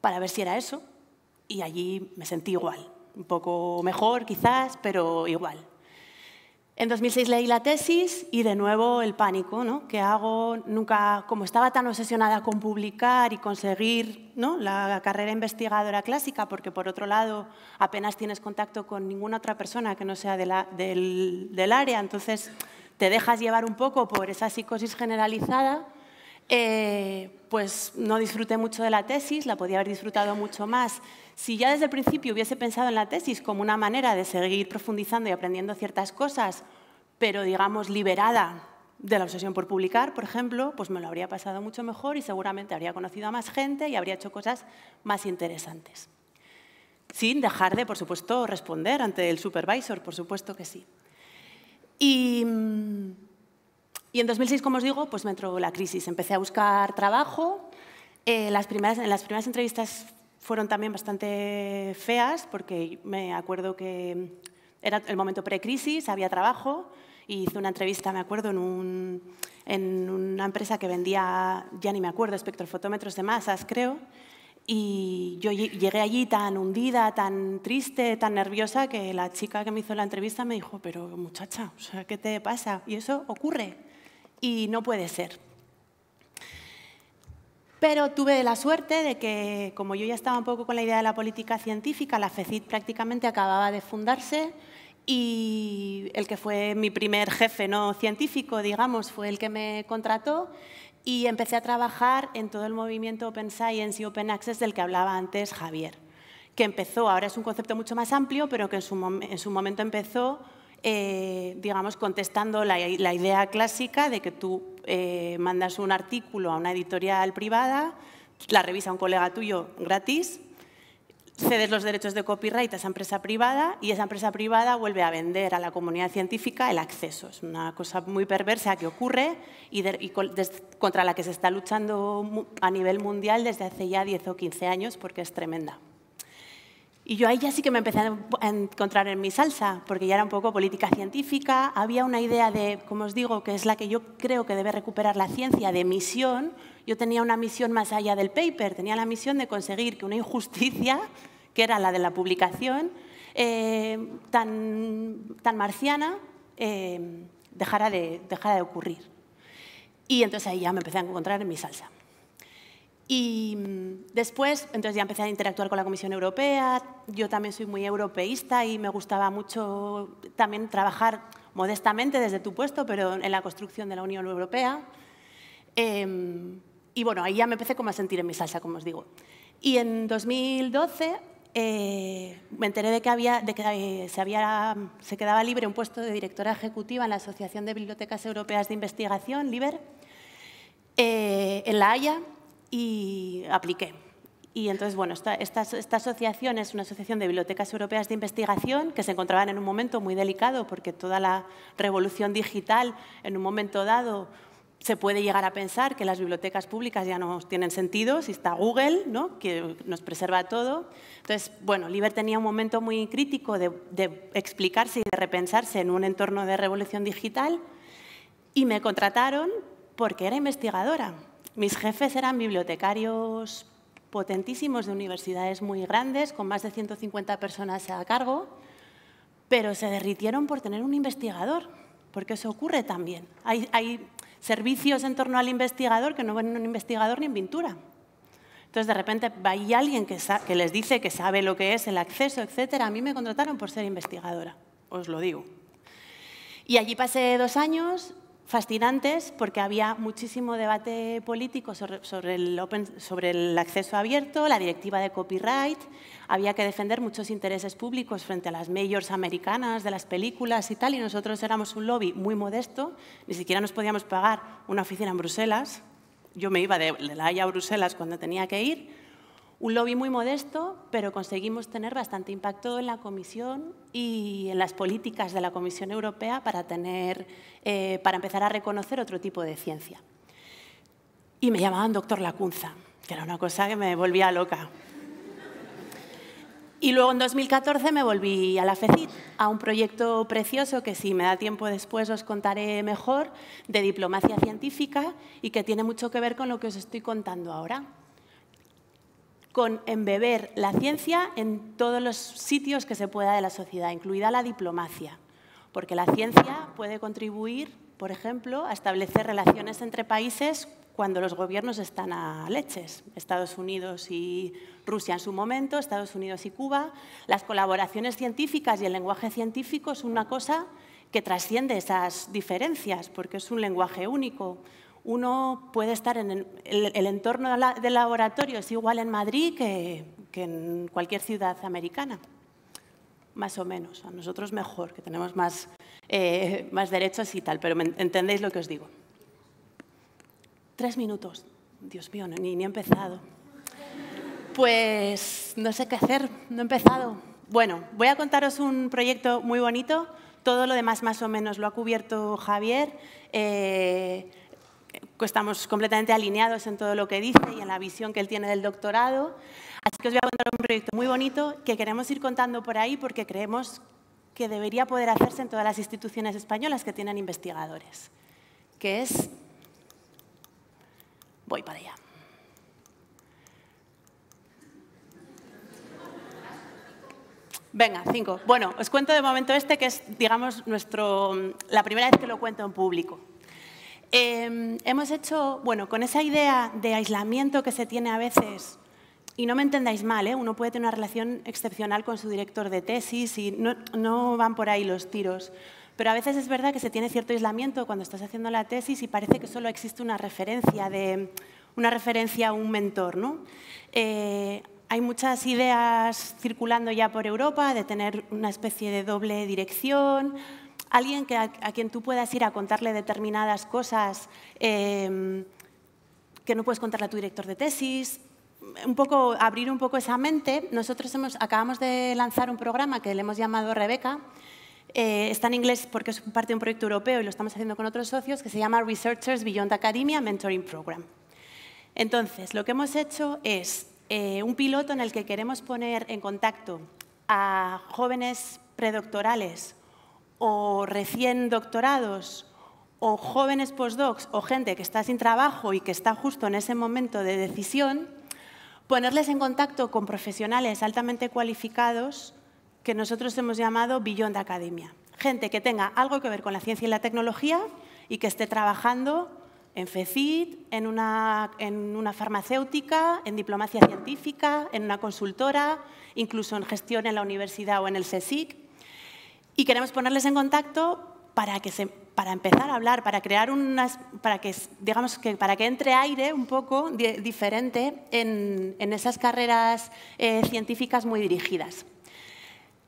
para ver si era eso y allí me sentí igual, un poco mejor quizás, pero igual. En 2006 leí la tesis y de nuevo el pánico, ¿no? Que hago nunca, como estaba tan obsesionada con publicar y conseguir ¿no? la carrera investigadora clásica, porque por otro lado apenas tienes contacto con ninguna otra persona que no sea del, del área, entonces te dejas llevar un poco por esa psicosis generalizada, eh, pues no disfruté mucho de la tesis, la podía haber disfrutado mucho más. Si ya desde el principio hubiese pensado en la tesis como una manera de seguir profundizando y aprendiendo ciertas cosas, pero digamos liberada de la obsesión por publicar, por ejemplo, pues me lo habría pasado mucho mejor y seguramente habría conocido a más gente y habría hecho cosas más interesantes. Sin dejar de, por supuesto, responder ante el supervisor, por supuesto que sí. Mm, y, en 2006, como os digo, pues me entró la crisis. Empecé a buscar trabajo. Eh, las, primeras, entrevistas fueron también bastante feas porque me acuerdo que era el momento precrisis, había trabajo y hice una entrevista, me acuerdo, en una empresa que vendía, ya ni me acuerdo, espectrofotómetros de masas, creo, y yo llegué allí tan hundida, tan triste, tan nerviosa, que la chica que me hizo la entrevista me dijo, pero muchacha, sea, ¿qué te pasa? Y eso ocurre y no puede ser. Pero tuve la suerte de que, como yo ya estaba un poco con la idea de la política científica, la FECIT prácticamente acababa de fundarse y el que fue mi primer jefe no científico, digamos, fue el que me contrató y empecé a trabajar en todo el movimiento Open Science y Open Access del que hablaba antes Javier, que empezó, ahora es un concepto mucho más amplio, pero que en su, momento empezó, eh, digamos, contestando la, idea clásica de que tú eh, mandas un artículo a una editorial privada, la revisa un colega tuyo gratis, cedes los derechos de copyright a esa empresa privada y esa empresa privada vuelve a vender a la comunidad científica el acceso. Es una cosa muy perversa que ocurre y, y contra la que se está luchando a nivel mundial desde hace ya 10 o 15 años porque es tremenda. Y yo ahí ya sí que me empecé a encontrar en mi salsa, porque ya era un poco política científica, había una idea de, como os digo, que es la que yo creo que debe recuperar la ciencia, de misión. Yo tenía una misión más allá del paper, tenía la misión de conseguir que una injusticia, que era la de la publicación, eh, tan, tan marciana, eh, dejara, de, dejara de ocurrir. Y entonces ahí ya me empecé a encontrar en mi salsa. Y después, entonces ya empecé a interactuar con la Comisión Europea, yo también soy muy europeísta y me gustaba mucho también trabajar modestamente desde tu puesto, pero en la construcción de la Unión Europea. Em, y bueno, ahí ya me empecé como a sentir en mi salsa, como os digo. Y en 2012 eh, me enteré de que, eh, se quedaba libre un puesto de directora ejecutiva en la Asociación de Bibliotecas Europeas de Investigación, LIBER, eh, en La Haya, y apliqué. Y entonces, bueno, esta, asociación es una asociación de bibliotecas europeas de investigación que se encontraban en un momento muy delicado porque toda la revolución digital, en un momento dado, se puede llegar a pensar que las bibliotecas públicas ya no tienen sentido, si está Google, ¿no? que nos preserva todo. Entonces, bueno, Liber tenía un momento muy crítico de explicarse y de repensarse en un entorno de revolución digital y me contrataron porque era investigadora. Mis jefes eran bibliotecarios potentísimos de universidades muy grandes, con más de 150 personas a cargo, pero se derritieron por tener un investigador, porque eso ocurre también. Hay, servicios en torno al investigador que no ven un investigador ni en pintura. Entonces, de repente, va alguien que, les dice que sabe lo que es el acceso, etcétera. A mí me contrataron por ser investigadora, os lo digo. Y allí pasé dos años, fascinantes porque había muchísimo debate político sobre, el acceso abierto, la directiva de copyright, había que defender muchos intereses públicos frente a las majors americanas de las películas y tal, y nosotros éramos un lobby muy modesto, ni siquiera nos podíamos pagar una oficina en Bruselas, yo me iba de La Haya a Bruselas cuando tenía que ir, un lobby muy modesto, pero conseguimos tener bastante impacto en la Comisión y en las políticas de la Comisión Europea eh, para, empezar a reconocer otro tipo de ciencia. Y me llamaban doctor Lacunza, que era una cosa que me volvía loca. Y luego en 2014 me volví a la FECIT, a un proyecto precioso que si me da tiempo después os contaré mejor, de diplomacia científica y que tiene mucho que ver con lo que os estoy contando ahora con embeber la ciencia en todos los sitios que se pueda de la sociedad, incluida la diplomacia, porque la ciencia puede contribuir, por ejemplo, a establecer relaciones entre países cuando los gobiernos están a leches. Estados Unidos y Rusia en su momento, Estados Unidos y Cuba. Las colaboraciones científicas y el lenguaje científico es una cosa que trasciende esas diferencias, porque es un lenguaje único, uno puede estar en el, entorno del laboratorio, es igual en Madrid que, en cualquier ciudad americana, más o menos. A nosotros mejor, que tenemos más, eh, derechos y tal, pero entendéis lo que os digo. Tres minutos. Dios mío, ni, ni he empezado. Pues no sé qué hacer, no he empezado. Bueno, voy a contaros un proyecto muy bonito. Todo lo demás más o menos lo ha cubierto Javier. Eh, estamos completamente alineados en todo lo que dice y en la visión que él tiene del doctorado. Así que os voy a contar un proyecto muy bonito que queremos ir contando por ahí porque creemos que debería poder hacerse en todas las instituciones españolas que tienen investigadores, que es... Voy para allá. Venga, cinco. Bueno, os cuento de momento este que es, digamos, nuestro, la primera vez que lo cuento en público. Em, hemos hecho, bueno, con esa idea de aislamiento que se tiene a veces, y no me entendáis mal, ¿eh? uno puede tener una relación excepcional con su director de tesis y no, van por ahí los tiros. Pero a veces es verdad que se tiene cierto aislamiento cuando estás haciendo la tesis y parece que solo existe una referencia, de, una referencia a un mentor. ¿no? Eh, hay muchas ideas circulando ya por Europa de tener una especie de doble dirección, alguien a, quien tú puedas ir a contarle determinadas cosas em, que no puedes contarle a tu director de tesis, un poco, abrir un poco esa mente. Nosotros hemos, acabamos de lanzar un programa que le hemos llamado Rebeca. Eh, está en inglés porque es parte de un proyecto europeo y lo estamos haciendo con otros socios que se llama Researchers Beyond Academia Mentoring Program. Entonces, lo que hemos hecho es eh, un piloto en el que queremos poner en contacto a jóvenes predoctorales o recién doctorados o jóvenes postdocs o gente que está sin trabajo y que está justo en ese momento de decisión, ponerles en contacto con profesionales altamente cualificados que nosotros hemos llamado billón de academia. Gente que tenga algo que ver con la ciencia y la tecnología y que esté trabajando en FECIT, en una, en una farmacéutica, en diplomacia científica, en una consultora, incluso en gestión en la universidad o en el CSIC, y queremos ponerles en contacto para que para empezar a hablar, para crear unas, para que digamos que para que entre aire un poco diferente en, en, esas carreras eh, científicas muy dirigidas.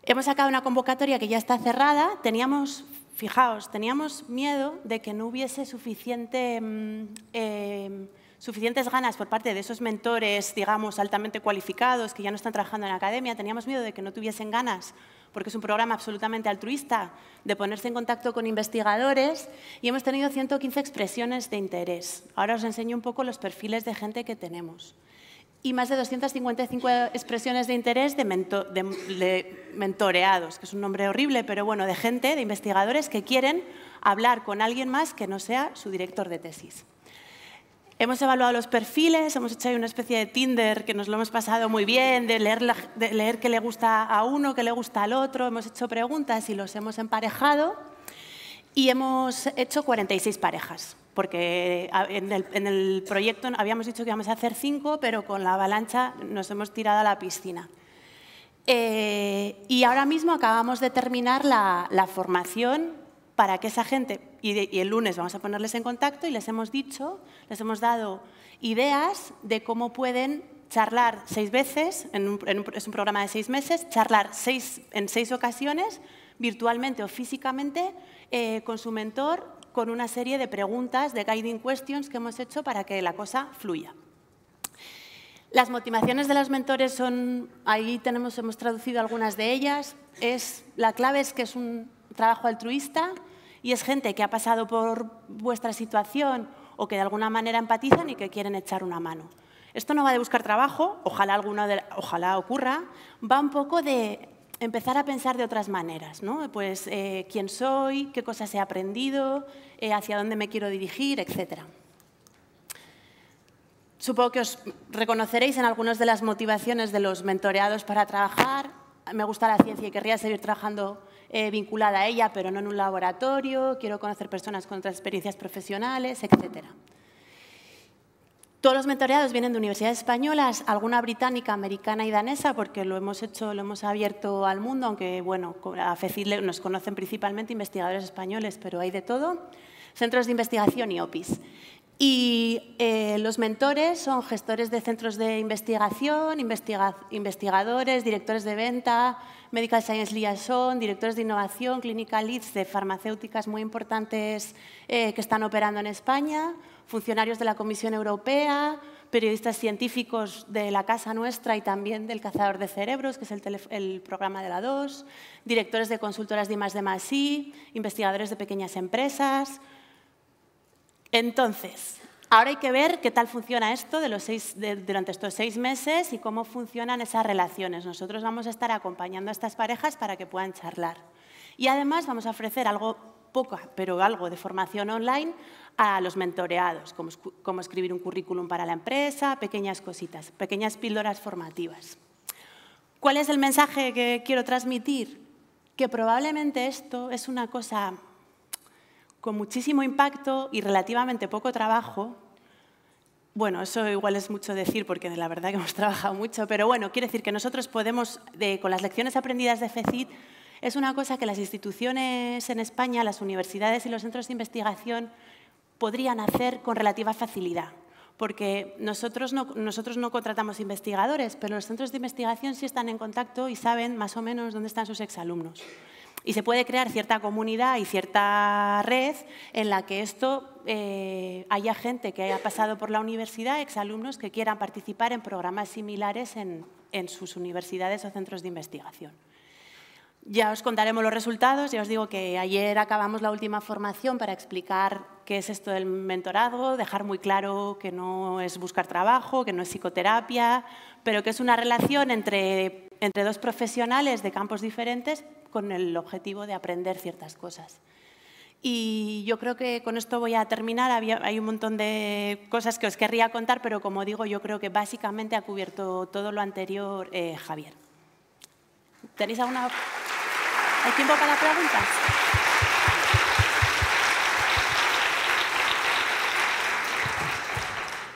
Hemos sacado una convocatoria que ya está cerrada. Teníamos, fijaos, teníamos miedo de que no hubiese suficiente, mm, eh, suficientes ganas por parte de esos mentores, digamos, altamente cualificados que ya no están trabajando en la academia. Teníamos miedo de que no tuviesen ganas porque es un programa absolutamente altruista, de ponerse en contacto con investigadores y hemos tenido 115 expresiones de interés. Ahora os enseño un poco los perfiles de gente que tenemos. Y más de 255 expresiones de interés de, de mentoreados, que es un nombre horrible, pero bueno, de gente, de investigadores que quieren hablar con alguien más que no sea su director de tesis. Hemos evaluado los perfiles, hemos hecho una especie de Tinder que nos lo hemos pasado muy bien, de leer, qué le gusta a uno, qué le gusta al otro. Hemos hecho preguntas y los hemos emparejado. Y hemos hecho 46 parejas, porque en el, proyecto habíamos dicho que íbamos a hacer 5, pero con la avalancha nos hemos tirado a la piscina. Eh, y ahora mismo acabamos de terminar la formación para que esa gente, y, el lunes vamos a ponerles en contacto y les hemos dicho, les hemos dado ideas de cómo pueden charlar seis veces, en es un programa de seis meses, charlar seis, en seis ocasiones, virtualmente o físicamente, eh, con su mentor, con una serie de preguntas, de guiding questions que hemos hecho para que la cosa fluya. Las motivaciones de los mentores son, ahí tenemos, hemos traducido algunas de ellas, es, la clave es que es un, trabajo altruista y es gente que ha pasado por vuestra situación o que de alguna manera empatizan y que quieren echar una mano. Esto no va de buscar trabajo, ojalá, alguna ojalá ocurra, va un poco de empezar a pensar de otras maneras, ¿no? Pues eh, quién soy, qué cosas he aprendido, eh, hacia dónde me quiero dirigir, etcétera. Supongo que os reconoceréis en algunas de las motivaciones de los mentoreados para trabajar. Me gusta la ciencia y querría seguir trabajando eh, vinculada a ella, pero no en un laboratorio, quiero conocer personas con otras experiencias profesionales, etcétera. Todos los mentoreados vienen de universidades españolas, alguna británica, americana y danesa, porque lo hemos hecho, lo hemos abierto al mundo, aunque bueno, a nos conocen principalmente investigadores españoles, pero hay de todo. Centros de investigación y OPIS. Y eh, los mentores son gestores de centros de investigación, investigadores, directores de venta, Medical Science Liaison, directores de innovación, clinical leads de farmacéuticas muy importantes eh, que están operando en España, funcionarios de la Comisión Europea, periodistas científicos de la casa nuestra y también del Cazador de Cerebros, que es el, programa de la 2, directores de consultoras de I+, de Masí, investigadores de pequeñas empresas. Entonces, Ahora hay que ver qué tal funciona esto durante estos seis meses y cómo funcionan esas relaciones. Nosotros vamos a estar acompañando a estas parejas para que puedan charlar. Y además vamos a ofrecer algo poca, pero algo de formación online a los mentoreados, como, como escribir un currículum para la empresa, pequeñas cositas, pequeñas píldoras formativas. ¿Cuál es el mensaje que quiero transmitir? Que probablemente esto es una cosa con muchísimo impacto y relativamente poco trabajo. Bueno, eso igual es mucho decir porque la verdad que hemos trabajado mucho, pero bueno, quiere decir que nosotros podemos, con las lecciones aprendidas de FECIT, es una cosa que las instituciones en España, las universidades y los centros de investigación podrían hacer con relativa facilidad porque nosotros no, nosotros no contratamos investigadores, pero los centros de investigación sí están en contacto y saben más o menos dónde están sus exalumnos. Y se puede crear cierta comunidad y cierta red en la que esto eh, haya gente que haya pasado por la universidad, exalumnos que quieran participar en programas similares en, sus universidades o centros de investigación. Ya os contaremos los resultados. Ya os digo que ayer acabamos la última formación para explicar qué es esto del mentorado, dejar muy claro que no es buscar trabajo, que no es psicoterapia, pero que es una relación entre, entre dos profesionales de campos diferentes con el objetivo de aprender ciertas cosas. Y yo creo que con esto voy a terminar. hay un montón de cosas que os querría contar, pero como digo, yo creo que básicamente ha cubierto todo lo anterior eh, Javier. ¿Tenéis alguna... ¿Hay tiempo para preguntas?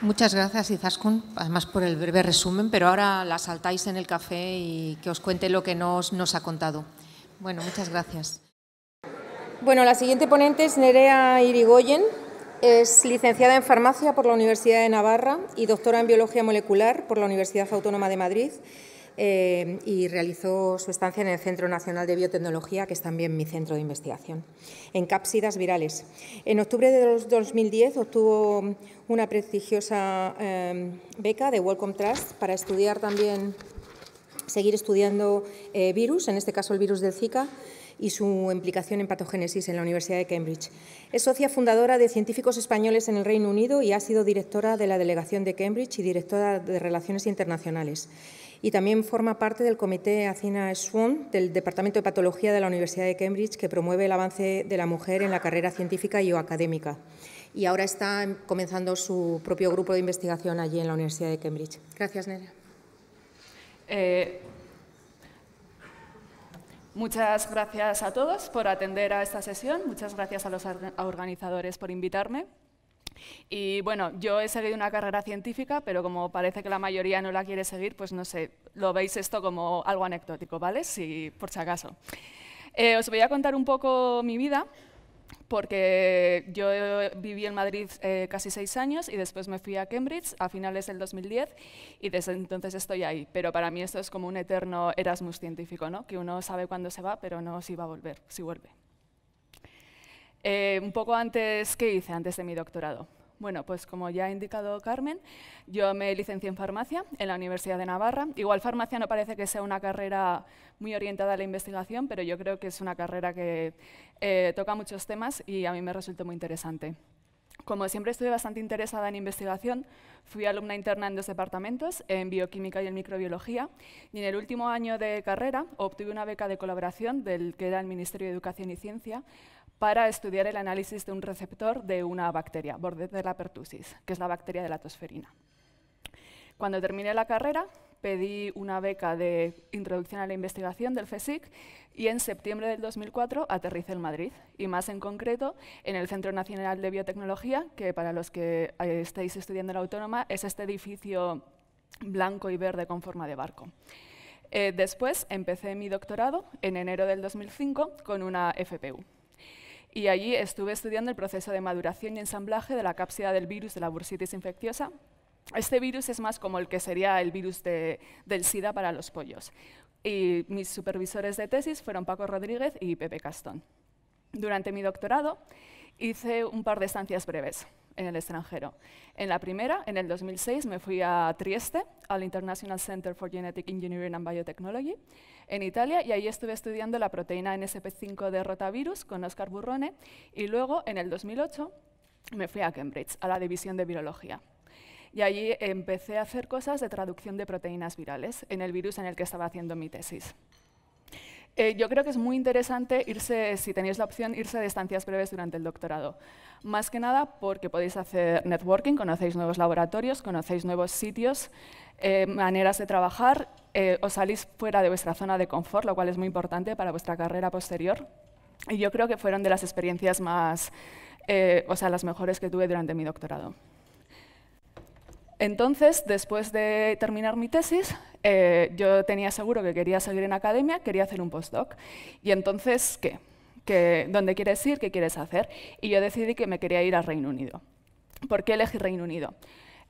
Muchas gracias, Izaskun, además por el breve resumen, pero ahora la saltáis en el café y que os cuente lo que nos, nos ha contado. Bueno, muchas gracias. Bueno, la siguiente ponente es Nerea Irigoyen. Es licenciada en Farmacia por la Universidad de Navarra y doctora en Biología Molecular por la Universidad Autónoma de Madrid. Eh, y realizó su estancia en el Centro Nacional de Biotecnología, que es también mi centro de investigación, en cápsidas virales. En octubre de 2010 obtuvo una prestigiosa eh, beca de Wellcome Trust para estudiar también seguir estudiando eh, virus, en este caso el virus del Zika, y su implicación en patogénesis en la Universidad de Cambridge. Es socia fundadora de Científicos Españoles en el Reino Unido y ha sido directora de la Delegación de Cambridge y directora de Relaciones Internacionales. Y también forma parte del Comité Athena Swan del Departamento de Patología de la Universidad de Cambridge, que promueve el avance de la mujer en la carrera científica y o académica. Y ahora está comenzando su propio grupo de investigación allí en la Universidad de Cambridge. Gracias, Nerea. Eh, muchas gracias a todos por atender a esta sesión, muchas gracias a los organizadores por invitarme. Y bueno, yo he seguido una carrera científica, pero como parece que la mayoría no la quiere seguir, pues no sé, lo veis esto como algo anecdótico, ¿vale? Si por si acaso. Eh, os voy a contar un poco mi vida porque yo viví en Madrid eh, casi seis años y después me fui a Cambridge a finales del 2010 y desde entonces estoy ahí. Pero para mí esto es como un eterno Erasmus científico, ¿no? que uno sabe cuándo se va, pero no si va a volver, si vuelve. Eh, un poco antes, ¿qué hice antes de mi doctorado? Bueno, pues como ya ha indicado Carmen, yo me licencié en farmacia en la Universidad de Navarra. Igual farmacia no parece que sea una carrera muy orientada a la investigación, pero yo creo que es una carrera que eh, toca muchos temas y a mí me resultó muy interesante. Como siempre estuve bastante interesada en investigación, fui alumna interna en dos departamentos, en bioquímica y en microbiología, y en el último año de carrera obtuve una beca de colaboración del que era el Ministerio de Educación y Ciencia para estudiar el análisis de un receptor de una bacteria, borde de la pertussis, que es la bacteria de la tosferina. Cuando terminé la carrera, pedí una beca de introducción a la investigación del FESIC y en septiembre del 2004 aterricé en Madrid y más en concreto en el Centro Nacional de Biotecnología, que para los que eh, estáis estudiando la autónoma es este edificio blanco y verde con forma de barco. Eh, después empecé mi doctorado en enero del 2005 con una FPU y allí estuve estudiando el proceso de maduración y ensamblaje de la cápsida del virus de la bursitis infecciosa. Este virus es más como el que sería el virus del SIDA para los pollos. Y mis supervisores de tesis fueron Paco Rodríguez y Pepe Castón. Durante mi doctorado hice un par de estancias breves en el extranjero. En la primera, en el 2006, me fui a Trieste, al International Center for Genetic Engineering and Biotechnology, en Italia, y ahí estuve estudiando la proteína NSP5 de rotavirus con Oscar Burrone, y luego, en el 2008, me fui a Cambridge, a la división de virología. Y allí empecé a hacer cosas de traducción de proteínas virales en el virus en el que estaba haciendo mi tesis. Eh, yo creo que es muy interesante irse, si tenéis la opción, irse de estancias breves durante el doctorado. Más que nada porque podéis hacer networking, conocéis nuevos laboratorios, conocéis nuevos sitios, eh, maneras de trabajar, eh, os salís fuera de vuestra zona de confort, lo cual es muy importante para vuestra carrera posterior. Y yo creo que fueron de las experiencias más, eh, o sea, las mejores que tuve durante mi doctorado. Entonces, después de terminar mi tesis, eh, yo tenía seguro que quería seguir en academia, quería hacer un postdoc. Y entonces, ¿qué? ¿Qué? ¿Dónde quieres ir? ¿Qué quieres hacer? Y yo decidí que me quería ir al Reino Unido. ¿Por qué elegí Reino Unido?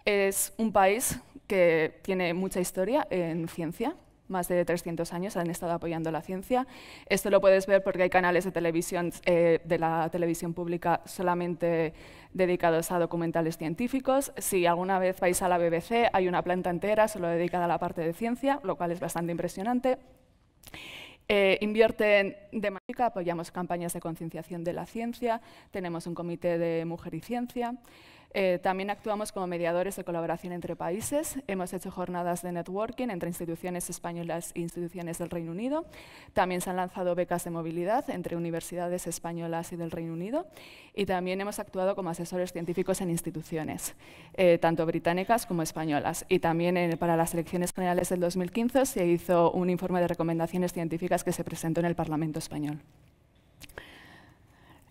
Es un país que tiene mucha historia en ciencia, más de 300 años han estado apoyando la ciencia. Esto lo puedes ver porque hay canales de televisión, eh, de la televisión pública solamente dedicados a documentales científicos. Si alguna vez vais a la BBC, hay una planta entera solo dedicada a la parte de ciencia, lo cual es bastante impresionante. Eh, invierten de manera, apoyamos campañas de concienciación de la ciencia, tenemos un comité de mujer y ciencia. Eh, también actuamos como mediadores de colaboración entre países. Hemos hecho jornadas de networking entre instituciones españolas e instituciones del Reino Unido. También se han lanzado becas de movilidad entre universidades españolas y del Reino Unido. Y también hemos actuado como asesores científicos en instituciones, eh, tanto británicas como españolas. Y también eh, para las elecciones generales del 2015 se hizo un informe de recomendaciones científicas que se presentó en el Parlamento español.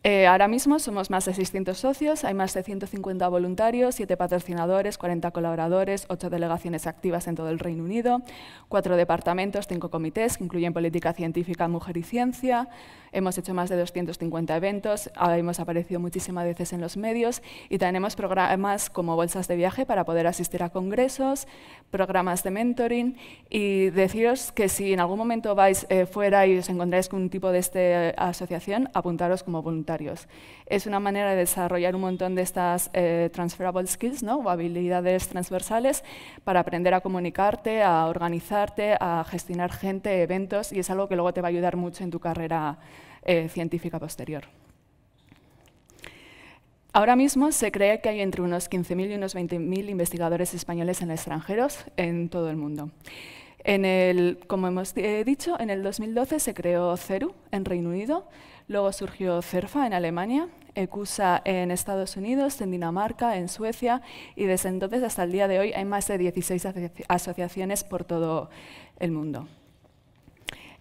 Eh, ahora mismo somos más de 600 socios, hay más de 150 voluntarios, 7 patrocinadores, 40 colaboradores, 8 delegaciones activas en todo el Reino Unido, 4 departamentos, 5 comités que incluyen política científica, mujer y ciencia. Hemos hecho más de 250 eventos, hemos aparecido muchísimas veces en los medios y tenemos programas como bolsas de viaje para poder asistir a congresos, programas de mentoring y deciros que si en algún momento vais eh, fuera y os encontráis con un tipo de esta eh, asociación, apuntaros como voluntarios es una manera de desarrollar un montón de estas eh, transferable skills, ¿no? o habilidades transversales, para aprender a comunicarte, a organizarte, a gestionar gente, eventos, y es algo que luego te va a ayudar mucho en tu carrera eh, científica posterior. Ahora mismo se cree que hay entre unos 15.000 y unos 20.000 investigadores españoles en extranjeros en todo el mundo. como hemos eh, dicho, en el 2012 se creó CERU en Reino Unido, Luego surgió CERFA en Alemania, ECUSA en Estados Unidos, en Dinamarca, en Suecia y desde entonces hasta el día de hoy hay más de 16 asociaciones por todo el mundo.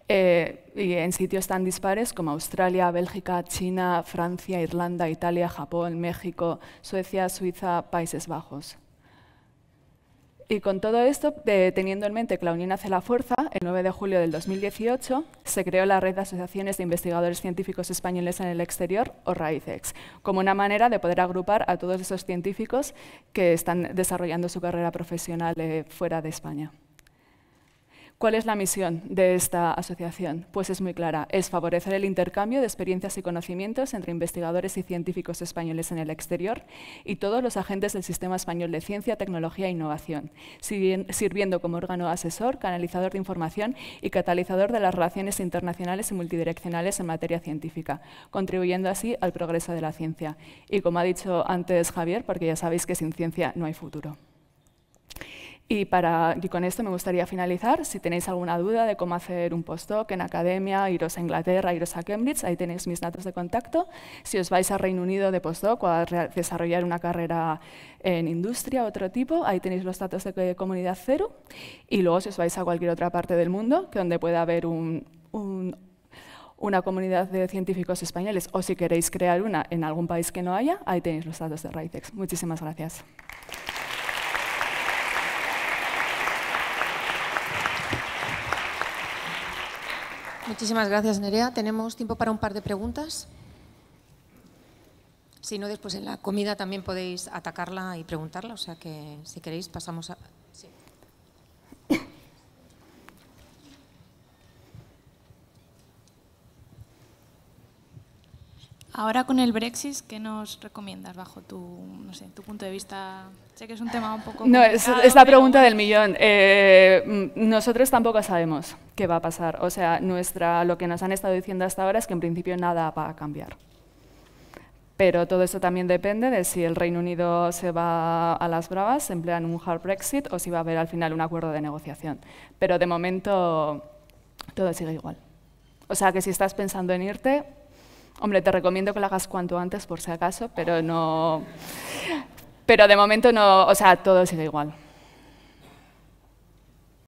Eh, y en sitios tan dispares como Australia, Bélgica, China, Francia, Irlanda, Italia, Japón, México, Suecia, Suiza, Países Bajos. Y con todo esto, eh, teniendo en mente que la Unión hace la fuerza, el 9 de julio del 2018 se creó la Red de Asociaciones de Investigadores Científicos Españoles en el Exterior, o RAICEX, como una manera de poder agrupar a todos esos científicos que están desarrollando su carrera profesional eh, fuera de España. ¿Cuál es la misión de esta asociación? Pues es muy clara, es favorecer el intercambio de experiencias y conocimientos entre investigadores y científicos españoles en el exterior y todos los agentes del sistema español de ciencia, tecnología e innovación, sirviendo como órgano asesor, canalizador de información y catalizador de las relaciones internacionales y multidireccionales en materia científica, contribuyendo así al progreso de la ciencia. Y como ha dicho antes Javier, porque ya sabéis que sin ciencia no hay futuro. Y, para, con esto me gustaría finalizar. Si tenéis alguna duda de cómo hacer un postdoc en academia, iros a Inglaterra, iros a Cambridge, ahí tenéis mis datos de contacto. Si os vais a Reino Unido de postdoc o a desarrollar una carrera en industria, otro tipo, ahí tenéis los datos de eh, comunidad cero. Y luego si os vais a cualquier otra parte del mundo, que donde pueda haber un, una comunidad de científicos españoles o si queréis crear una en algún país que no haya, ahí tenéis los datos de RAITEX. Muchísimas gracias. Muchísimas gracias, Nerea. Tenemos tiempo para un par de preguntas. Si no, después en la comida también podéis atacarla y preguntarla. O sea que, si queréis, pasamos a... Ahora con el Brexit, ¿qué nos recomiendas bajo tu, no sé, tu punto de vista? Sé que es un tema un poco... No, es, la pregunta del millón. Eh, mm, nosotros tampoco sabemos qué va a pasar. O sea, nuestra, lo que nos han estado diciendo hasta ahora es que en principio nada va a cambiar. Pero todo eso también depende de si el Reino Unido se va a las bravas, se en un hard Brexit o si va a haber al final un acuerdo de negociación. Pero de momento todo sigue igual. O sea, que si estás pensando en irte, Hombre, te recomiendo que lo hagas cuanto antes, por si acaso, pero no... Pero de momento no, o sea, todo sigue igual.